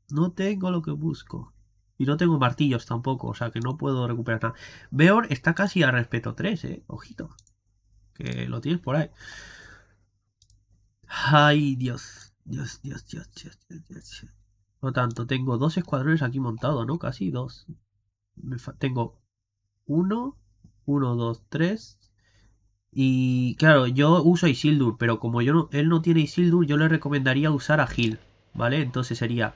No tengo lo que busco. Y no tengo martillos tampoco, o sea que no puedo recuperar nada. Beor está casi a respeto 3, eh. Ojito. Que lo tienes por ahí. Ay, Dios. Dios, Dios, Dios, Dios, Dios, Dios. No tanto, tengo dos escuadrones aquí montados, ¿no? Casi dos. tengo uno, 1, 2, 3. Y claro, yo uso Isildur, pero como yo él no tiene Isildur, yo le recomendaría usar a Gil, ¿vale? Entonces sería...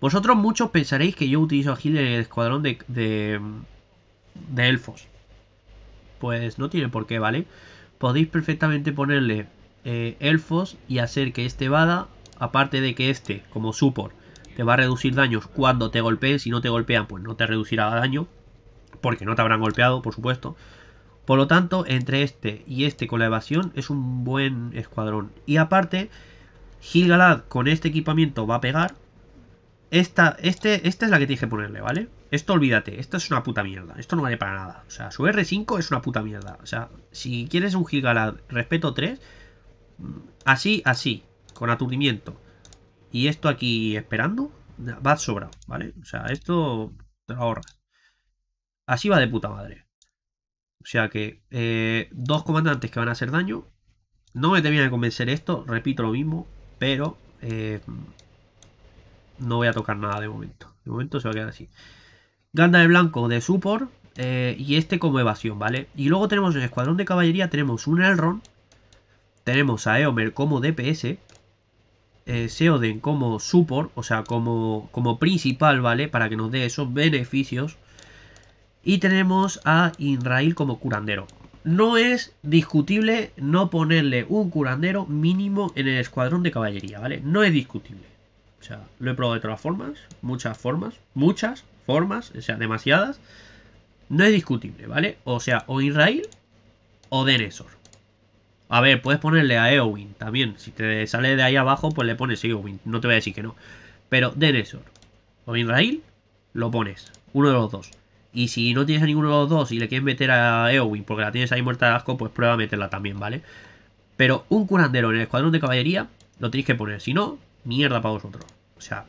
Vosotros muchos pensaréis que yo utilizo a Gil en el escuadrón de, de, elfos. Pues no tiene por qué, ¿vale? Podéis perfectamente ponerle eh, elfos y hacer que este vada, aparte de que este, como support, te va a reducir daños cuando te golpeen. Si no te golpean, pues no te reducirá daño porque no te habrán golpeado, por supuesto. Por lo tanto, entre este y este con la evasión es un buen escuadrón. Y aparte, Gilgalad con este equipamiento va a pegar. Esta, este, esta es la que tienes que ponerle, ¿vale? Esto olvídate, esto es una puta mierda. Esto no vale para nada. O sea, su R5 es una puta mierda. O sea, si quieres un Gilgalad respeto 3, así, así, con aturdimiento. Y esto aquí esperando, va sobrado, ¿vale? O sea, esto te lo ahorras. Así va de puta madre. O sea que eh, dos comandantes que van a hacer daño. No me termina de convencer esto, repito lo mismo, pero eh, no voy a tocar nada de momento. De momento se va a quedar así. Ganda de blanco de support eh, y este como evasión, ¿vale? Y luego tenemos el escuadrón de caballería, tenemos un Elrond, tenemos a Eomer como DPS, Seoden como support, o sea, como, como principal, ¿vale? Para que nos dé esos beneficios y tenemos a Inrail como curandero. No es discutible no ponerle un curandero mínimo en el escuadrón de caballería, ¿vale? No es discutible. O sea, lo he probado de todas formas, muchas formas, muchas formas, o sea, demasiadas. No es discutible, ¿vale? O sea, o Israel o Denesor. A ver, puedes ponerle a Eowyn también. Si te sale de ahí abajo, pues le pones Eowyn. No te voy a decir que no. Pero Denesor o Inrail, lo pones. Uno de los dos. Y si no tienes a ninguno de los dos y le quieres meter a Eowyn porque la tienes ahí muerta de asco, pues prueba a meterla también, ¿vale? Pero un curandero en el escuadrón de caballería lo tenéis que poner. Si no, mierda para vosotros. O sea,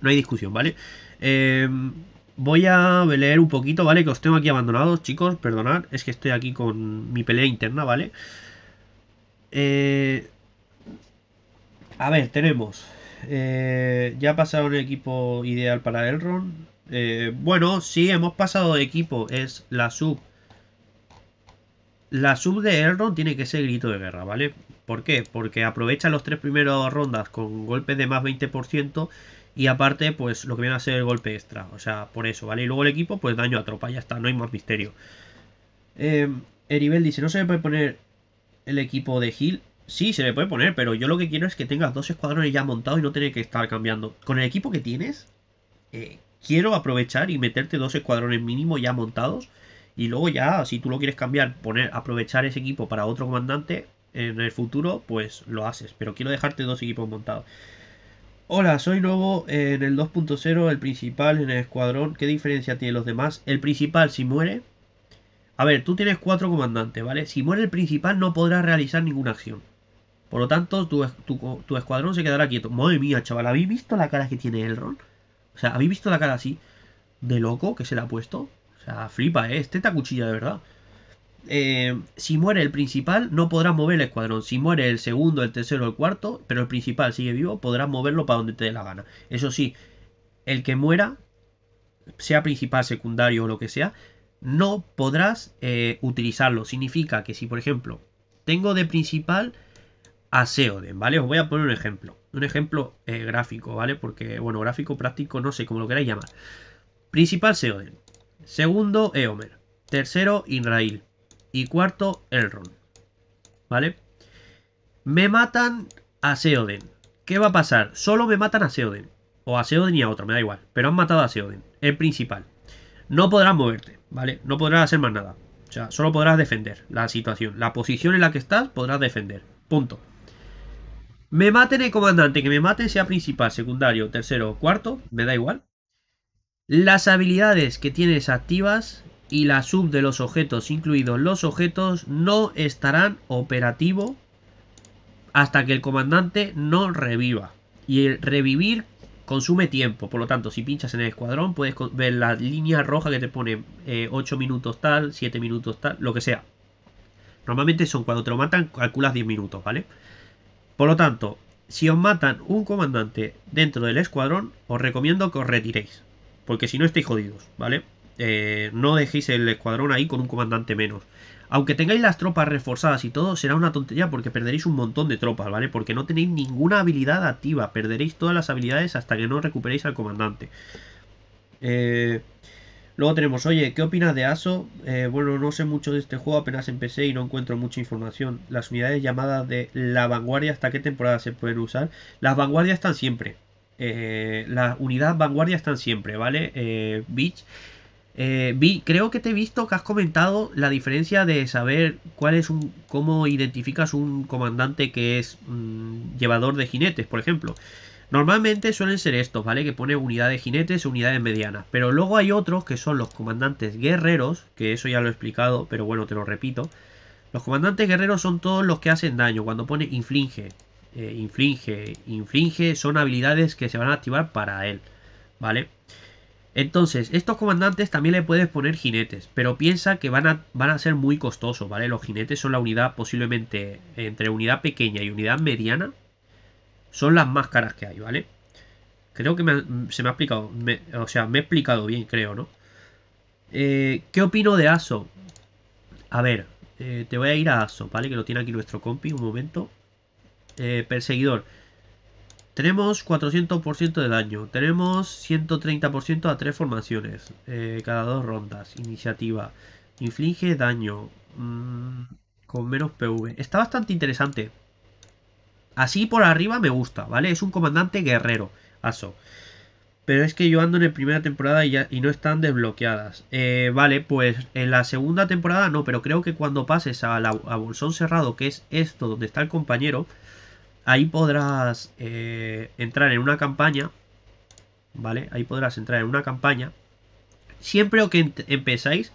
no hay discusión, ¿vale? Em, voy a leer un poquito, ¿vale? Que os tengo aquí abandonados, chicos. Perdonad, es que estoy aquí con mi pelea interna, ¿vale? Eh, a ver, tenemos. Eh, ya ya pasado el equipo ideal para Elrond. Eh, bueno, sí, hemos pasado de equipo. Es la sub. La sub de Erron tiene que ser grito de guerra, ¿vale? ¿Por qué? Porque aprovecha los tres primeros rondas con golpes de más 20% y aparte, pues lo que viene a ser el golpe extra. O sea, por eso, ¿vale? Y luego el equipo, pues daño a tropa, ya está, no hay más misterio. Eh, Eribel dice, ¿no se le puede poner el equipo de Gil? Sí, se le puede poner, pero yo lo que quiero es que tengas dos escuadrones ya montados y no tener que estar cambiando. Con el equipo que tienes, eh, quiero aprovechar y meterte dos escuadrones mínimo ya montados. Y luego ya, si tú lo quieres cambiar, poner, aprovechar ese equipo para otro comandante en el futuro, pues lo haces. Pero quiero dejarte dos equipos montados. Hola, soy nuevo en el 2.0, el principal en el escuadrón. ¿Qué diferencia tiene los demás? El principal, si muere... A ver, tú tienes cuatro comandantes, ¿vale? Si muere el principal no podrás realizar ninguna acción. Por lo tanto, tu, tu escuadrón se quedará quieto. Madre mía, chaval, ¿habéis visto la cara que tiene Elrond? O sea, ¿habéis visto la cara así de loco que se le ha puesto? O sea, flipa, ¿eh? Este está cuchilla de verdad. Eh, si muere el principal, no podrás mover el escuadrón. Si muere el segundo, el tercero, el cuarto, pero el principal sigue vivo, podrás moverlo para donde te dé la gana. Eso sí, el que muera, sea principal, secundario o lo que sea, no podrás eh, utilizarlo. Significa que si, por ejemplo, tengo de principal a Seoden, ¿vale? Os voy a poner un ejemplo un ejemplo eh, gráfico, ¿vale? Porque, bueno, gráfico práctico, no sé, cómo lo queráis llamar. Principal Seoden. Segundo, Eomer. Tercero, Inrail. Y cuarto, Elrond. ¿Vale? Me matan a Seoden. ¿Qué va a pasar? Solo me matan a Seoden. O a Seoden y a otro, me da igual. Pero han matado a Seoden, el principal. No podrás moverte, ¿vale? No podrás hacer más nada. O sea, solo podrás defender la situación. La posición en la que estás podrás defender. Punto. Me maten el comandante, que me maten sea principal, secundario, tercero, cuarto, me da igual. Las habilidades que tienes activas y la sub de los objetos, incluidos los objetos, no estarán operativo hasta que el comandante no reviva. Y el revivir consume tiempo, por lo tanto, si pinchas en el escuadrón puedes ver la línea roja que te pone 8 eh, minutos tal, 7 minutos tal, lo que sea. Normalmente son cuando te lo matan, calculas 10 minutos, ¿vale? vale por lo tanto, si os matan un comandante dentro del escuadrón, os recomiendo que os retiréis. Porque si no estáis jodidos, ¿vale? Eh, no dejéis el escuadrón ahí con un comandante menos. Aunque tengáis las tropas reforzadas y todo, será una tontería porque perderéis un montón de tropas, ¿vale? Porque no tenéis ninguna habilidad activa, perderéis todas las habilidades hasta que no recuperéis al comandante. Eh, Luego tenemos, oye, ¿qué opinas de ASO? Eh, bueno, no sé mucho de este juego, apenas empecé y no encuentro mucha información. Las unidades llamadas de la vanguardia, ¿hasta qué temporada se pueden usar? Las vanguardias están siempre. Eh, las unidades vanguardia están siempre, ¿vale? Eh, Beach. Eh, vi, creo que te he visto que has comentado la diferencia de saber cuál es un, cómo identificas un comandante que es mm, llevador de jinetes, por ejemplo. Normalmente suelen ser estos, ¿vale? Que pone unidades jinetes, unidades medianas. Pero luego hay otros que son los comandantes guerreros, que eso ya lo he explicado, pero bueno, te lo repito. Los comandantes guerreros son todos los que hacen daño. Cuando pone inflige, eh, inflige, inflige, son habilidades que se van a activar para él, ¿vale? Entonces, estos comandantes también le puedes poner jinetes, pero piensa que van a, van a ser muy costosos, ¿vale? Los jinetes son la unidad posiblemente entre unidad pequeña y unidad mediana, son las más caras que hay, ¿vale? Creo que se me ha explicado, o sea, me he explicado bien, creo, ¿no? Eh, ¿Qué opino de ASO? A ver, eh, te voy a ir a ASO, ¿vale? Que lo tiene aquí nuestro compi, un momento. Eh, perseguidor. Tenemos 400% de daño. Tenemos 130% a tres formaciones. cada dos rondas. Iniciativa. Inflige daño. Mm, con menos PV. Está bastante interesante. Así por arriba me gusta, ¿vale? Es un comandante guerrero, Aso. Pero es que yo ando en la primera temporada y, ya, y no están desbloqueadas. Eh, vale, pues en la segunda temporada no, pero creo que cuando pases a, Bolsón Cerrado, que es esto donde está el compañero, ahí podrás eh, entrar en una campaña. ¿Vale? Ahí podrás entrar en una campaña. Siempre que empezáis,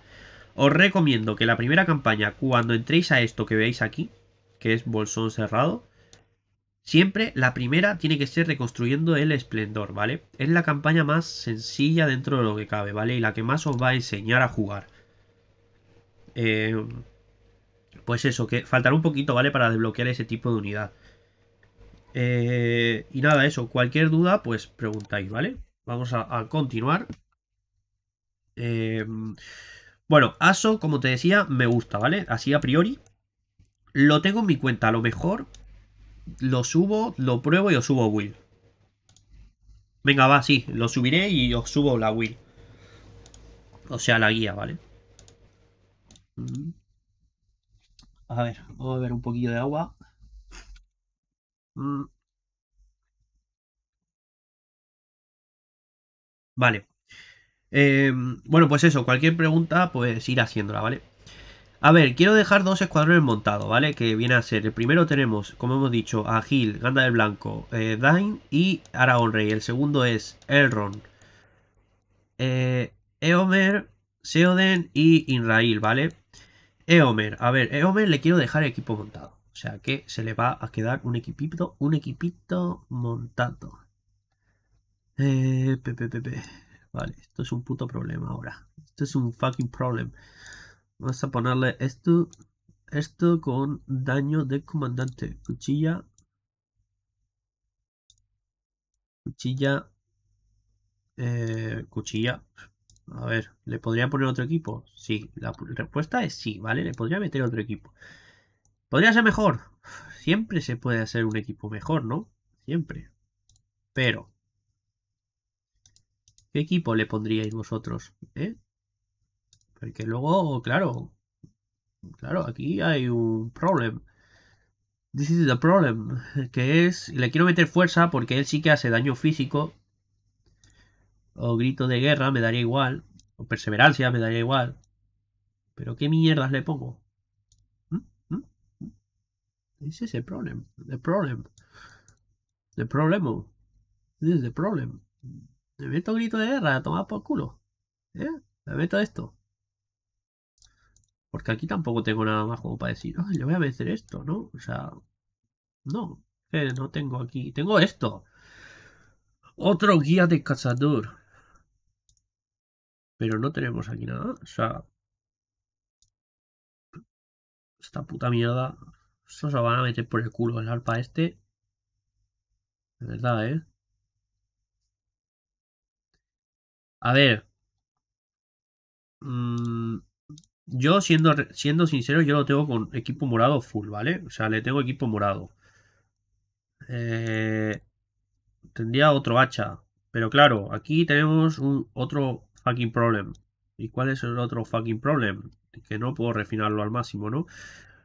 os recomiendo que la primera campaña, cuando entréis a esto que veis aquí, que es Bolsón Cerrado, Siempre la primera tiene que ser reconstruyendo el esplendor, ¿vale? Es la campaña más sencilla dentro de lo que cabe, ¿vale? Y la que más os va a enseñar a jugar. Eh, pues eso, que faltará un poquito, ¿vale? Para desbloquear ese tipo de unidad. Eh, y nada, eso. Cualquier duda, pues preguntáis, ¿vale? Vamos a, continuar. Eh, bueno, ASO, como te decía, me gusta, ¿vale? Así a priori. Lo tengo en mi cuenta, a lo mejor lo subo, lo pruebo y os subo Will. Venga, va, sí, lo subiré y os subo la Will. O sea, la guía, ¿vale? Mm. A ver, vamos a ver un poquillo de agua. Mm. Vale. Eh, bueno, pues eso, cualquier pregunta, pues ir haciéndola, ¿vale? A ver, quiero dejar dos escuadrones montados, ¿vale? Que viene a ser, el primero tenemos, como hemos dicho, a Gil, Ganda del Blanco, eh, Dain y Aragorn Rey. El segundo es Elrond, eh, Eomer, Seoden y Inrail, ¿vale? Eomer, a ver, Eomer le quiero dejar equipo montado. O sea que se le va a quedar un equipito, un equipito montado. Eh, pe. Vale, esto es un puto problema ahora. Esto es un fucking problem. Vamos a ponerle esto, esto con daño de comandante. Cuchilla. Cuchilla. Eh, cuchilla. A ver, ¿le podría poner otro equipo? Sí, la respuesta es sí, ¿vale? Le podría meter otro equipo. ¿Podría ser mejor? Siempre se puede hacer un equipo mejor, ¿no? Siempre. Pero, ¿qué equipo le pondríais vosotros? ¿Eh? Porque luego, claro, claro, aquí hay un problema. This is the problem. Que es. Le quiero meter fuerza porque él sí que hace daño físico. O grito de guerra, me daría igual. O perseverancia, me daría igual. Pero qué mierdas le pongo. ¿Mm? ¿Mm? ¿Mm? Ese es el problema. The problem. el problema This is the problem. Le meto grito de guerra, toma por culo. ¿eh? Le meto esto. Porque aquí tampoco tengo nada más como para decir, yo voy a vencer esto, ¿no? O sea, no, no tengo aquí. Tengo esto. Otro guía de cazador. Pero no tenemos aquí nada. O sea, esta puta mierda. Esto se lo van a meter por el culo el arpa este. De verdad, ¿eh? A ver. Mmm... Yo, siendo, siendo sincero, yo lo tengo con equipo morado full, ¿vale? O sea, le tengo equipo morado. Eh, tendría otro hacha. Pero claro, aquí tenemos un, otro fucking problem. ¿Y cuál es el otro fucking problem? Que no puedo refinarlo al máximo, ¿no?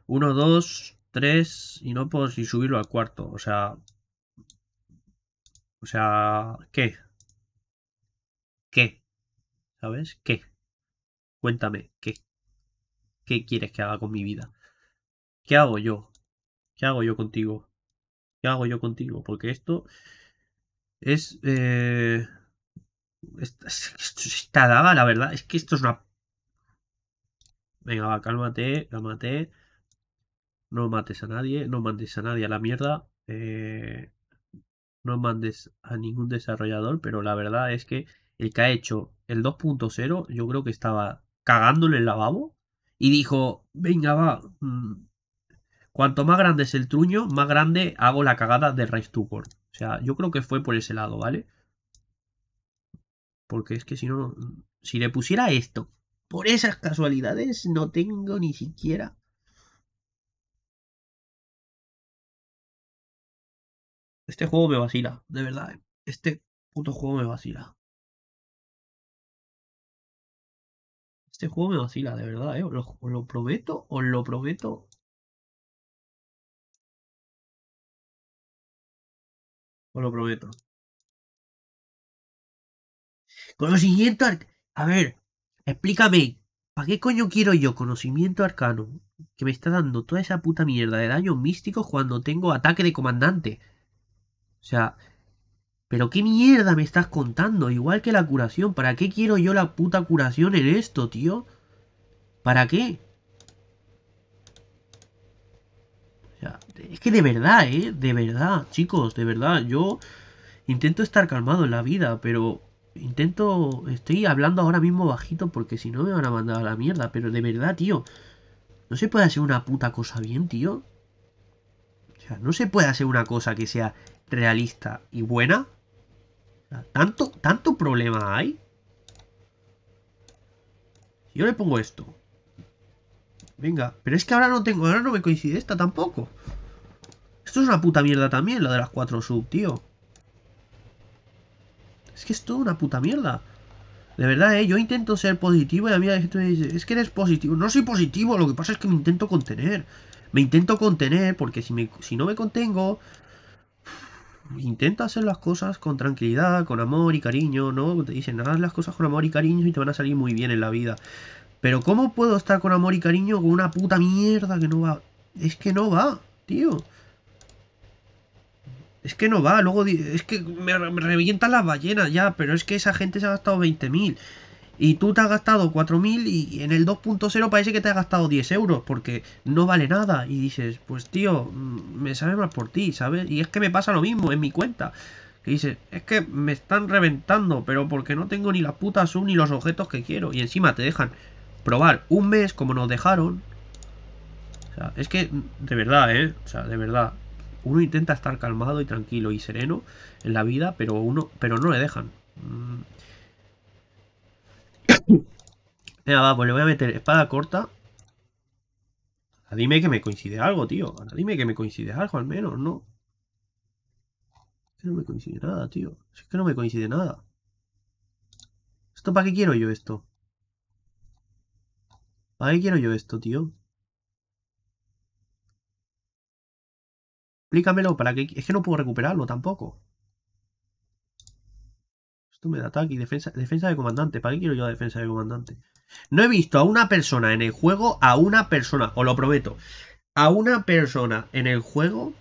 Uno, dos, tres, y no puedo subirlo al cuarto. O sea... O sea, ¿qué? ¿Qué? ¿Sabes? ¿Qué? Cuéntame, ¿qué? ¿Qué quieres que haga con mi vida? ¿Qué hago yo? ¿Qué hago yo contigo? ¿Qué hago yo contigo? Porque esto es... Eh, esta, la verdad, es que esto es una... Venga, cálmate, cálmate. No mates a nadie, no mandes a nadie a la mierda. Eh, no mandes a ningún desarrollador, pero la verdad es que el que ha hecho el 2.0, yo creo que estaba cagándole el lavabo y dijo, venga, va, mm, cuanto más grande es el truño, más grande hago la cagada de Rise to Core. O sea, yo creo que fue por ese lado, ¿vale? Porque es que si no, mm, si le pusiera esto, por esas casualidades, no tengo ni siquiera... Este juego me vacila, de verdad. ¿eh? Este puto juego me vacila. Este juego me vacila, de verdad, ¿eh? Os lo, prometo, os lo prometo. Os lo prometo. Conocimiento arcano. A ver, explícame. ¿Para qué coño quiero yo conocimiento arcano? Que me está dando toda esa puta mierda de daño místico cuando tengo ataque de comandante. O sea, pero qué mierda me estás contando, igual que la curación. ¿Para qué quiero yo la puta curación en esto, tío? ¿Para qué? es que de verdad, ¿eh? De verdad, chicos, de verdad. Yo intento estar calmado en la vida, pero intento... Estoy hablando ahora mismo bajito porque si no me van a mandar a la mierda. Pero de verdad, tío. No se puede hacer una puta cosa bien, tío. O sea, no se puede hacer una cosa que sea realista y buena ¿Tanto, tanto problema hay? Yo le pongo esto. Venga, pero es que ahora no tengo, ahora no me coincide esta tampoco. Esto es una puta mierda también, lo de las cuatro sub, tío. Es que es una puta mierda. De verdad, ¿eh? yo intento ser positivo y a mí la gente me dice, es que eres positivo. No soy positivo, lo que pasa es que me intento contener. Me intento contener porque si, me, si no me contengo, intenta hacer las cosas con tranquilidad, con amor y cariño, ¿no? Te dicen, haz las cosas con amor y cariño y te van a salir muy bien en la vida. Pero ¿cómo puedo estar con amor y cariño con una puta mierda que no va? Es que no va, tío. Es que no va, luego es que me, me revientan las ballenas ya, pero es que esa gente se ha gastado 20.000 y tú te has gastado 4.000 y en el 2.0 parece que te has gastado 10 euros porque no vale nada y dices, pues tío, mm, me sabe más por ti, ¿sabes? Y es que me pasa lo mismo en mi cuenta. Que dices, es que me están reventando, pero porque no tengo ni la puta sub ni los objetos que quiero. Y encima te dejan probar un mes como nos dejaron. O sea, es que, mm, de verdad, ¿eh? O sea, de verdad. Uno intenta estar calmado y tranquilo y sereno en la vida, pero uno, pero no le dejan. Mm. Venga, va, pues le voy a meter espada corta. A dime que me coincide algo, tío. A dime que me coincide algo, al menos, ¿no? Es que no me coincide nada, tío. Es que no me coincide nada. ¿Esto para qué quiero yo esto? ¿Para qué quiero yo esto, tío? Explícamelo, ¿para qué? Es que no puedo recuperarlo tampoco me da ataque y defensa. Defensa de comandante. ¿Para qué quiero yo defensa de comandante? No he visto a una persona en el juego, a una persona, os lo prometo, a una persona en el juego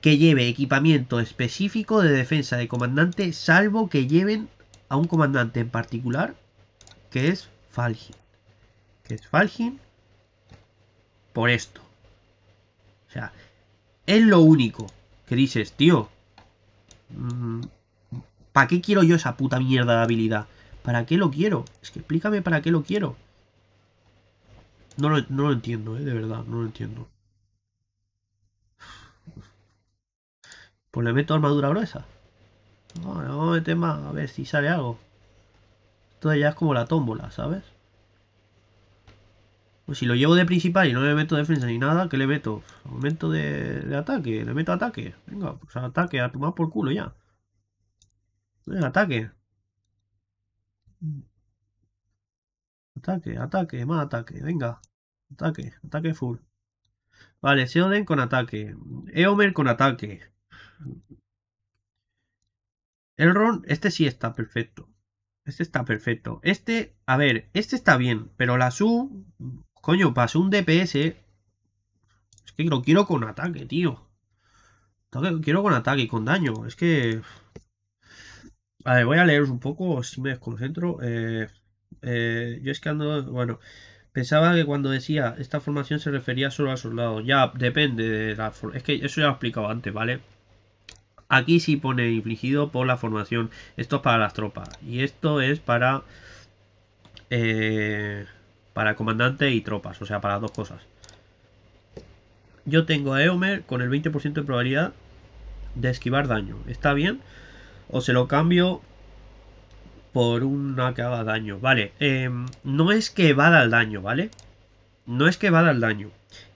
que lleve equipamiento específico de defensa de comandante, salvo que lleven a un comandante en particular, que es Falgin. Que es Falgin por esto. O sea, es lo único que dices, tío. Mm, ¿Para qué quiero yo esa puta mierda de habilidad? ¿Para qué lo quiero? Es que explícame para qué lo quiero. No lo, entiendo, ¿eh? de verdad, no lo entiendo. Pues le meto armadura gruesa. No, no vamos a más, a ver si sale algo. Esto ya es como la tómbola, ¿sabes? Pues si lo llevo de principal y no le meto defensa ni nada, ¿qué le meto? Aumento de, de ataque, le meto ataque. Venga, pues ataque, a tomar por culo ya ataque. Ataque, ataque, más ataque. Venga. Ataque, ataque full. Vale, Seoden con ataque. Eomer con ataque. el ron este sí está perfecto. Este está perfecto. Este, a ver, este está bien, pero la Su, coño, pasó un DPS. Es que lo quiero con ataque, tío. Quiero con ataque y con daño. Es que a ver, voy a leeros un poco, si me desconcentro. Eh, eh, yo es que ando, bueno, pensaba que cuando decía esta formación se refería solo a soldados. Ya, depende de la Es que eso ya lo he explicado antes, ¿vale? Aquí sí pone infligido por la formación. Esto es para las tropas. Y esto es para... Eh, para comandante y tropas. O sea, para las dos cosas. Yo tengo a Eomer con el 20% de probabilidad de esquivar daño. ¿Está bien? o se lo cambio por una que haga daño. Vale, em, no es que va al daño, ¿vale? No es que va al daño.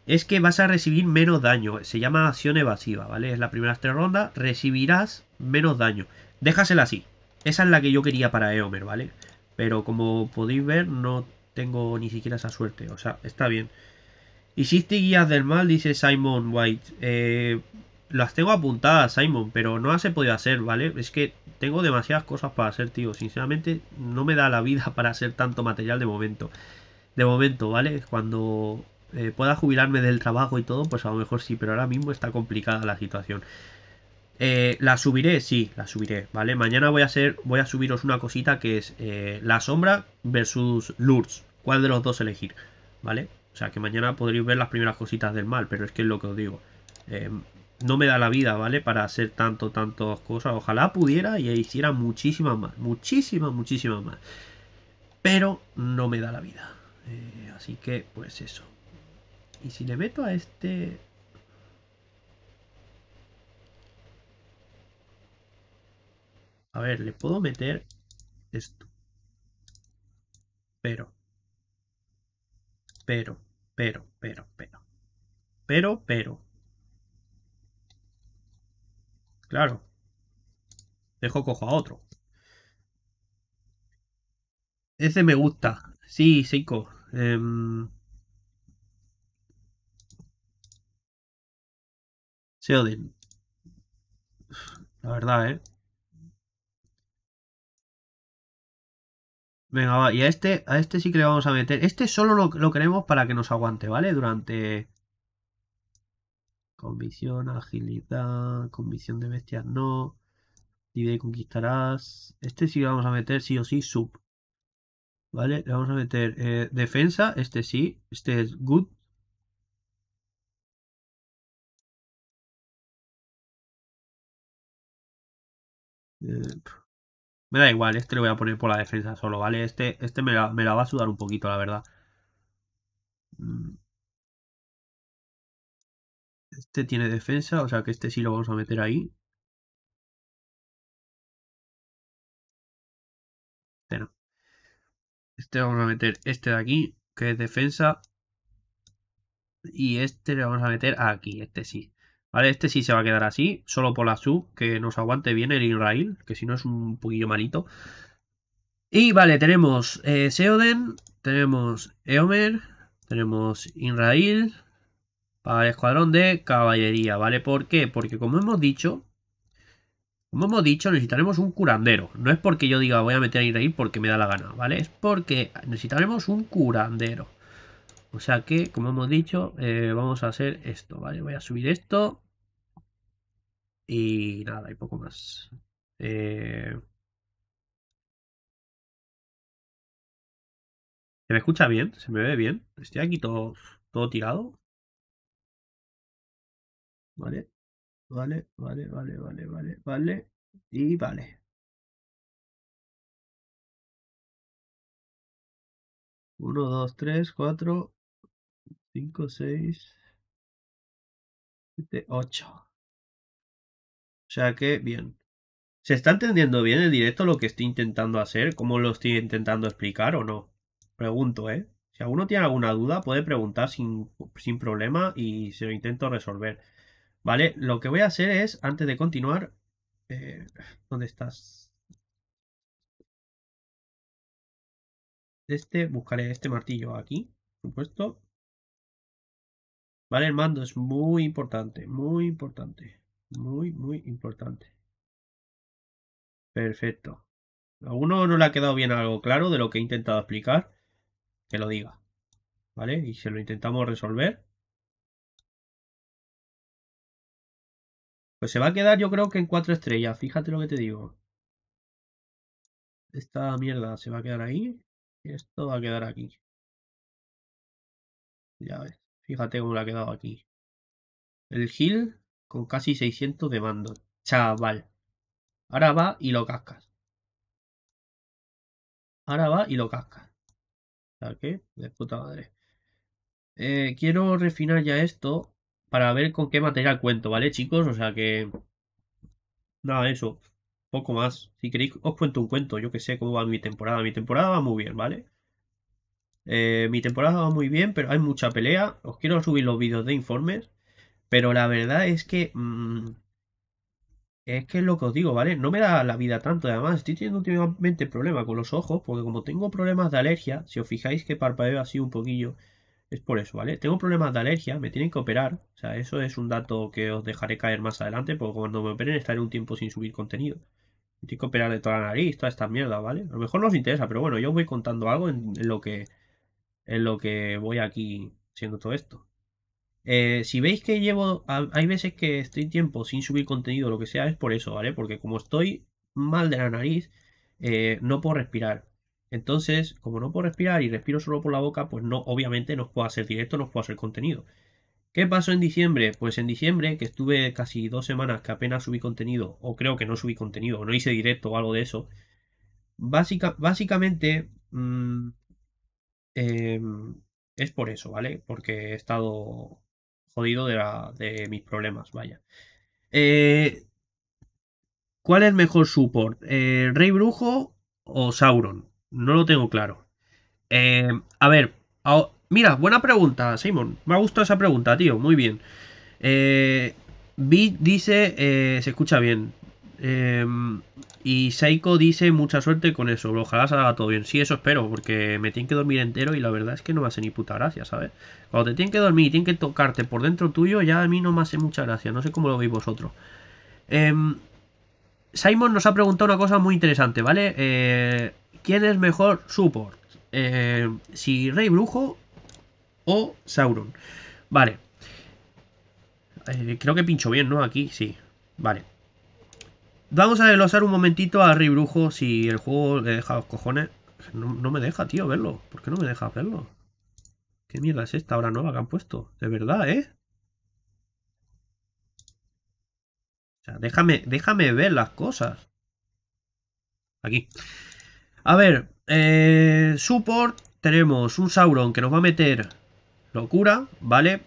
Es que vas a recibir menos daño. Se llama acción evasiva, ¿vale? Es la primera tres rondas. Recibirás menos daño. Déjasela así. Esa es la que yo quería para Eomer, ¿vale? Pero como podéis ver, no tengo ni siquiera esa suerte. O sea, está bien. Hiciste guías del mal, dice Simon White. Eh, las tengo apuntadas, Simon, pero no las he podido hacer, ¿vale? Es que tengo demasiadas cosas para hacer, tío. Sinceramente, no me da la vida para hacer tanto material de momento. De momento, ¿vale? Cuando eh, pueda jubilarme del trabajo y todo, pues a lo mejor sí, pero ahora mismo está complicada la situación. Eh, la subiré, sí, la subiré, ¿vale? Mañana voy a hacer, voy a subiros una cosita que es eh, la sombra versus Lourdes. ¿Cuál de los dos elegir? ¿Vale? O sea que mañana podréis ver las primeras cositas del mal, pero es que es lo que os digo. Eh, no me da la vida, ¿vale? Para hacer tanto, tantas cosas. Ojalá pudiera y hiciera muchísimas más, muchísimas, muchísimas más. Pero no me da la vida. Eh, así que, pues eso. Y si le meto a este... A ver, le puedo meter esto. Pero. Pero, pero, pero, pero. Pero, pero. Claro. Dejo cojo a otro. Ese me gusta. Sí, Seiko. Em, se La verdad, ¿eh? Venga, va. Y a este, a este sí que le vamos a meter. Este solo lo, lo queremos para que nos aguante, ¿vale? Durante Convicción, agilidad, convicción de bestias no. Divide y conquistarás. Este sí vamos a meter sí o sí sub. ¿Vale? Le vamos a meter eh, defensa, este sí, este es good. Eh, me da igual, este lo voy a poner por la defensa solo, ¿vale? Este, este me, la, va a sudar un poquito, la verdad. Mm. Este tiene defensa, o sea que este sí lo vamos a meter ahí. Este, este vamos a meter este de aquí, que es defensa. Y este lo vamos a meter aquí, este sí. Vale, este sí se va a quedar así, solo por la sub, que nos aguante bien el Israel, que si no es un poquillo malito. Y vale, tenemos eh, Seoden, tenemos Eomer, tenemos Israel, para el escuadrón de caballería, ¿vale? ¿Por qué? Porque como hemos dicho, como hemos dicho, necesitaremos un curandero. No es porque yo diga voy a meter a ahí porque me da la gana, ¿vale? Es porque necesitaremos un curandero. O sea que, como hemos dicho, eh, vamos a hacer esto, ¿vale? Voy a subir esto. Y nada, y poco más. Eh, ¿Se me escucha bien? ¿Se me ve bien? ¿Estoy aquí todo, todo tirado? Vale, vale, vale, vale, vale, vale, vale. Y vale. Uno, dos, tres, cuatro, cinco, seis, siete, ocho. O sea que, bien. ¿Se está entendiendo bien el directo lo que estoy intentando hacer? ¿Cómo lo estoy intentando explicar o no? Pregunto, ¿eh? Si alguno tiene alguna duda, puede preguntar sin problema y se lo intento resolver. Vale, lo que voy a hacer es, antes de continuar, eh, ¿dónde estás? Este, buscaré este martillo aquí, por supuesto. Vale, el mando es muy importante, muy importante, muy, muy importante. Perfecto. A uno no le ha quedado bien algo claro de lo que he intentado explicar, que lo diga. ¿Vale? Y se lo intentamos resolver. Pues se va a quedar yo creo que en cuatro estrellas, fíjate lo que te digo. Esta mierda se va a quedar ahí y esto va a quedar aquí. Ya ves, fíjate cómo le ha quedado aquí. El Gil con casi 600 de mando. Chaval. Ahora va y lo cascas. Ahora va y lo cascas. ¿Sabes qué? De puta madre. Eh, quiero refinar ya esto para ver con qué material cuento, ¿vale, chicos? O sea que... Nada, eso. Poco más. Si queréis, os cuento un cuento. Yo que sé cómo va mi temporada. Mi temporada va muy bien, ¿vale? Eh, mi temporada va muy bien, pero hay mucha pelea. Os quiero subir los vídeos de informes. Pero la verdad es que... Mm, es que es lo que os digo, ¿vale? No me da la vida tanto. Además, estoy teniendo últimamente problemas con los ojos. Porque como tengo problemas de alergia, si os fijáis que parpadeo así un poquillo es por eso, ¿vale? Tengo problemas de alergia, me tienen que operar. O sea, eso es un dato que os dejaré caer más adelante, porque cuando me operen estaré un tiempo sin subir contenido. Me tienen que operar de toda la nariz, toda esta mierda, ¿vale? A lo mejor no os interesa, pero bueno, yo os voy contando algo en, lo que en lo que voy aquí siendo todo esto. Eh, si veis que llevo, hay veces que estoy tiempo sin subir contenido, lo que sea, es por eso, ¿vale? Porque como estoy mal de la nariz, eh, no puedo respirar. Entonces, como no puedo respirar y respiro solo por la boca, pues no, obviamente no puedo hacer directo, no puedo hacer contenido. ¿Qué pasó en diciembre? Pues en diciembre, que estuve casi dos semanas que apenas subí contenido, o creo que no subí contenido, o no hice directo o algo de eso, básica, básicamente mm, em, es por eso, ¿vale? Porque he estado jodido de, mis problemas, vaya. Eh, ¿Cuál es mejor support? Eh, ¿Rey Brujo o Sauron? No lo tengo claro. Eh, a ver, mira, buena pregunta, Simon. Me ha gustado esa pregunta, tío. Muy bien. Eh, dice, eh, se escucha bien. Em, y Seiko dice, mucha suerte con eso. Ojalá haga todo bien. Sí, eso espero, porque me tienen que dormir entero y la verdad es que no me hace ni puta gracia, ¿sabes? Cuando te tienen que dormir y tienen que tocarte por dentro tuyo, ya a mí no me hace mucha gracia. No sé cómo lo veis vosotros. Em, Simon nos ha preguntado una cosa muy interesante, ¿vale? Eh, ¿Quién es mejor support? Eh, si Rey Brujo o Sauron. Vale. Eh, creo que pincho bien, ¿no? Aquí, sí. Vale. Vamos a desglosar un momentito a Rey Brujo si el juego le deja los cojones. No, me deja, tío, verlo. ¿Por qué no me deja verlo? ¿Qué mierda es esta hora nueva que han puesto? De verdad, ¿eh? O sea, déjame, déjame ver las cosas. Aquí. A ver, eh, support tenemos un Sauron que nos va a meter locura, ¿vale?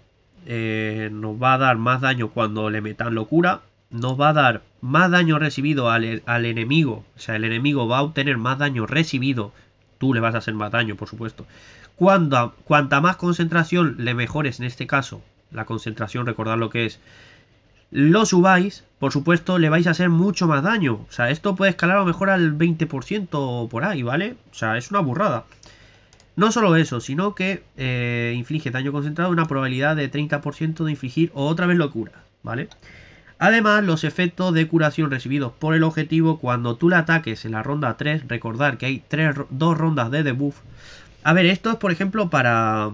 Eh, nos va a dar más daño cuando le metan locura. Nos va a dar más daño recibido al, enemigo. O sea, el enemigo va a obtener más daño recibido. Tú le vas a hacer más daño, por supuesto. cuanta más concentración le mejores, en este caso, la concentración, recordad lo que es, lo subáis, por supuesto, le vais a hacer mucho más daño. O sea, esto puede escalar a lo mejor al 20% por ahí, ¿vale? O sea, es una burrada. No solo eso, sino que eh, inflige daño concentrado una probabilidad de 30% de infligir otra vez locura, ¿vale? Además, los efectos de curación recibidos por el objetivo cuando tú le ataques en la ronda 3, recordar que hay 3, rondas de debuff. A ver, esto es por ejemplo para,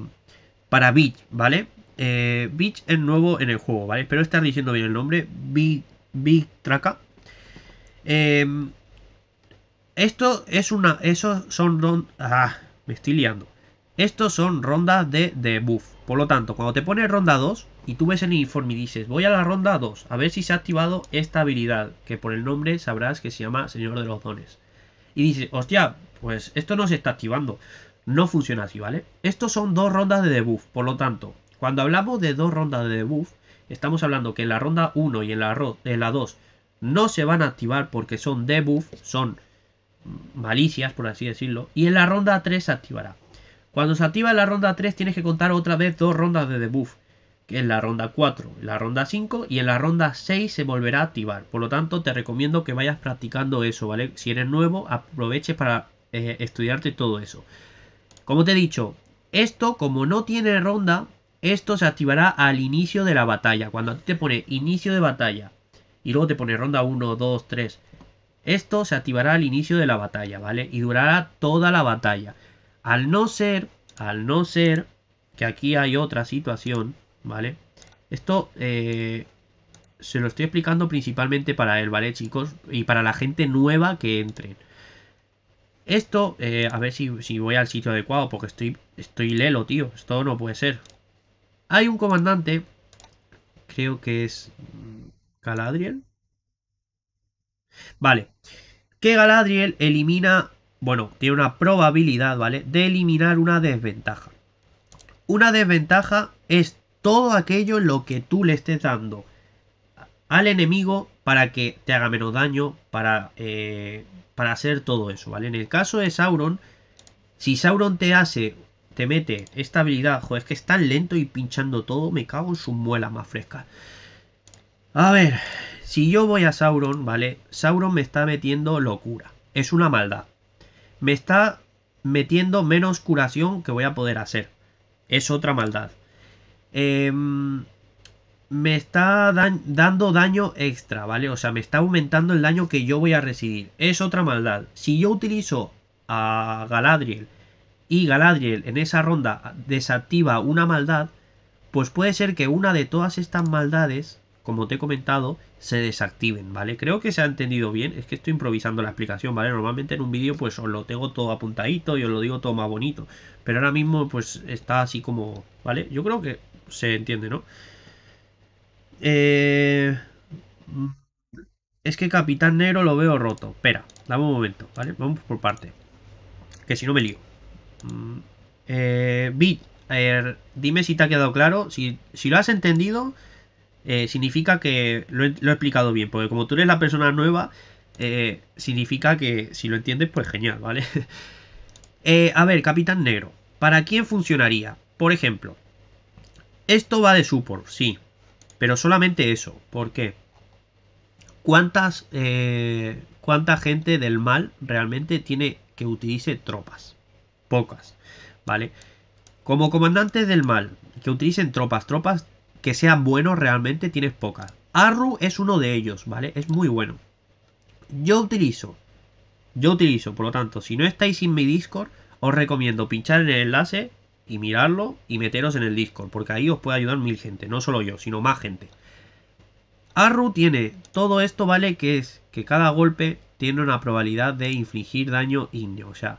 para Beach, ¿vale? Eh, Beach es nuevo en el juego, ¿vale? Espero estar diciendo bien el nombre. Big, Traca. Em, esto es una. Esos son. ah, me estoy liando. Estos son rondas de debuff. Por lo tanto, cuando te pones ronda 2 y tú ves el informe y dices, voy a la ronda 2, a ver si se ha activado esta habilidad, que por el nombre sabrás que se llama Señor de los Dones. Y dices, hostia, pues esto no se está activando. No funciona así, ¿vale? Estos son dos rondas de debuff. Por lo tanto, cuando hablamos de dos rondas de debuff, estamos hablando que en la ronda 1 y en la, de la 2 no se van a activar porque son debuff, son malicias, por así decirlo. Y en la ronda 3 se activará. Cuando se activa la ronda 3 tienes que contar otra vez dos rondas de debuff. Que en la ronda 4, la ronda 5 y en la ronda 6 se volverá a activar. Por lo tanto, te recomiendo que vayas practicando eso, ¿vale? Si eres nuevo, aproveche para eh, estudiarte todo eso. Como te he dicho, esto como no tiene ronda, esto se activará al inicio de la batalla. Cuando a ti te pone inicio de batalla y luego te pone ronda 1, 2, 3. Esto se activará al inicio de la batalla, ¿vale? Y durará toda la batalla. Al no ser, al no ser que aquí hay otra situación, ¿vale? Esto eh, se lo estoy explicando principalmente para él, ¿vale, chicos? Y para la gente nueva que entre Esto, eh, a ver si, si, voy al sitio adecuado, porque estoy, estoy lelo, tío. Esto no puede ser. Hay un comandante, creo que es mm, Galadriel. Vale, que Galadriel elimina, bueno, tiene una probabilidad, ¿vale? De eliminar una desventaja. Una desventaja es todo aquello lo que tú le estés dando al enemigo para que te haga menos daño, para, eh, para hacer todo eso, ¿vale? En el caso de Sauron, si Sauron te hace te mete esta habilidad. Joder, es que es tan lento y pinchando todo, me cago en su muela más fresca. A ver, si yo voy a Sauron, ¿vale? Sauron me está metiendo locura. Es una maldad. Me está metiendo menos curación que voy a poder hacer. Es otra maldad. Em, me está dando daño extra, ¿vale? O sea, me está aumentando el daño que yo voy a recibir. Es otra maldad. Si yo utilizo a Galadriel y Galadriel en esa ronda desactiva una maldad, pues puede ser que una de todas estas maldades, como te he comentado, se desactiven, ¿vale? Creo que se ha entendido bien, es que estoy improvisando la explicación, ¿vale? Normalmente en un vídeo pues os lo tengo todo apuntadito y os lo digo todo más bonito, pero ahora mismo pues está así como, ¿vale? Yo creo que se entiende, ¿no? Eh, es que Capitán Negro lo veo roto. Espera, dame un momento, ¿vale? Vamos por parte. Que si no me lío. Eh, Bit, dime si te ha quedado claro. Si, lo has entendido, eh, significa que lo he, explicado bien. Porque como tú eres la persona nueva, eh, significa que si lo entiendes, pues genial, ¿vale? a ver, Capitán Negro. ¿Para quién funcionaría? Por ejemplo, esto va de support, sí. Pero solamente eso. ¿Por qué? ¿Cuántas, ¿Cuánta gente del mal realmente tiene que utilice tropas? pocas, ¿vale? Como comandantes del mal, que utilicen tropas, tropas que sean buenos realmente tienes pocas. Arru es uno de ellos, ¿vale? Es muy bueno. Yo utilizo, yo utilizo, por lo tanto, si no estáis en mi Discord, os recomiendo pinchar en el enlace y mirarlo y meteros en el Discord, porque ahí os puede ayudar mil gente, no solo yo, sino más gente. Arru tiene todo esto, ¿vale? Que es que cada golpe tiene una probabilidad de infligir daño indio o sea,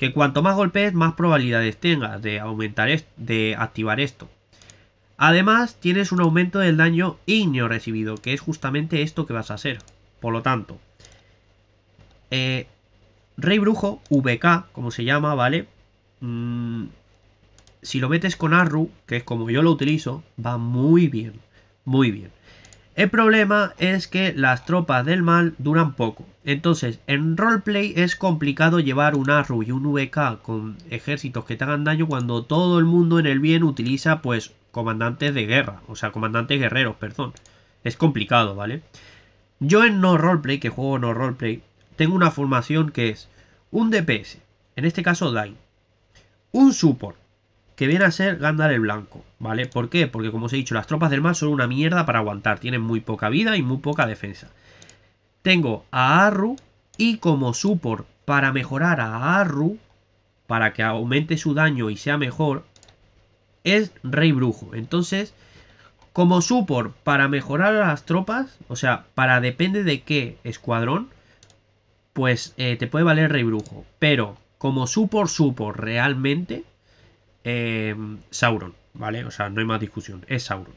que cuanto más golpes, más probabilidades tengas de aumentar de activar esto. Además tienes un aumento del daño igno recibido, que es justamente esto que vas a hacer. Por lo tanto, eh, Rey Brujo, VK, como se llama, ¿vale? Mm, si lo metes con Arru, que es como yo lo utilizo, va muy bien, muy bien. El problema es que las tropas del mal duran poco. Entonces, en roleplay es complicado llevar un Arru y un VK con ejércitos que te hagan daño cuando todo el mundo en el bien utiliza, pues, comandantes de guerra. O sea, comandantes guerreros, perdón. Es complicado, ¿vale? Yo en no roleplay, que juego no roleplay, tengo una formación que es un DPS, en este caso dai, un support, que viene a ser Gandalf el Blanco, ¿vale? ¿Por qué? Porque como os he dicho, las tropas del mar son una mierda para aguantar, tienen muy poca vida y muy poca defensa. Tengo a Arru y como support para mejorar a Arru, para que aumente su daño y sea mejor, es Rey Brujo. Entonces, como support para mejorar a las tropas, o sea, para depende de qué escuadrón, pues eh, te puede valer Rey Brujo. Pero como support, support realmente, Em, Sauron, ¿vale? O sea, no hay más discusión, es Sauron.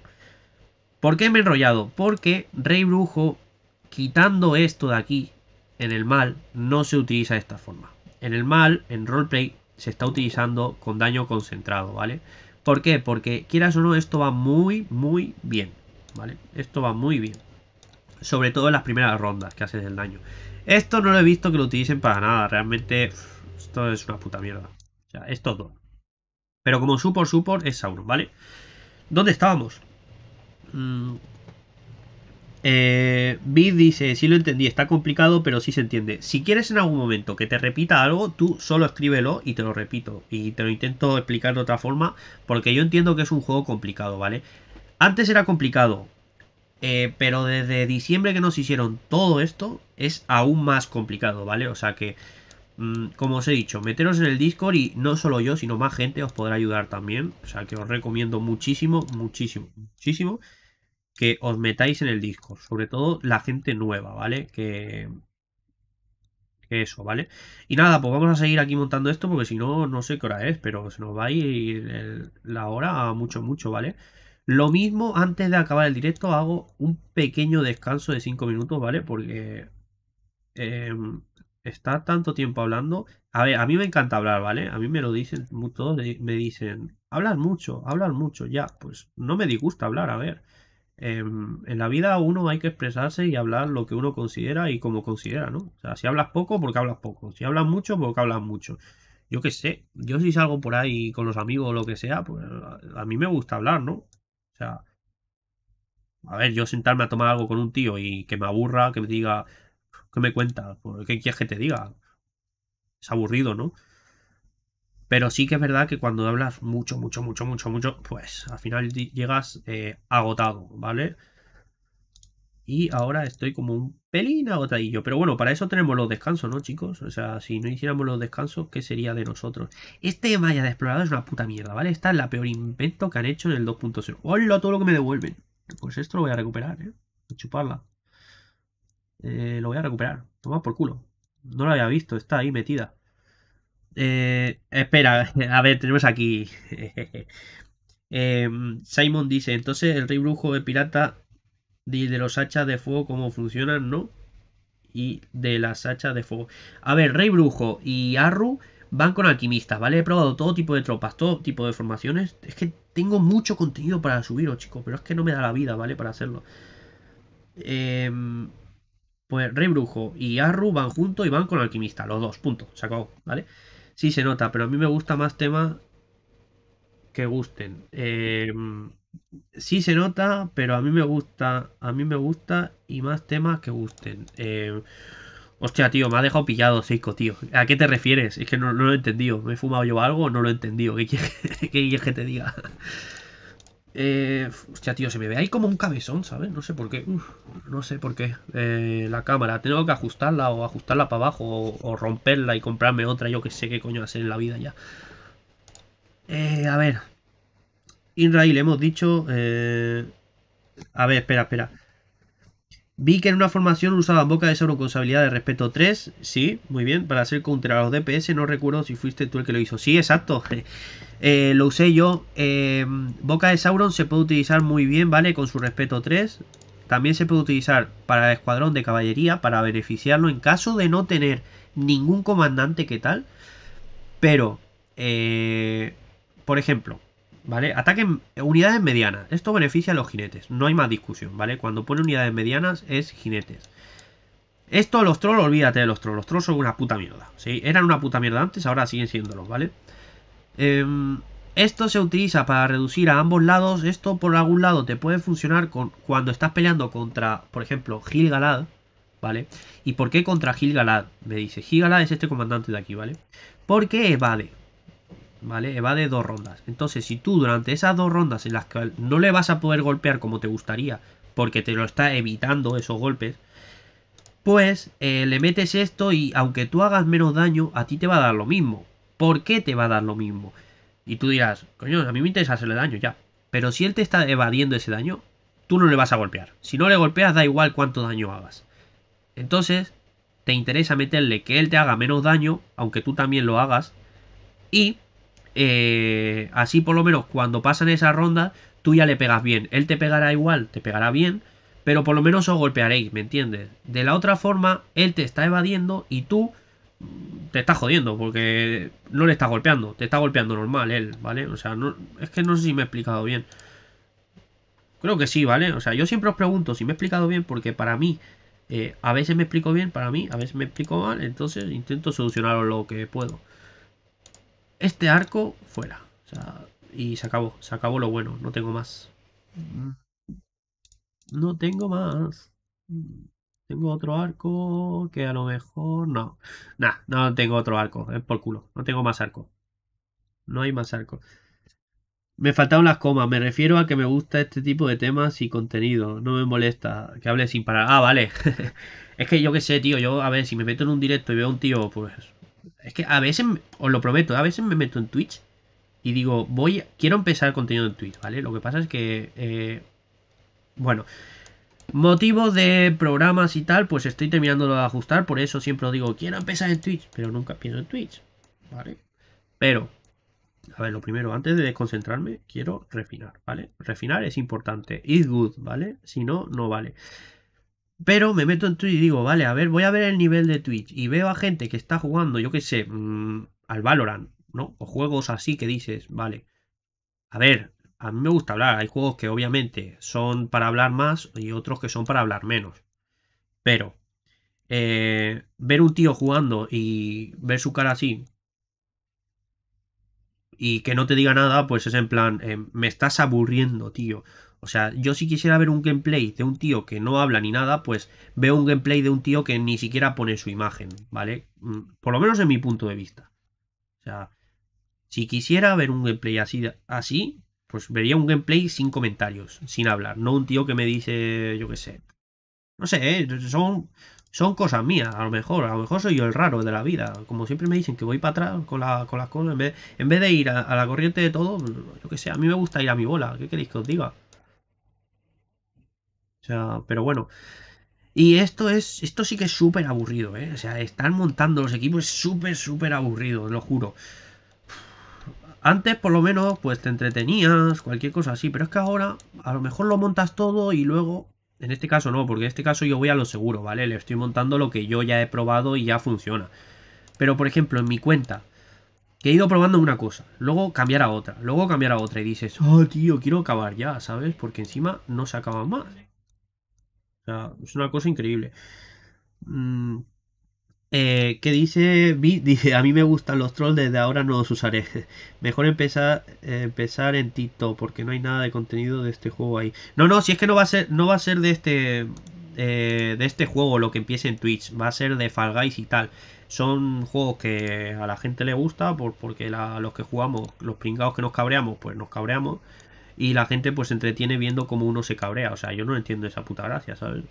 ¿Por qué me he enrollado? Porque Rey Brujo, quitando esto de aquí, en el mal, no se utiliza de esta forma. En el mal, en roleplay, se está utilizando con daño concentrado, ¿vale? ¿Por qué? Porque quieras o no, esto va muy, muy bien, ¿vale? Esto va muy bien. Sobre todo en las primeras rondas que haces el daño. Esto no lo he visto que lo utilicen para nada. Realmente, esto es una puta mierda. O sea, estos dos. Pero como support, support es Sauron, ¿vale? ¿Dónde estábamos? Mm. Eh, Bid dice, sí lo entendí, está complicado, pero sí se entiende. Si quieres en algún momento que te repita algo, tú solo escríbelo y te lo repito. Y te lo intento explicar de otra forma, porque yo entiendo que es un juego complicado, ¿vale? Antes era complicado, eh, pero desde diciembre que nos hicieron todo esto, es aún más complicado, ¿vale? O sea que Mm, como os he dicho, meteros en el Discord y no solo yo, sino más gente os podrá ayudar también. O sea que os recomiendo muchísimo, muchísimo, muchísimo que os metáis en el Discord. Sobre todo la gente nueva, ¿vale? Que, eso, ¿vale? Y nada, pues vamos a seguir aquí montando esto porque si no, no sé qué hora es, pero se nos va a ir la hora a mucho, mucho, ¿vale? Lo mismo, antes de acabar el directo hago un pequeño descanso de 5 minutos, ¿vale? Porque... Em, está tanto tiempo hablando. A ver, a mí me encanta hablar, ¿vale? A mí me lo dicen, todos me dicen, hablan mucho, hablan mucho, ya. Pues no me disgusta hablar, a ver. Em, en la vida uno hay que expresarse y hablar lo que uno considera y como considera, ¿no? O sea, si hablas poco, porque hablas poco. Si hablas mucho, porque hablas mucho. Yo qué sé, yo si salgo por ahí con los amigos o lo que sea, pues a mí me gusta hablar, ¿no? O sea, a ver, yo sentarme a tomar algo con un tío y que me aburra, que me diga, ¿Qué me cuentas? Pues, ¿Qué quieres que te diga? Es aburrido, ¿no? Pero sí que es verdad que cuando hablas mucho, mucho, mucho, mucho, mucho, pues al final llegas eh, agotado, ¿vale? Y ahora estoy como un pelín agotadillo. Pero bueno, para eso tenemos los descansos, ¿no, chicos? O sea, si no hiciéramos los descansos, ¿qué sería de nosotros? Este malla de explorador es una puta mierda, ¿vale? Esta es la peor invento que han hecho en el 2.0. ¡Hola! Todo lo que me devuelven. Pues esto lo voy a recuperar, ¿eh? A chuparla. Eh, lo voy a recuperar. Toma por culo. No lo había visto, está ahí metida. Eh, espera, a ver, tenemos aquí. Eh, Simon dice: Entonces el rey brujo de pirata de, de los hachas de fuego, cómo funcionan, ¿no? Y de las hachas de fuego. A ver, rey brujo y Arru van con alquimistas, ¿vale? He probado todo tipo de tropas, todo tipo de formaciones. Es que tengo mucho contenido para subiros, chicos, pero es que no me da la vida, ¿vale? Para hacerlo. Eh. Pues Rey Brujo y Arru van juntos y van con Alquimista, los dos, punto, se ¿vale? Sí se nota, pero a mí me gusta más temas que gusten. Eh, sí se nota, pero a mí me gusta, a mí me gusta y más temas que gusten. Eh, hostia, tío, me ha dejado pillado Seiko, tío. ¿A qué te refieres? Es que no, lo he entendido. ¿Me he fumado yo algo? No lo he entendido. ¿Qué quieres que te diga? Eh, hostia, tío, se me ve ahí como un cabezón, ¿sabes? No sé por qué. no sé por qué. Eh, la cámara, tengo que ajustarla o ajustarla para abajo o, romperla y comprarme otra. Yo que sé qué coño hacer en la vida ya. Eh, a ver. Inrail, hemos dicho... Eh, a ver, espera, espera. Vi que en una formación usaban boca de Sauron con su habilidad de respeto 3. Sí, muy bien. Para hacer contra los DPS. No recuerdo si fuiste tú el que lo hizo. Sí, exacto. Eh, lo usé yo. Eh, boca de Sauron se puede utilizar muy bien, ¿vale? Con su respeto 3. También se puede utilizar para el escuadrón de caballería. Para beneficiarlo en caso de no tener ningún comandante qué tal. Pero, eh, por ejemplo, ¿vale? Ataquen unidades medianas. Esto beneficia a los jinetes, no hay más discusión, ¿vale? Cuando pone unidades medianas es jinetes. Esto, los trolls, olvídate de los trolls. Los trolls son una puta mierda. ¿sí? Eran una puta mierda antes, ahora siguen los ¿vale? Em, esto se utiliza para reducir a ambos lados. Esto por algún lado te puede funcionar con, cuando estás peleando contra, por ejemplo, Gil Galad ¿vale? ¿Y por qué contra Gil Galad? Me dice, Gil Galad es este comandante de aquí, ¿vale? Porque vale ¿vale? Evade dos rondas. Entonces, si tú durante esas dos rondas en las que no le vas a poder golpear como te gustaría, porque te lo está evitando esos golpes, pues eh, le metes esto y aunque tú hagas menos daño, a ti te va a dar lo mismo. ¿Por qué te va a dar lo mismo? Y tú dirás, coño, a mí me interesa hacerle daño ya. Pero si él te está evadiendo ese daño, tú no le vas a golpear. Si no le golpeas, da igual cuánto daño hagas. Entonces, te interesa meterle que él te haga menos daño, aunque tú también lo hagas. Y eh, así por lo menos cuando pasan esa ronda, tú ya le pegas bien. Él te pegará igual, te pegará bien, pero por lo menos os golpearéis, ¿me entiendes? De la otra forma, él te está evadiendo y tú mm, te estás jodiendo porque no le estás golpeando, te está golpeando normal él, ¿vale? O sea, no, es que no sé si me he explicado bien. Creo que sí, ¿vale? O sea, yo siempre os pregunto si me he explicado bien porque para mí eh, a veces me explico bien, para mí a veces me explico mal, entonces intento solucionar lo que puedo este arco fuera. O sea, y se acabó, se acabó lo bueno, no tengo más. No tengo más. Tengo otro arco que a lo mejor no. Nah, no tengo otro arco, es por culo. No tengo más arco. No hay más arco. Me faltaron las comas, me refiero a que me gusta este tipo de temas y contenido. No me molesta que hable sin parar. Ah, vale. es que yo qué sé, tío. Yo, a ver, si me meto en un directo y veo a un tío, pues es que a veces, os lo prometo, a veces me meto en Twitch y digo, voy, quiero empezar el contenido en Twitch, ¿vale? Lo que pasa es que, eh, bueno, motivos de programas y tal, pues estoy terminando de ajustar, por eso siempre digo, quiero empezar en Twitch, pero nunca pienso en Twitch, ¿vale? Pero, a ver, lo primero, antes de desconcentrarme, quiero refinar, ¿vale? Refinar es importante, it's good, ¿vale? Si no, no vale. Pero me meto en Twitch y digo, vale, a ver, voy a ver el nivel de Twitch y veo a gente que está jugando, yo qué sé, mm, al Valorant, ¿no? O juegos así que dices, vale, a ver, a mí me gusta hablar, hay juegos que obviamente son para hablar más y otros que son para hablar menos. Pero eh, ver un tío jugando y ver su cara así y que no te diga nada, pues es en plan, eh, me estás aburriendo, tío. O sea, yo si quisiera ver un gameplay de un tío que no habla ni nada, pues veo un gameplay de un tío que ni siquiera pone su imagen, ¿vale? Mm, por lo menos en mi punto de vista. O sea, si quisiera ver un gameplay así, así pues vería un gameplay sin comentarios, sin hablar. No un tío que me dice, yo qué sé. No sé, ¿eh? son, son cosas mías, a lo mejor. A lo mejor soy yo el raro de la vida. Como siempre me dicen que voy para atrás con, la, con las cosas. En vez, de ir a, la corriente de todo, yo qué sé, a mí me gusta ir a mi bola. ¿Qué queréis que os diga? O sea, pero bueno. Y esto es, esto sí que es súper aburrido, ¿eh? O sea, están montando los equipos súper, súper aburridos, lo juro. Antes, por lo menos, pues te entretenías, cualquier cosa así, pero es que ahora a lo mejor lo montas todo y luego. En este caso no, porque en este caso yo voy a lo seguro, ¿vale? Le estoy montando lo que yo ya he probado y ya funciona. Pero, por ejemplo, en mi cuenta, que he ido probando una cosa, luego cambiar a otra, luego cambiar a otra y dices, oh, tío, quiero acabar ya, ¿sabes? Porque encima no se acaba más es una cosa increíble. Mm, eh, ¿Qué dice, vi, dice, a mí me gustan los trolls, desde ahora no los usaré. Mejor empezar, eh, empezar en TikTok, porque no hay nada de contenido de este juego ahí. No, no, si es que no va a ser, no va a ser de este, eh, de este juego lo que empiece en Twitch, va a ser de Fall Guys y tal. Son juegos que a la gente le gusta, por, porque la, los que jugamos, los pringados que nos cabreamos, pues nos cabreamos y la gente pues se entretiene viendo cómo uno se cabrea. O sea, yo no entiendo esa puta gracia, ¿sabes?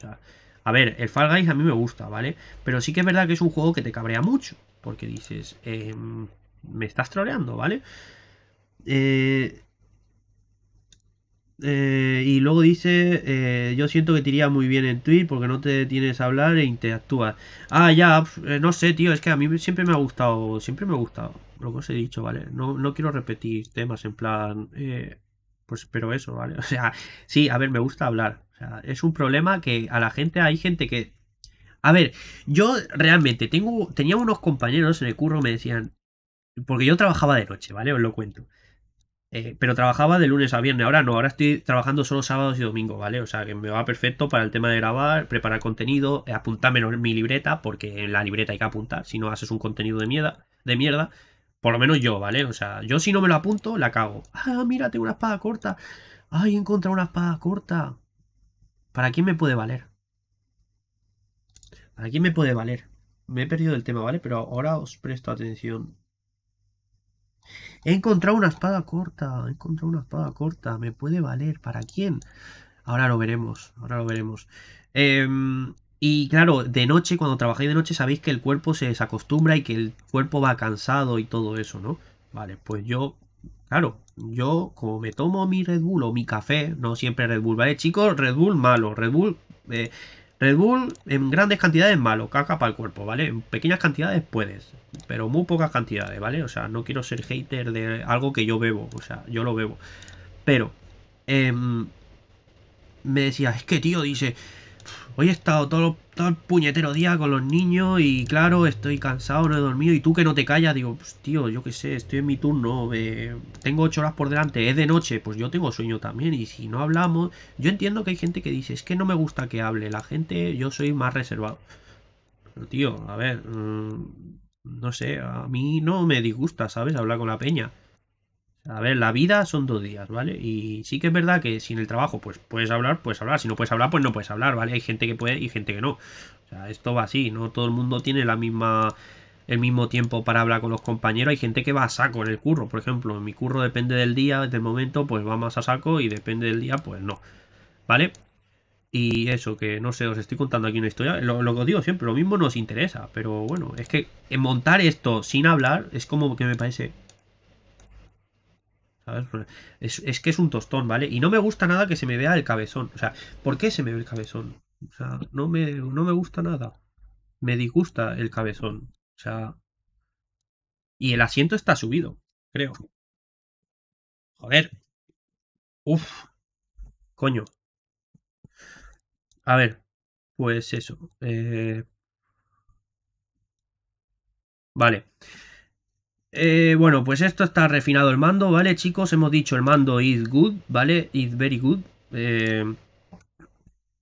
a ver, el Fall Guys a mí me gusta, ¿vale? Pero sí que es verdad que es un juego que te cabrea mucho. Porque dices, em, me estás troleando, ¿vale? Eh, eh, y luego dice, eh, yo siento que te iría muy bien en Twitch porque no te tienes a hablar e interactúas. Ah, ya, no sé, tío, es que a mí siempre me ha gustado, siempre me ha gustado lo que os he dicho, ¿vale? No, no quiero repetir temas en plan... Pues, pero eso, ¿vale? O sea, sí, a ver, me gusta hablar. O sea, es un problema que a la gente, hay gente que. A ver, yo realmente tengo, tenía unos compañeros en el curro, me decían. Porque yo trabajaba de noche, ¿vale? Os lo cuento. Eh, pero trabajaba de lunes a viernes. Ahora no, ahora estoy trabajando solo sábados y domingos, ¿vale? O sea, que me va perfecto para el tema de grabar, preparar contenido, eh, apuntarme en mi libreta, porque en la libreta hay que apuntar, si no haces un contenido de mierda. De mierda. Por lo menos yo, ¿vale? O sea, yo si no me lo apunto, la cago. Ah, mira, tengo una espada corta. Ay, he encontrado una espada corta. ¿Para quién me puede valer? ¿Para quién me puede valer? Me he perdido el tema, ¿vale? Pero ahora os presto atención. He encontrado una espada corta. He encontrado una espada corta. ¿Me puede valer? ¿Para quién? Ahora lo veremos. Ahora lo veremos. Eh, y claro, de noche, cuando trabajáis de noche, sabéis que el cuerpo se desacostumbra y que el cuerpo va cansado y todo eso, ¿no? Vale, pues yo, claro, yo como me tomo mi Red Bull o mi café, no siempre Red Bull, ¿vale? Chicos, Red Bull malo, Red Bull... Eh, Red Bull en grandes cantidades malo, caca para el cuerpo, ¿vale? En pequeñas cantidades puedes, pero muy pocas cantidades, ¿vale? O sea, no quiero ser hater de algo que yo bebo, o sea, yo lo bebo. Pero, em, me decía, es que tío, dice, hoy he estado todo, el puñetero día con los niños y claro, estoy cansado, no he dormido y tú que no te callas, digo, pues, tío, yo qué sé, estoy en mi turno, eh, tengo ocho horas por delante, es de noche, pues yo tengo sueño también y si no hablamos, yo entiendo que hay gente que dice, es que no me gusta que hable, la gente, yo soy más reservado. Pero tío, a ver, mm, no sé, a mí no me disgusta, ¿sabes? Hablar con la peña. A ver, la vida son dos días, ¿vale? Y sí que es verdad que sin el trabajo, pues puedes hablar, puedes hablar. Si no puedes hablar, pues no puedes hablar, ¿vale? Hay gente que puede y gente que no. O sea, esto va así, no todo el mundo tiene la misma el mismo tiempo para hablar con los compañeros. Hay gente que va a saco en el curro, por ejemplo. mi curro depende del día, del momento, pues va más a saco y depende del día, pues no. ¿Vale? Y eso, que no sé, os estoy contando aquí una historia. Lo, lo que os digo siempre, lo mismo nos interesa. Pero bueno, es que montar esto sin hablar es como que me parece es, que es un tostón, ¿vale? Y no me gusta nada que se me vea el cabezón. O sea, ¿por qué se me ve el cabezón? O sea, no me, no me gusta nada. Me disgusta el cabezón. O sea. Y el asiento está subido, creo. Joder. Uf. Coño. A ver. Pues eso. Eh... Vale. Eh, bueno, pues esto está refinado el mando, ¿vale, chicos? Hemos dicho el mando is good, ¿vale? Is very good. Eh,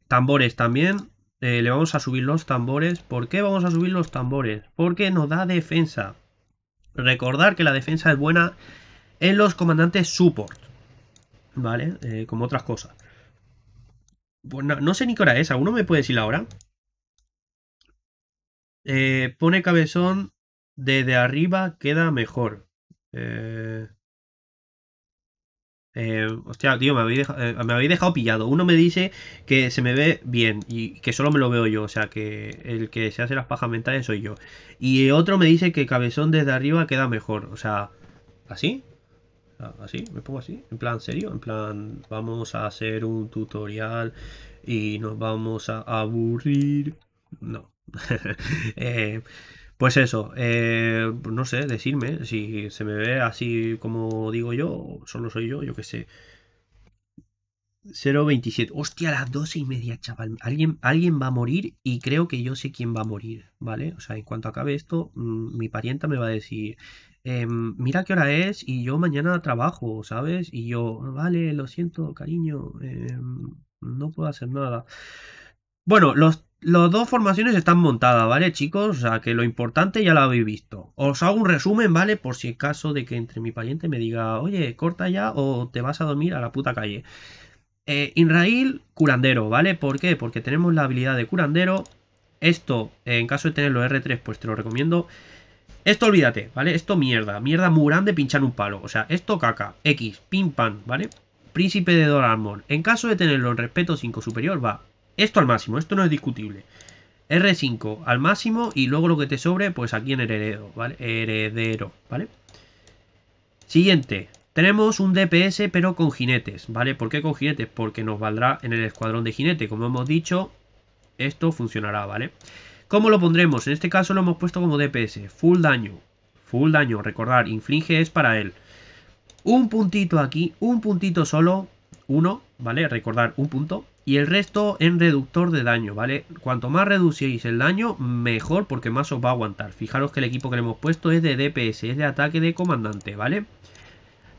tambores también. Eh, le vamos a subir los tambores. ¿Por qué vamos a subir los tambores? Porque nos da defensa. Recordar que la defensa es buena en los comandantes support. ¿Vale? como otras cosas. Pues no, sé ni qué hora es. ¿Alguno me puede decir la hora? pone cabezón desde arriba queda mejor. Eh... eh hostia, tío, eh, me habéis, dejado, pillado. Uno me dice que se me ve bien y que solo me lo veo yo, o sea, que el que se hace las pajas mentales soy yo. Y otro me dice que cabezón desde arriba queda mejor, o sea, así. Ah, así, me pongo así, en plan serio, en plan vamos a hacer un tutorial y nos vamos a aburrir. No. eh, pues eso, eh, pues no sé, decirme si se me ve así como digo yo, solo soy yo, yo qué sé. 027. Hostia, a las 12 y media, chaval. Alguien, alguien va a morir y creo que yo sé quién va a morir, ¿vale? O sea, en cuanto acabe esto, mm, mi parienta me va a decir, em, mira qué hora es y yo mañana trabajo, ¿sabes? Y yo, vale, lo siento, cariño, em, no puedo hacer nada. Bueno, los las dos formaciones están montadas, ¿vale, chicos? O sea, que lo importante ya lo habéis visto. Os hago un resumen, ¿vale? Por si en caso de que entre mi pariente me diga, oye, corta ya o te vas a dormir a la puta calle. Eh, Inrail, curandero, ¿vale? ¿Por qué? Porque tenemos la habilidad de curandero. Esto, en caso de tenerlo R3, pues te lo recomiendo. Esto olvídate, ¿vale? Esto mierda, mierda muy grande pinchar un palo. O sea, esto caca, X, pim pam, ¿vale? Príncipe de Doramon. En caso de tenerlo en respeto 5 superior, va esto al máximo, esto no es discutible. R5 al máximo y luego lo que te sobre, pues aquí en heredero, ¿vale? Heredero, ¿vale? Siguiente, tenemos un DPS pero con jinetes, ¿vale? ¿Por qué con jinetes? Porque nos valdrá en el escuadrón de jinete, como hemos dicho, esto funcionará, ¿vale? ¿Cómo lo pondremos? En este caso lo hemos puesto como DPS, full daño, full daño, recordar, inflige es para él. Un puntito aquí, un puntito solo, uno, ¿vale? Recordar, un punto y el resto en reductor de daño, ¿vale? Cuanto más reducéis el daño, mejor, porque más os va a aguantar. Fijaros que el equipo que le hemos puesto es de DPS, es de ataque de comandante, ¿vale?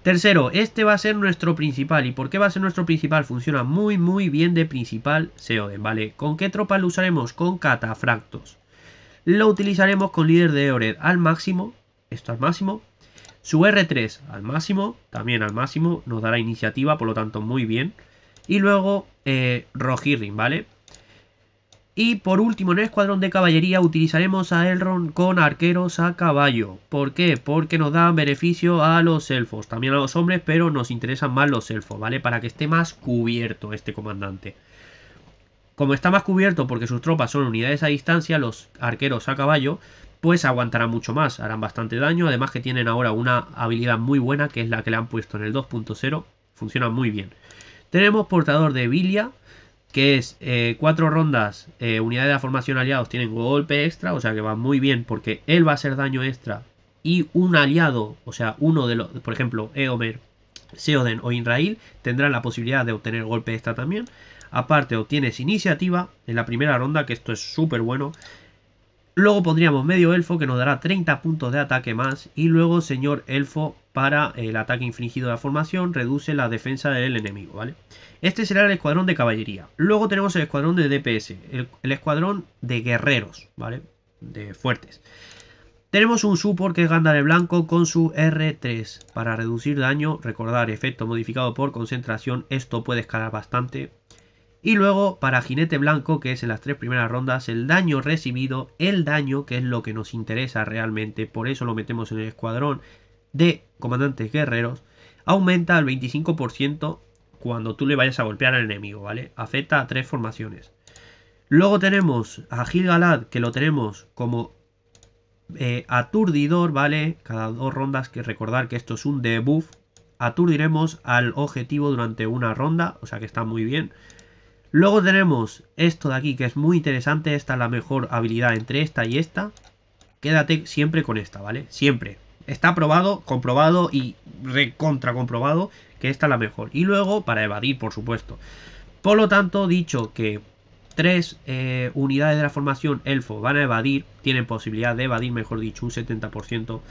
Tercero, este va a ser nuestro principal. ¿Y por qué va a ser nuestro principal? Funciona muy, muy bien de principal Seoden, ¿vale? ¿Con qué tropa lo usaremos? Con catafractos. Lo utilizaremos con líder de Eored al máximo, esto al máximo. Su R3 al máximo, también al máximo, nos dará iniciativa, por lo tanto muy bien. Y luego eh, Rohirrim, ¿vale? Y por último, en el escuadrón de caballería utilizaremos a Elrond con arqueros a caballo. ¿Por qué? Porque nos da beneficio a los elfos, también a los hombres, pero nos interesan más los elfos, ¿vale? Para que esté más cubierto este comandante. Como está más cubierto porque sus tropas son unidades a distancia, los arqueros a caballo, pues aguantarán mucho más, harán bastante daño, además que tienen ahora una habilidad muy buena que es la que le han puesto en el 2.0, funciona muy bien. Tenemos portador de Vilia, que es eh, cuatro rondas, eh, unidades de la formación aliados tienen golpe extra, o sea que va muy bien porque él va a hacer daño extra. Y un aliado, o sea, uno de los, por ejemplo, Eomer, Seoden o Inrail, tendrá la posibilidad de obtener golpe extra también. Aparte, obtienes iniciativa en la primera ronda, que esto es súper bueno. Luego pondríamos medio elfo, que nos dará 30 puntos de ataque más. Y luego, señor elfo, para eh, el ataque infligido de la formación, reduce la defensa del enemigo, ¿vale? Este será el escuadrón de caballería. Luego tenemos el escuadrón de DPS, el, escuadrón de guerreros, ¿vale? De fuertes. Tenemos un support que es Gandalf Blanco con su R3 para reducir daño, recordar efecto modificado por concentración, esto puede escalar bastante. Y luego para Jinete Blanco, que es en las tres primeras rondas, el daño recibido, el daño que es lo que nos interesa realmente, por eso lo metemos en el escuadrón, de comandantes guerreros aumenta al 25% cuando tú le vayas a golpear al enemigo, ¿vale? Afecta a tres formaciones. Luego tenemos a Gilgalad, que lo tenemos como eh, aturdidor, ¿vale? Cada dos rondas que recordar que esto es un debuff. Aturdiremos al objetivo durante una ronda, o sea que está muy bien. Luego tenemos esto de aquí, que es muy interesante. Esta es la mejor habilidad entre esta y esta. Quédate siempre con esta, ¿vale? Siempre. Está probado, comprobado y recontra comprobado que esta es la mejor. Y luego para evadir, por supuesto. Por lo tanto, dicho que tres eh, unidades de la formación elfo van a evadir, tienen posibilidad de evadir, mejor dicho, un 70%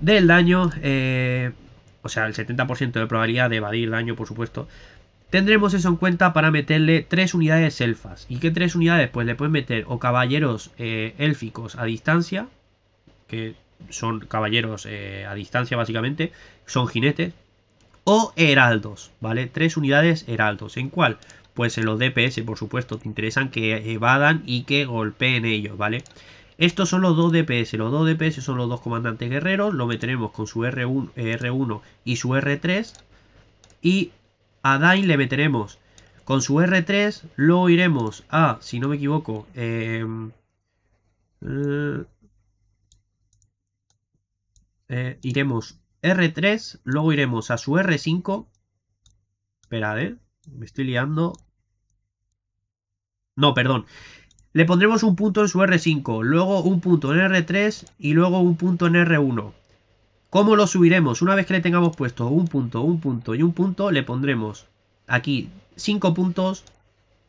del daño, eh, o sea, el 70% de probabilidad de evadir daño, por supuesto. Tendremos eso en cuenta para meterle tres unidades elfas. ¿Y qué tres unidades? Pues le puedes meter o caballeros eh, élficos a distancia, que son caballeros eh, a distancia básicamente, son jinetes, o heraldos, ¿vale? Tres unidades heraldos, ¿en cuál? Pues en los DPS, por supuesto, te interesan que evadan y que golpeen ellos, ¿vale? Estos son los dos DPS, los dos DPS son los dos comandantes guerreros, lo meteremos con su R1, R1 y su R3, y a Dain le meteremos con su R3, Lo iremos a, si no me equivoco, em, eh, eh, iremos R3, luego iremos a su R5. Esperad, eh, Me estoy liando. No, perdón. Le pondremos un punto en su R5, luego un punto en R3 y luego un punto en R1. ¿Cómo lo subiremos? Una vez que le tengamos puesto un punto, un punto y un punto, le pondremos aquí 5 puntos,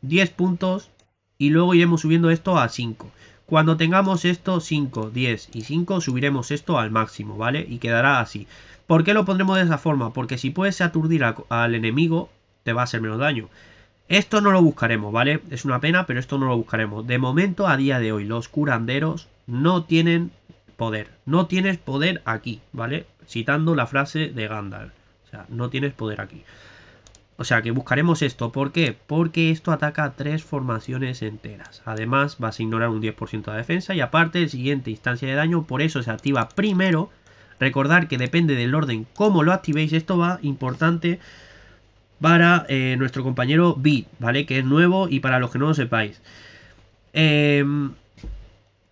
10 puntos y luego iremos subiendo esto a 5. Cuando tengamos esto 5, 10 y 5 subiremos esto al máximo, ¿vale? Y quedará así. ¿Por qué lo pondremos de esa forma? Porque si puedes aturdir al enemigo te va a hacer menos daño. Esto no lo buscaremos, ¿vale? Es una pena, pero esto no lo buscaremos. De momento, a día de hoy, los curanderos no tienen poder. No tienes poder aquí, ¿vale? Citando la frase de Gandalf. O sea, no tienes poder aquí. O sea que buscaremos esto. ¿Por qué? Porque esto ataca a tres formaciones enteras. Además vas a ignorar un 10% de defensa y aparte el siguiente instancia de daño. Por eso se activa primero. Recordar que depende del orden cómo lo activéis. Esto va importante para eh, nuestro compañero B, ¿vale? Que es nuevo y para los que no lo sepáis. Em,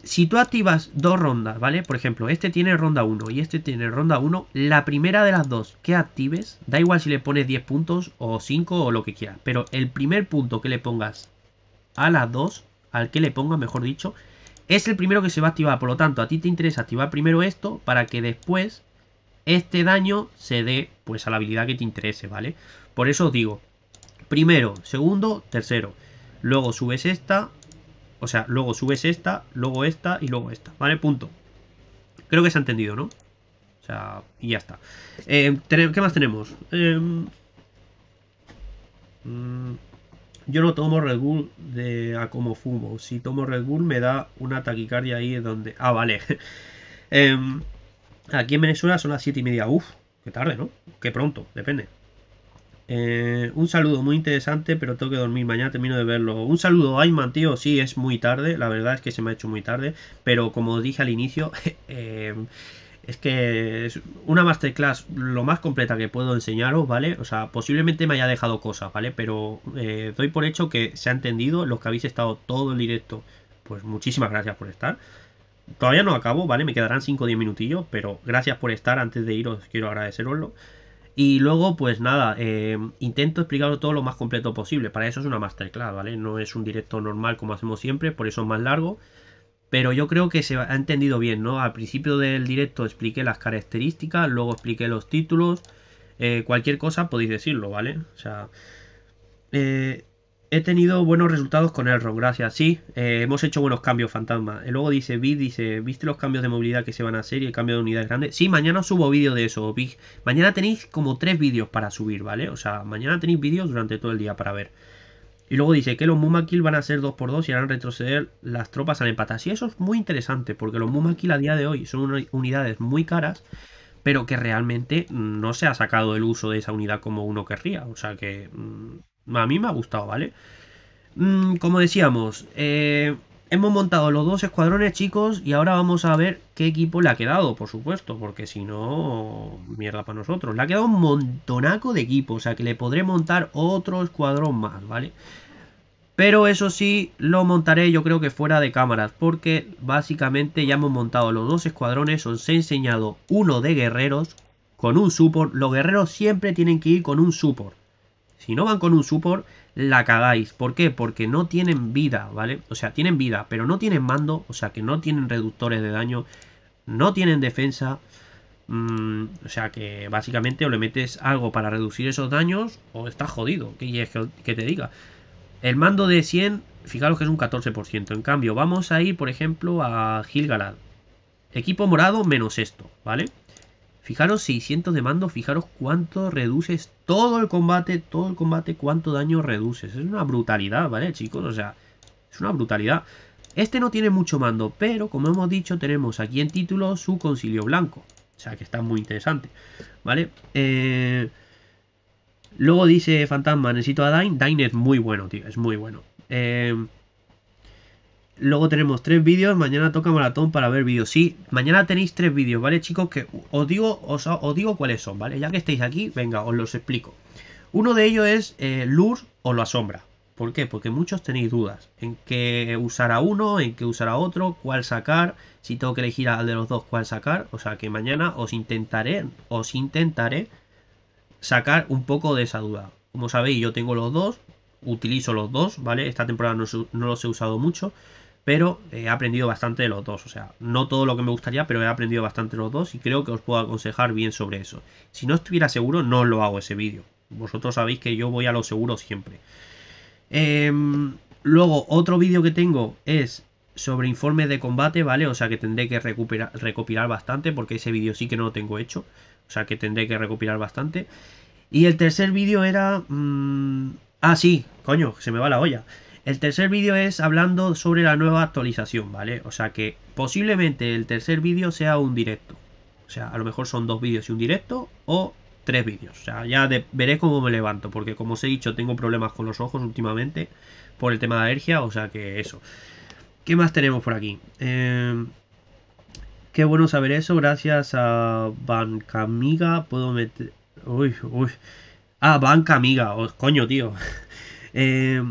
si tú activas dos rondas, ¿vale? Por ejemplo, este tiene ronda 1 y este tiene ronda 1, la primera de las dos que actives, da igual si le pones 10 puntos o 5 o lo que quieras, pero el primer punto que le pongas a las dos, al que le ponga, mejor dicho, es el primero que se va a activar. Por lo tanto, a ti te interesa activar primero esto para que después este daño se dé pues a la habilidad que te interese, ¿vale? Por eso os digo, primero, segundo, tercero. Luego subes esta, o sea, luego subes esta, luego esta y luego esta, ¿vale? Punto. Creo que se ha entendido, ¿no? O sea, y ya está. Eh, ¿Qué más tenemos? Em, mm, yo no tomo Red Bull de a como fumo. Si tomo Red Bull me da una taquicardia ahí donde... Ah, vale. Em, aquí en Venezuela son las 7 y media. Uf, qué tarde, ¿no? Qué pronto, depende. Eh, un saludo muy interesante, pero tengo que dormir. Mañana termino de verlo. Un saludo, Ayman, tío. Sí, es muy tarde. La verdad es que se me ha hecho muy tarde. Pero como dije al inicio, eh, es que es una masterclass lo más completa que puedo enseñaros, ¿vale? O sea, posiblemente me haya dejado cosas, ¿vale? Pero eh, doy por hecho que se ha entendido los que habéis estado todo el directo. Pues muchísimas gracias por estar. Todavía no acabo, ¿vale? Me quedarán 5 o 10 minutillos, pero gracias por estar. Antes de iros, quiero agradeceroslo. Y luego, pues nada, eh, intento explicarlo todo lo más completo posible. Para eso es una masterclass, ¿vale? No es un directo normal como hacemos siempre, por eso es más largo. Pero yo creo que se ha entendido bien, ¿no? Al principio del directo expliqué las características, luego expliqué los títulos. Eh, cualquier cosa podéis decirlo, ¿vale? O sea, eh, he tenido buenos resultados con el Elrond, gracias. Sí, eh, hemos hecho buenos cambios, fantasma. Y luego dice Big, dice, ¿viste los cambios de movilidad que se van a hacer y el cambio de unidades grande? Sí, mañana subo vídeo de eso, Big. Mañana tenéis como tres vídeos para subir, ¿vale? O sea, mañana tenéis vídeos durante todo el día para ver. Y luego dice que los Mumakil van a ser 2x2 y harán retroceder las tropas al empate. Y eso es muy interesante, porque los Mumakil a día de hoy son unidades muy caras, pero que realmente mm, no se ha sacado el uso de esa unidad como uno querría. O sea que mm, a mí me ha gustado, ¿vale? Mm, como decíamos, eh, hemos montado los dos escuadrones, chicos, y ahora vamos a ver qué equipo le ha quedado, por supuesto, porque si no, mierda para nosotros. Le ha quedado un montonaco de equipo, o sea que le podré montar otro escuadrón más, ¿vale? Pero eso sí, lo montaré yo creo que fuera de cámaras, porque básicamente ya hemos montado los dos escuadrones, os he enseñado uno de guerreros con un support. Los guerreros siempre tienen que ir con un support. Si no van con un support, la cagáis. ¿Por qué? Porque no tienen vida, ¿vale? O sea, tienen vida, pero no tienen mando, o sea, que no tienen reductores de daño, no tienen defensa. Mm, o sea, que básicamente o le metes algo para reducir esos daños o estás jodido. ¿Qué quieres que, que te diga? El mando de 100, fijaros que es un 14%. En cambio, vamos a ir, por ejemplo, a Gilgalad. Equipo morado menos esto, ¿vale? Fijaros 600 de mando, fijaros cuánto reduces todo el combate, todo el combate, cuánto daño reduces. Es una brutalidad, ¿vale, chicos? O sea, es una brutalidad. Este no tiene mucho mando, pero como hemos dicho, tenemos aquí en título su concilio blanco. O sea, que está muy interesante, ¿vale? Eh, luego dice Fantasma, necesito a Dain. Dain es muy bueno, tío, es muy bueno. Eh... Luego tenemos tres vídeos. Mañana toca maratón para ver vídeos. Sí, mañana tenéis tres vídeos, ¿vale, chicos? Que os digo, os, digo cuáles son, ¿vale? Ya que estáis aquí, venga, os los explico. Uno de ellos es eh, luz o la sombra. ¿Por qué? Porque muchos tenéis dudas en qué usar a uno, en qué usar a otro, cuál sacar, si tengo que elegir al de los dos, cuál sacar. O sea que mañana os intentaré, os intentaré sacar un poco de esa duda. Como sabéis, yo tengo los dos, utilizo los dos, ¿vale? Esta temporada no los he usado mucho pero he aprendido bastante de los dos, o sea, no todo lo que me gustaría, pero he aprendido bastante de los dos y creo que os puedo aconsejar bien sobre eso. Si no estuviera seguro, no lo hago ese vídeo. Vosotros sabéis que yo voy a lo seguro siempre. Em, luego, otro vídeo que tengo es sobre informes de combate, ¿vale? O sea que tendré que recuperar, recopilar bastante porque ese vídeo sí que no lo tengo hecho. O sea que tendré que recopilar bastante. Y el tercer vídeo era... Mm, ah, sí, coño, se me va la olla. El tercer vídeo es hablando sobre la nueva actualización, ¿vale? O sea que posiblemente el tercer vídeo sea un directo. O sea, a lo mejor son dos vídeos y un directo o tres vídeos. O sea, ya veré cómo me levanto, porque como os he dicho, tengo problemas con los ojos últimamente por el tema de alergia, o sea que eso. ¿Qué más tenemos por aquí? Em, qué bueno saber eso, gracias a Banca Amiga puedo meter... Uy, uy. Ah, Banca Amiga, coño, tío. eh,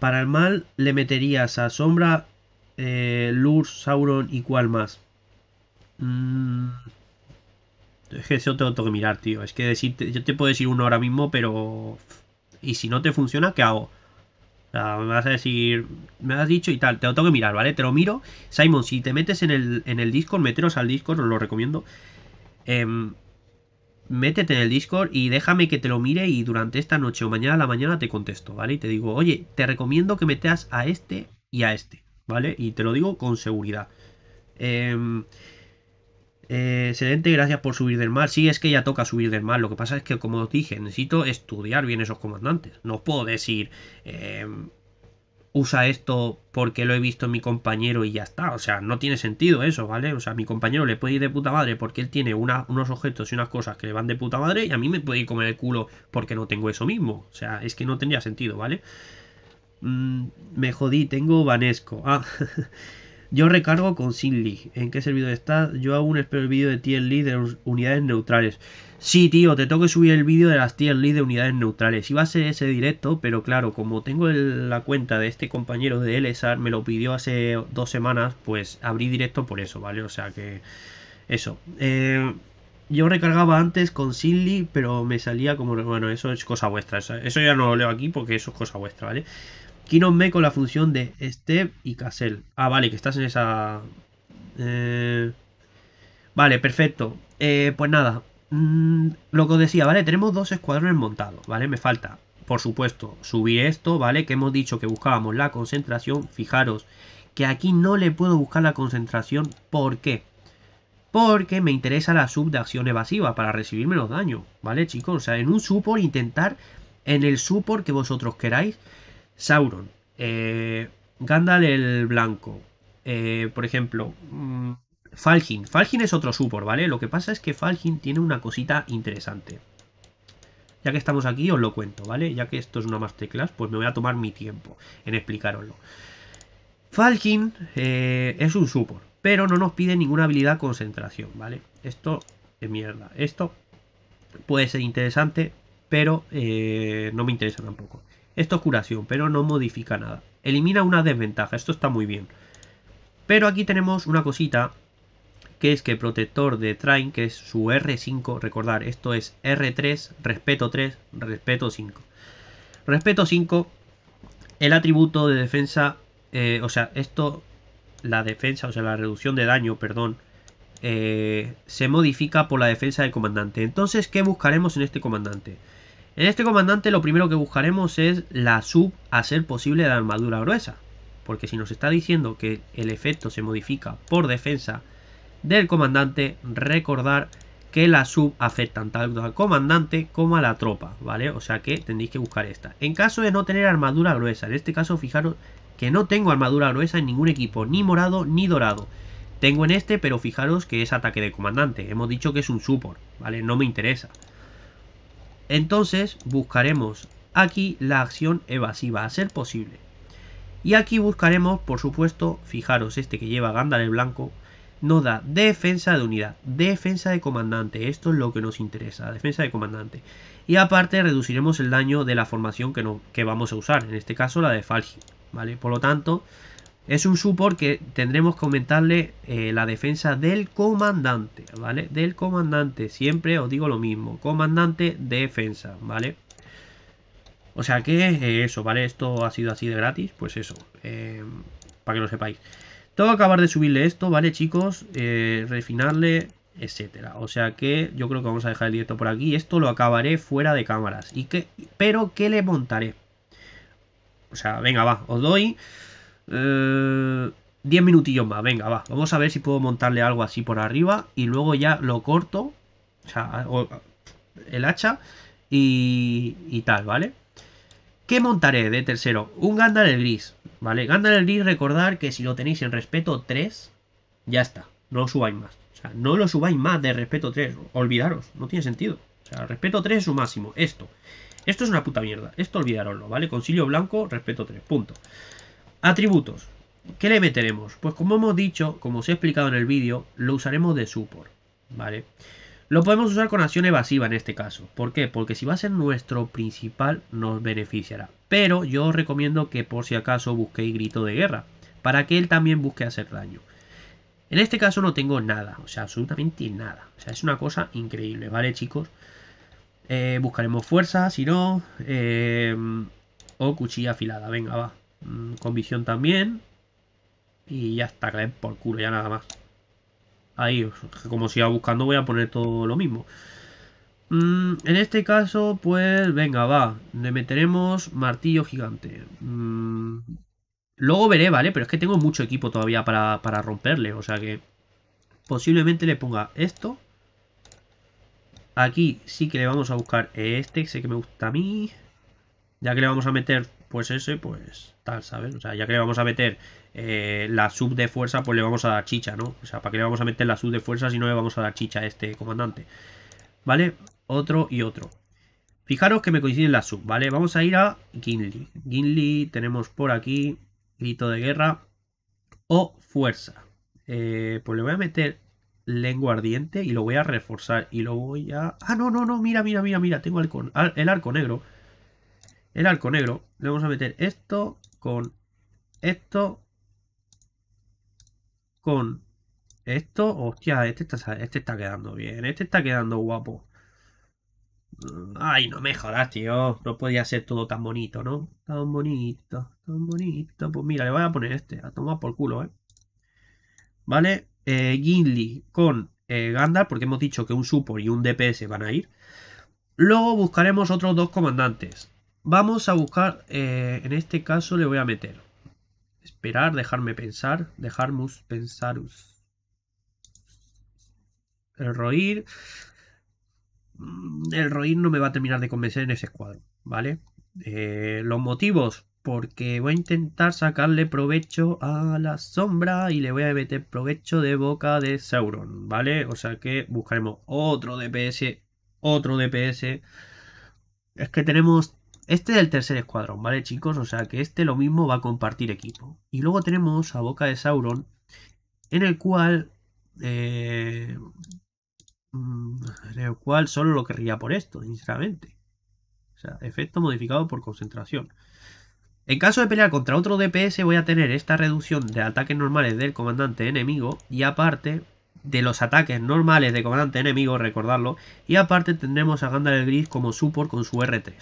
para el mal le meterías a Sombra, eh, Lur, Sauron y cuál más. Mm. Es que eso tengo, tengo que mirar, tío. Es que decirte, yo te puedo decir uno ahora mismo, pero... Y si no te funciona, ¿qué hago? O sea, me vas a decir, me has dicho y tal, te lo tengo que mirar, ¿vale? Te lo miro. Simon, si te metes en el, en el Discord, meteros al Discord, os lo recomiendo. Eh, métete en el Discord y déjame que te lo mire y durante esta noche o mañana a la mañana te contesto, ¿vale? Y te digo, oye, te recomiendo que metas a este y a este, ¿vale? Y te lo digo con seguridad. Excelente, em, eh, gracias por subir del mar. Sí, es que ya toca subir del mar. Lo que pasa es que, como os dije, necesito estudiar bien esos comandantes. No puedo decir, em, usa esto porque lo he visto mi compañero y ya está. O sea, no tiene sentido eso, ¿vale? O sea, a mi compañero le puede ir de puta madre porque él tiene unos objetos y unas cosas que le van de puta madre y a mí me puede ir comer el culo porque no tengo eso mismo. O sea, es que no tendría sentido, ¿vale? Mm, me jodí, tengo Vanesco. Ah, yo recargo con Sinly. ¿En qué servidor está? Yo aún espero el vídeo de Lee de unidades neutrales. Sí, tío, te tengo que subir el vídeo de las tier list de unidades neutrales. Iba a ser ese directo, pero claro, como tengo la cuenta de este compañero de LSAR, me lo pidió hace dos semanas, pues abrí directo por eso, ¿vale? O sea que... Eso. Eh, yo recargaba antes con Silly, pero me salía como... Bueno, eso es cosa vuestra. Eso, ya no lo leo aquí porque eso es cosa vuestra, ¿vale? Kino me con la función de Step y Casel. Ah, vale, que estás en esa... Eh, vale, perfecto. Eh, pues nada, Mm, lo que os decía, ¿vale? Tenemos dos escuadrones montados, ¿vale? Me falta, por supuesto, subir esto, ¿vale? Que hemos dicho que buscábamos la concentración. Fijaros que aquí no le puedo buscar la concentración. ¿Por qué? Porque me interesa la sub de acción evasiva para recibir menos daño, ¿vale, chicos? O sea, en un support intentar, en el support que vosotros queráis, Sauron, eh, Gandalf el Blanco, eh, por ejemplo, mm, Falgin. Falgin es otro support, ¿vale? Lo que pasa es que Falgin tiene una cosita interesante. Ya que estamos aquí, os lo cuento, ¿vale? Ya que esto es una masterclass, pues me voy a tomar mi tiempo en explicaroslo. Falgin eh, es un support, pero no nos pide ninguna habilidad concentración, ¿vale? Esto de mierda. Esto puede ser interesante, pero eh, no me interesa tampoco. Esto es curación, pero no modifica nada. Elimina una desventaja, esto está muy bien. Pero aquí tenemos una cosita que es que el protector de Train, que es su R5, recordar, esto es R3, respeto 3, respeto 5. Respeto 5, el atributo de defensa, eh, o sea, esto, la defensa, o sea, la reducción de daño, perdón, eh, se modifica por la defensa del comandante. Entonces, ¿qué buscaremos en este comandante? En este comandante lo primero que buscaremos es la sub a ser posible de armadura gruesa. Porque si nos está diciendo que el efecto se modifica por defensa del comandante, recordar que la sub afecta tanto al comandante como a la tropa, ¿vale? O sea que tendréis que buscar esta. En caso de no tener armadura gruesa, en este caso fijaros que no tengo armadura gruesa en ningún equipo, ni morado ni dorado. Tengo en este, pero fijaros que es ataque de comandante. Hemos dicho que es un support, ¿vale? No me interesa. Entonces buscaremos aquí la acción evasiva, a ser posible. Y aquí buscaremos, por supuesto, fijaros este que lleva Gandalf blanco, nos da defensa de unidad, defensa de comandante. Esto es lo que nos interesa, defensa de comandante. Y aparte reduciremos el daño de la formación que, que vamos a usar, en este caso la de Falgi. ¿vale? Por lo tanto, es un support que tendremos que aumentarle eh, la defensa del comandante, ¿vale? Del comandante, siempre os digo lo mismo, comandante, defensa, ¿vale? O sea que eh, eso, ¿vale? Esto ha sido así de gratis, pues eso, eh, para que lo sepáis. Tengo que acabar de subirle esto, ¿vale, chicos? Eh, refinarle, etcétera. O sea que yo creo que vamos a dejar el directo por aquí. Esto lo acabaré fuera de cámaras. ¿Y que Pero ¿qué le montaré. O sea, venga, va, os doy... 10 eh, minutillos más, venga, va. Vamos a ver si puedo montarle algo así por arriba y luego ya lo corto. O sea, el hacha y, y tal, ¿vale? ¿Qué montaré de tercero? Un Gandalf gris, ¿vale? Gandalf el gris, recordar que si lo tenéis en respeto 3, ya está, no lo subáis más. O sea, no lo subáis más de respeto 3, olvidaros, no tiene sentido. O sea, respeto 3 es su máximo, esto. Esto es una puta mierda, esto olvidaroslo, ¿vale? Concilio blanco, respeto 3, punto. Atributos. ¿Qué le meteremos? Pues como hemos dicho, como os he explicado en el vídeo, lo usaremos de support, ¿vale? vale lo podemos usar con acción evasiva en este caso. ¿Por qué? Porque si va a ser nuestro principal nos beneficiará. Pero yo os recomiendo que por si acaso busquéis grito de guerra. Para que él también busque hacer daño. En este caso no tengo nada. O sea, absolutamente nada. O sea, es una cosa increíble. ¿Vale, chicos? Eh, buscaremos fuerza, si no. Eh, o cuchilla afilada. Venga, va. Mm, con visión también. Y ya está, caer por culo, ya nada más ahí. Como siga buscando voy a poner todo lo mismo. Mm, en este caso, pues venga, va. Le meteremos martillo gigante. Mm, luego veré, ¿vale? Pero es que tengo mucho equipo todavía para, para romperle. O sea que posiblemente le ponga esto. Aquí sí que le vamos a buscar este, sé que me gusta a mí. Ya que le vamos a meter, pues ese, pues tal, ¿sabes? O sea, ya que le vamos a meter eh, la sub de fuerza pues le vamos a dar chicha, ¿no? O sea, ¿para qué le vamos a meter la sub de fuerza si no le vamos a dar chicha a este comandante? ¿Vale? Otro y otro. Fijaros que me coinciden las sub, ¿vale? Vamos a ir a Ginli. Ginli tenemos por aquí grito de guerra o fuerza. Eh, pues le voy a meter lengua ardiente y lo voy a reforzar y lo voy a... Ah, no, no, no, mira, mira, mira, mira, tengo el arco negro. El arco negro. Le vamos a meter esto con esto con esto, hostia, este, este está, quedando bien, este está quedando guapo. Ay, no me jodas, tío. No podía ser todo tan bonito, ¿no? Tan bonito, tan bonito. Pues mira, le voy a poner este. A tomar por culo, ¿eh? ¿Vale? Eh, con eh, Gandalf, porque hemos dicho que un support y un DPS van a ir. Luego buscaremos otros dos comandantes. Vamos a buscar, eh, en este caso le voy a meter Esperar, dejarme pensar, dejarnos pensaros. El roir. Mm, el roir no me va a terminar de convencer en ese cuadro, ¿vale? Eh, los motivos, porque voy a intentar sacarle provecho a la sombra y le voy a meter provecho de boca de Sauron, ¿vale? O sea que buscaremos otro DPS, otro DPS. Es que tenemos este es el tercer escuadrón, ¿vale, chicos? O sea que este lo mismo va a compartir equipo. Y luego tenemos a Boca de Sauron, en el cual. Eh, mm, en el cual solo lo querría por esto, sinceramente. O sea, efecto modificado por concentración. En caso de pelear contra otro DPS voy a tener esta reducción de ataques normales del comandante enemigo y aparte de los ataques normales del comandante enemigo, recordarlo, y aparte tendremos a Gandalf el Gris como support con su R3.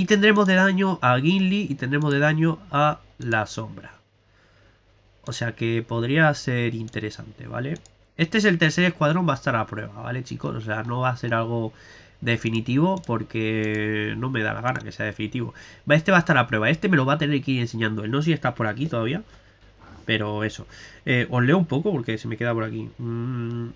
Y tendremos de daño a Gimli y tendremos de daño a la sombra. O sea que podría ser interesante, ¿vale? Este es el tercer escuadrón, va a estar a prueba, ¿vale, chicos? O sea, no va a ser algo definitivo porque no me da la gana que sea definitivo. Este va a estar a prueba, este me lo va a tener que ir enseñando. Él no sé si estás por aquí todavía, pero eso. Eh, os leo un poco porque se me queda por aquí. Mmm.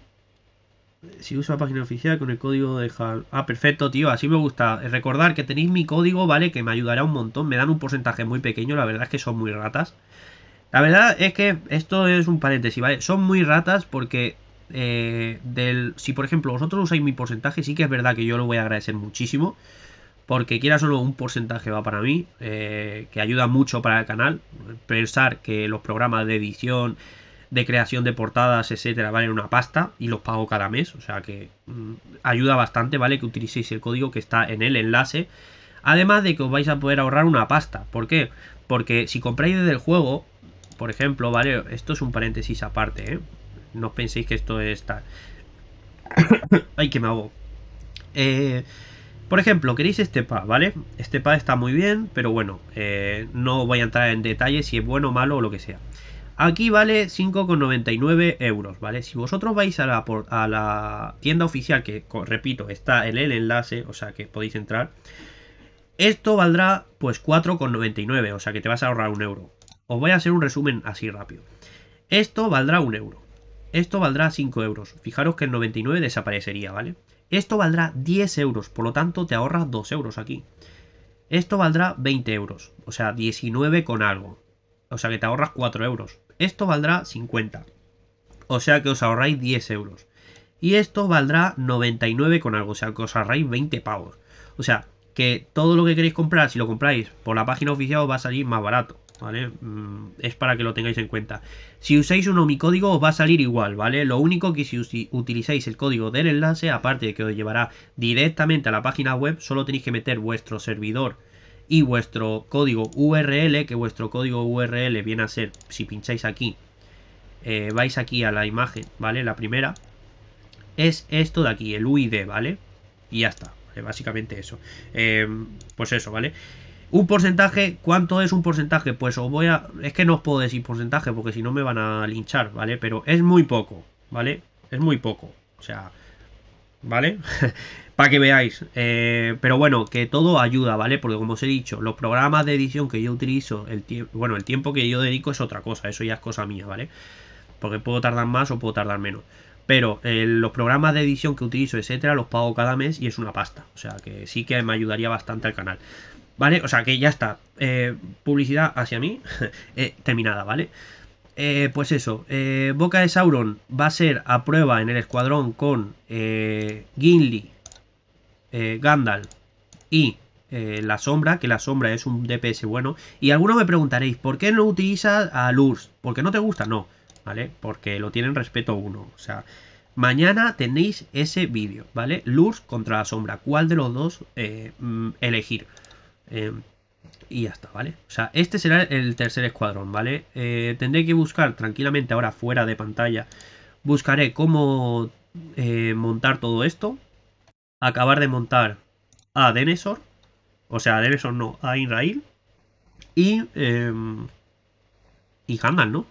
Si uso la página oficial con el código de Hal. Ah, perfecto, tío. Así me gusta. Recordar que tenéis mi código, ¿vale? Que me ayudará un montón. Me dan un porcentaje muy pequeño. La verdad es que son muy ratas. La verdad es que esto es un paréntesis, ¿vale? Son muy ratas porque eh, del, si por ejemplo vosotros usáis mi porcentaje, sí que es verdad que yo lo voy a agradecer muchísimo. Porque quiera solo un porcentaje va para mí, eh, que ayuda mucho para el canal. Pensar que los programas de edición, de creación de portadas, etcétera, vale, una pasta y los pago cada mes. O sea que mm, ayuda bastante, ¿vale? Que utilicéis el código que está en el enlace. Además de que os vais a poder ahorrar una pasta. ¿Por qué? Porque si compráis desde el juego, por ejemplo, ¿vale? Esto es un paréntesis aparte, ¿eh? No penséis que esto es tal. Ay, que me hago. Eh, por ejemplo, queréis este pad, ¿vale? Este pad está muy bien, pero bueno, eh, no voy a entrar en detalles si es bueno, o malo o lo que sea. Aquí vale 5,99 euros, ¿vale? Si vosotros vais a la, tienda oficial, que repito, está en el enlace, o sea que podéis entrar, esto valdrá pues 4,99, o sea que te vas a ahorrar un euro. Os voy a hacer un resumen así rápido. Esto valdrá un euro. Esto valdrá 5 euros. Fijaros que el 99 desaparecería, ¿vale? Esto valdrá 10 euros, por lo tanto te ahorras 2 euros aquí. Esto valdrá 20 euros, o sea, 19 con algo. O sea que te ahorras 4 euros. Esto valdrá 50. O sea que os ahorráis 10 euros. Y esto valdrá 99 con algo. O sea que os ahorráis 20 pavos. O sea que todo lo que queréis comprar, si lo compráis por la página oficial, os va a salir más barato. ¿Vale? Mm, es para que lo tengáis en cuenta. Si usáis uno mi código os va a salir igual, ¿vale? Lo único que si utilizáis el código del enlace, aparte de que os llevará directamente a la página web, solo tenéis que meter vuestro servidor y vuestro código URL, que vuestro código URL viene a ser, si pincháis aquí, eh, vais aquí a la imagen, ¿vale? La primera, es esto de aquí, el UID, ¿vale? Y ya está, básicamente eso. Eh, pues eso, ¿vale? Un porcentaje, ¿cuánto es un porcentaje? Pues os voy a... Es que no os puedo decir porcentaje porque si no me van a linchar, ¿vale? Pero es muy poco, ¿vale? Es muy poco, o sea, ¿vale? que veáis. Eh, pero bueno, que todo ayuda, ¿vale? Porque como os he dicho, los programas de edición que yo utilizo, el bueno, el tiempo que yo dedico es otra cosa, eso ya es cosa mía, ¿vale? Porque puedo tardar más o puedo tardar menos. Pero eh, los programas de edición que utilizo, etcétera, los pago cada mes y es una pasta. O sea que sí que me ayudaría bastante al canal. ¿Vale? O sea que ya está. Eh, publicidad hacia mí. terminada, ¿vale? pues eso, Boca de Sauron va a ser a prueba en el escuadrón con eh, Gimli, eh, Gandalf y eh, la sombra, que la sombra es un DPS bueno. Y algunos me preguntaréis, ¿por qué no utilizas a Lurs? ¿Porque no te gusta? No, ¿vale? Porque lo tienen respeto uno. O sea, mañana tenéis ese vídeo, ¿vale? Lurs contra la sombra. ¿Cuál de los dos eh, mm, elegir? Em, y ya está, ¿vale? O sea, este será el tercer escuadrón, ¿vale? tendré que buscar tranquilamente ahora fuera de pantalla. Buscaré cómo montar todo esto, acabar de montar a Denesor, o sea, a Denesor no, a Inrail y, em, y Gandalf, ¿no?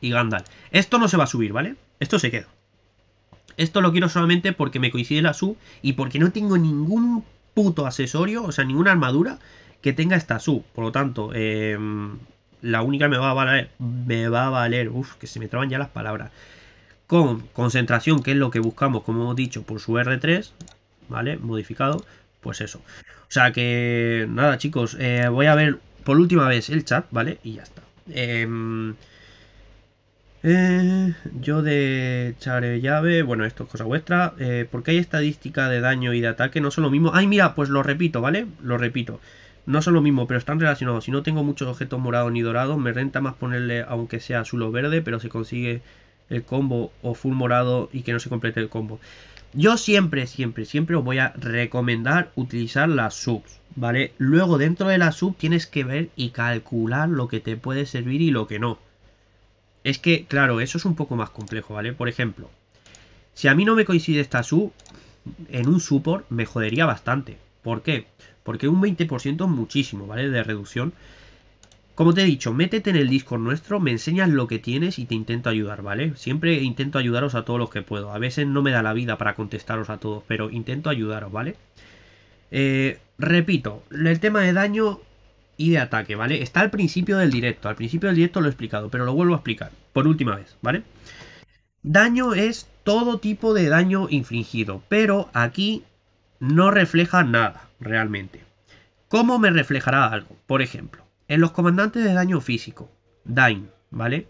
Y Gandalf. Esto no se va a subir, ¿vale? Esto se queda. Esto lo quiero solamente porque me coincide la sub y porque no tengo ningún puto accesorio, o sea, ninguna armadura que tenga esta sub. Por lo tanto, em, la única me va a valer, me va a valer, Uf, que se me traban ya las palabras con concentración, que es lo que buscamos, como hemos dicho, por su R3, ¿vale? Modificado, pues eso. O sea que, nada, chicos, eh, voy a ver por última vez el chat, ¿vale? Y ya está. Em, eh, yo de echarle llave, bueno, esto es cosa vuestra. Eh, porque hay estadística de daño y de ataque, no son lo mismo. Ay, mira, pues lo repito, ¿vale? Lo repito. No son lo mismo, pero están relacionados. Si no tengo muchos objetos morados ni dorados, me renta más ponerle, aunque sea azul o verde, pero se consigue el combo o full morado y que no se complete el combo. Yo siempre, siempre, siempre os voy a recomendar utilizar las subs, ¿vale? Luego dentro de la sub tienes que ver y calcular lo que te puede servir y lo que no. Es que, claro, eso es un poco más complejo, ¿vale? Por ejemplo, si a mí no me coincide esta sub, en un support me jodería bastante. ¿Por qué? Porque un 20% es muchísimo, ¿vale? De reducción. Como te he dicho, métete en el Discord nuestro, me enseñas lo que tienes y te intento ayudar, ¿vale? Siempre intento ayudaros a todos los que puedo. A veces no me da la vida para contestaros a todos, pero intento ayudaros, ¿vale? Eh, repito, el tema de daño y de ataque, ¿vale? Está al principio del directo. Al principio del directo lo he explicado, pero lo vuelvo a explicar por última vez, ¿vale? Daño es todo tipo de daño infligido, pero aquí no refleja nada realmente. ¿Cómo me reflejará algo? Por ejemplo, en los comandantes de daño físico, Dain, ¿vale?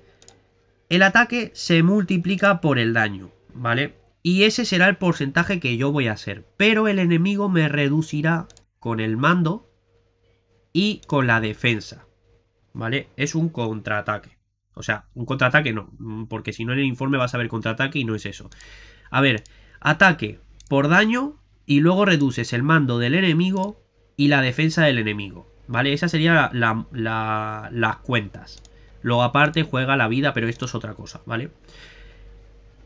El ataque se multiplica por el daño, ¿vale? Y ese será el porcentaje que yo voy a hacer. Pero el enemigo me reducirá con el mando y con la defensa, ¿vale? Es un contraataque. O sea, un contraataque no, mm, porque si no en el informe vas a ver contraataque y no es eso. A ver, ataque por daño y luego reduces el mando del enemigo y la defensa del enemigo. ¿Vale? Esa sería la, las cuentas. Luego aparte juega la vida, pero esto es otra cosa, ¿vale?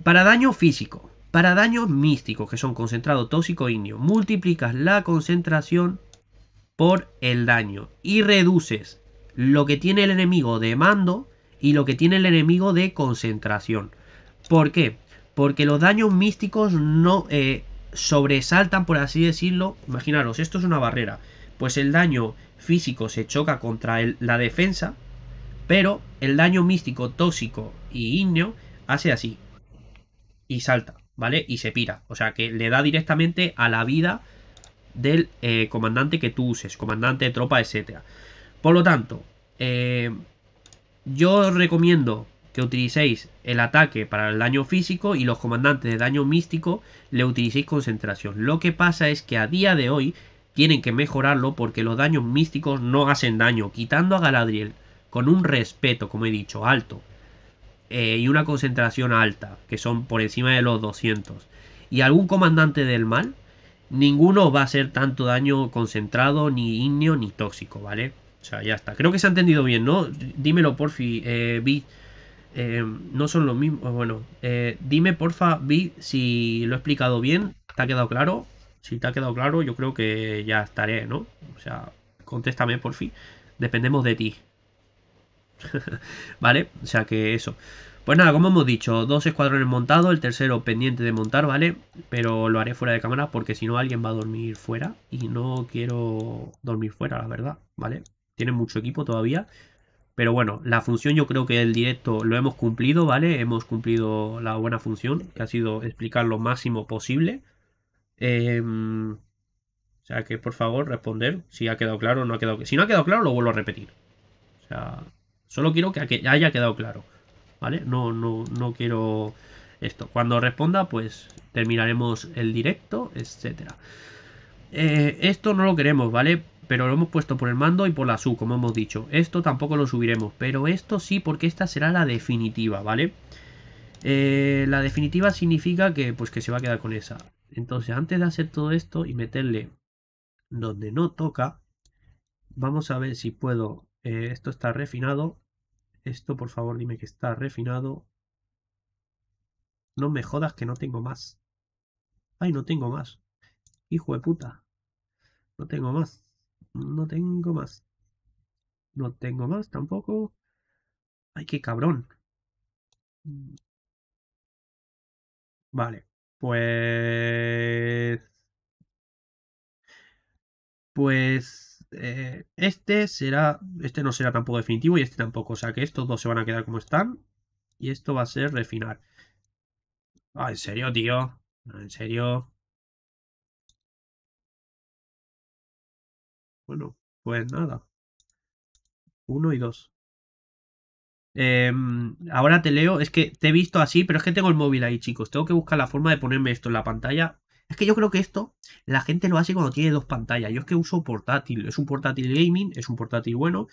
Para daño físico, para daños místicos, que son concentrado tóxico e ignio, multiplicas la concentración por el daño y reduces lo que tiene el enemigo de mando y lo que tiene el enemigo de concentración. ¿Por qué? Porque los daños místicos no eh, sobresaltan, por así decirlo. Imaginaros, esto es una barrera. Pues el daño físico se choca contra la defensa, pero el daño místico, tóxico y ígneo hace así. Y salta, ¿vale? Y se pira. O sea que le da directamente a la vida del eh, comandante que tú uses, comandante de tropa, etc. Por lo tanto, eh, yo yo recomiendo que utilicéis el ataque para el daño físico y los comandantes de daño místico le utilicéis concentración. Lo que pasa es que a día de hoy tienen que mejorarlo porque los daños místicos no hacen daño, quitando a Galadriel con un respeto, como he dicho, alto eh, y una concentración alta, que son por encima de los 200, y algún comandante del mal, ninguno va a hacer tanto daño concentrado, ni ignio, ni tóxico, ¿vale? O sea, ya está. Creo que se ha entendido bien, ¿no? Dímelo, porfi, eh, vi. Eh, no son los mismos. Bueno, eh, dime, porfa, vi si lo he explicado bien. ¿Te ha quedado claro? Si te ha quedado claro, yo creo que ya estaré, ¿no? O sea, contéstame por fin. Dependemos de ti. ¿Vale? O sea que eso. Pues nada, como hemos dicho, dos escuadrones montados, el tercero pendiente de montar, ¿vale? Pero lo haré fuera de cámara porque si no alguien va a dormir fuera y no quiero dormir fuera, la verdad, ¿vale? Tienen mucho equipo todavía. Pero bueno, la función yo creo que el directo lo hemos cumplido, ¿vale? Hemos cumplido la buena función, que ha sido explicar lo máximo posible. Em, o sea que por favor responder si ha quedado claro o no ha quedado Si no ha quedado claro, lo vuelvo a repetir. O sea, solo quiero que haya quedado claro. ¿Vale? No, no, no quiero esto. Cuando responda, pues terminaremos el directo, etcétera. Eh, esto no lo queremos, ¿vale? Pero lo hemos puesto por el mando y por la sub, como hemos dicho. Esto tampoco lo subiremos, pero esto sí, porque esta será la definitiva, ¿vale? Eh, la definitiva significa que, pues, que se va a quedar con esa. Entonces, antes de hacer todo esto y meterle donde no toca, vamos a ver si puedo. Eh, esto está refinado. Esto, por favor, dime que está refinado. No me jodas que no tengo más. Ay, no tengo más. Hijo de puta. No tengo más. No tengo más. No tengo más tampoco. Ay, qué cabrón. Vale. Pues... Pues... Eh, este será... Este no será tampoco definitivo y este tampoco. O sea que estos dos se van a quedar como están. Y esto va a ser refinar. Ah, en serio, tío. Ah, en serio. Bueno, pues nada. Uno y dos. Em, ahora te leo, es que te he visto así, pero es que tengo el móvil ahí, chicos. Tengo que buscar la forma de ponerme esto en la pantalla. Es que yo creo que esto la gente lo hace cuando tiene dos pantallas. Yo es que uso portátil. Es un portátil gaming, es un portátil bueno,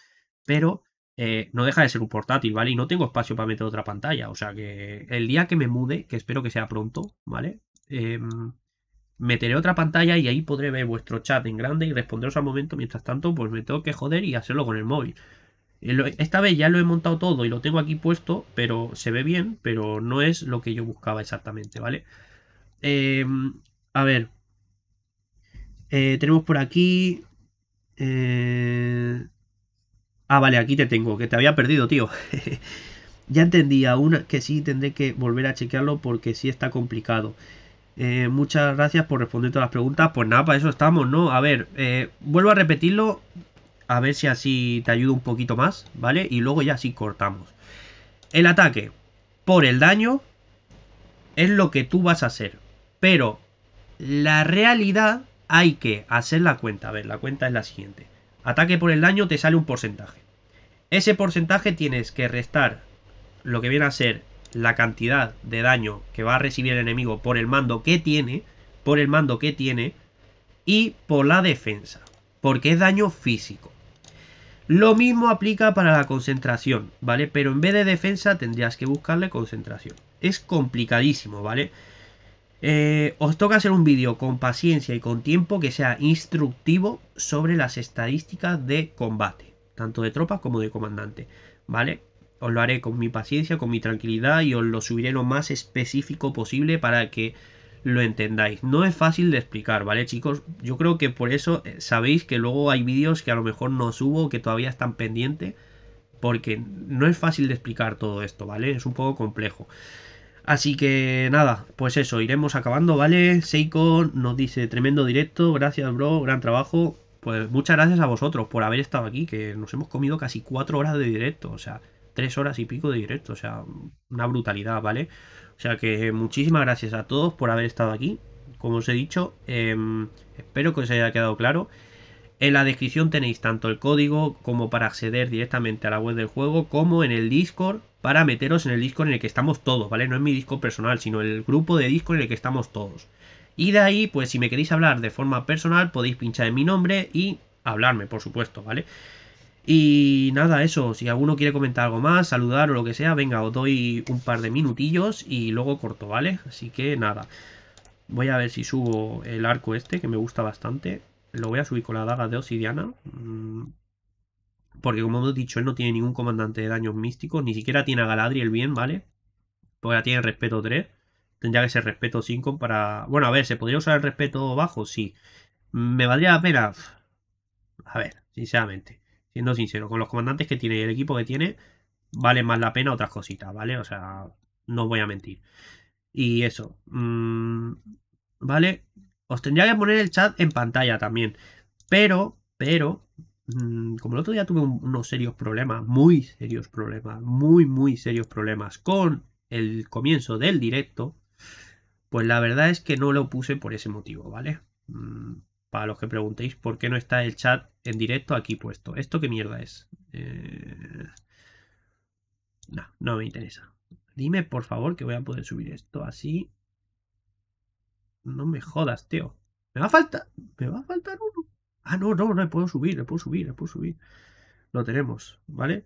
pero eh, no deja de ser un portátil, ¿vale? Y no tengo espacio para meter otra pantalla. O sea que el día que me mude, que espero que sea pronto, ¿vale? Em, meteré otra pantalla y ahí podré ver vuestro chat en grande y responderos al momento. Mientras tanto, pues me tengo que joder y hacerlo con el móvil. Eh, esta vez ya lo he montado todo y lo tengo aquí puesto, pero se ve bien, pero no es lo que yo buscaba exactamente, ¿vale? Em, a ver. Eh, tenemos por aquí... Eh, ah, vale, aquí te tengo, que te había perdido, tío. ya entendía una que sí tendré que volver a chequearlo porque sí está complicado. muchas gracias por responder todas las preguntas. Pues nada, para eso estamos, ¿no? A ver, vuelvo a repetirlo a ver si así te ayuda un poquito más, ¿vale? Y luego ya así cortamos. El ataque por el daño es lo que tú vas a hacer, pero la realidad hay que hacer la cuenta. A ver, la cuenta es la siguiente. Ataque por el daño te sale un porcentaje. Ese porcentaje tienes que restar lo que viene a ser la cantidad de daño que va a recibir el enemigo por el mando que tiene, por el mando que tiene y por la defensa, porque es daño físico. Lo mismo aplica para la concentración, ¿vale? Pero en vez de defensa tendrías que buscarle concentración. Es complicadísimo, ¿vale? Eh, os toca hacer un vídeo con paciencia y con tiempo que sea instructivo sobre las estadísticas de combate, tanto de tropas como de comandante, ¿vale? Os lo haré con mi paciencia, con mi tranquilidad y os lo subiré lo más específico posible para que lo entendáis. No es fácil de explicar, ¿vale, chicos? Yo creo que por eso eh, sabéis que luego hay vídeos que a lo mejor no subo, que todavía están pendientes, porque no es fácil de explicar todo esto, ¿vale? Es un poco complejo. Así que nada, pues eso, iremos acabando, ¿vale? Seiko nos dice tremendo directo, gracias, bro, gran trabajo. Pues muchas gracias a vosotros por haber estado aquí, que nos hemos comido casi cuatro horas de directo, o sea, tres horas y pico de directo, o sea, una brutalidad, ¿vale? O sea que eh, muchísimas gracias a todos por haber estado aquí. Como os he dicho, em, espero que os haya quedado claro. En la descripción tenéis tanto el código como para acceder directamente a la web del juego, como en el Discord, para meteros en el Discord en el que estamos todos, ¿vale? No es mi Discord personal, sino el grupo de Discord en el que estamos todos. Y de ahí, pues si me queréis hablar de forma personal, podéis pinchar en mi nombre y hablarme, por supuesto, ¿vale? vale y nada, eso, si alguno quiere comentar algo más, saludar o lo que sea, venga, os doy un par de minutillos y luego corto, ¿vale? Así que nada, voy a ver si subo el arco este, que me gusta bastante. Lo voy a subir con la daga de obsidiana. Mm, porque como hemos dicho, él no tiene ningún comandante de daños místicos, ni siquiera tiene a Galadriel bien, ¿vale? Porque la tiene respeto 3. Tendría que ser respeto 5 para... Bueno, a ver, ¿se podría usar el respeto bajo? Sí. ¿Me valdría la pena? A ver, sinceramente siendo sincero, con los comandantes que tiene y el equipo que tiene, vale más la pena otras cositas, ¿vale? O sea, no voy a mentir. Y eso, mm, ¿vale? Os tendría que poner el chat en pantalla también. Pero, pero, mm, como el otro día tuve unos serios problemas, muy serios problemas, muy, muy serios problemas con el comienzo del directo, pues la verdad es que no lo puse por ese motivo, ¿vale? Mmm, para los que preguntéis por qué no está el chat en directo aquí puesto. ¿Esto qué mierda es? Eh, no, no me interesa. Dime por favor que voy a poder subir esto así. No me jodas, tío. Me va a faltar. Me va a faltar uno. Ah, no, no, no, puedo subir, le puedo subir, le puedo subir. Lo tenemos, ¿vale?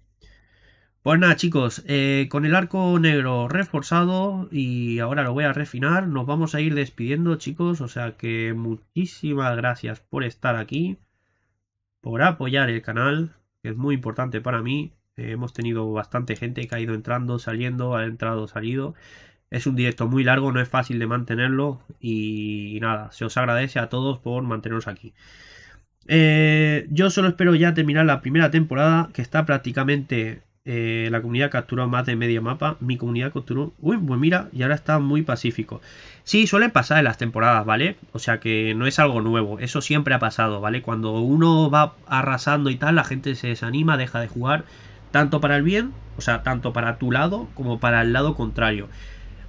Pues nada chicos, eh, con el arco negro reforzado y ahora lo voy a refinar, nos vamos a ir despidiendo chicos, o sea que muchísimas gracias por estar aquí, por apoyar el canal, que es muy importante para mí, eh, hemos tenido bastante gente que ha ido entrando, saliendo, ha entrado, salido, es un directo muy largo, no es fácil de mantenerlo y, nada, se os agradece a todos por manteneros aquí. Eh, yo solo espero ya terminar la primera temporada, que está prácticamente eh, la comunidad capturó más de media mapa. Mi comunidad capturó. Uy, pues mira, y ahora está muy pacífico. Sí, suelen pasar en las temporadas, ¿vale? O sea que no es algo nuevo. Eso siempre ha pasado, ¿vale? Cuando uno va arrasando y tal, la gente se desanima, deja de jugar. Tanto para el bien, o sea, tanto para tu lado como para el lado contrario.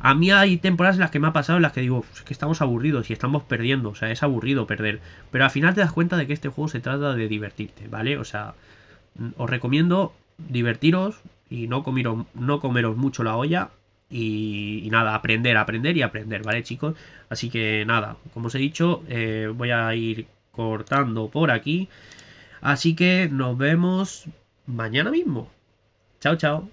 A mí hay temporadas en las que me ha pasado en las que digo, es que estamos aburridos y estamos perdiendo, o sea, es aburrido perder. Pero al final te das cuenta de que este juego se trata de divertirte, ¿vale? O sea, mm, os recomiendo divertiros y no comeros, no comeros mucho la olla. Y, nada, aprender, aprender y aprender, ¿vale, chicos? Así que nada, como os he dicho, eh, voy a ir cortando por aquí. Así que nos vemos mañana mismo. Chao, chao.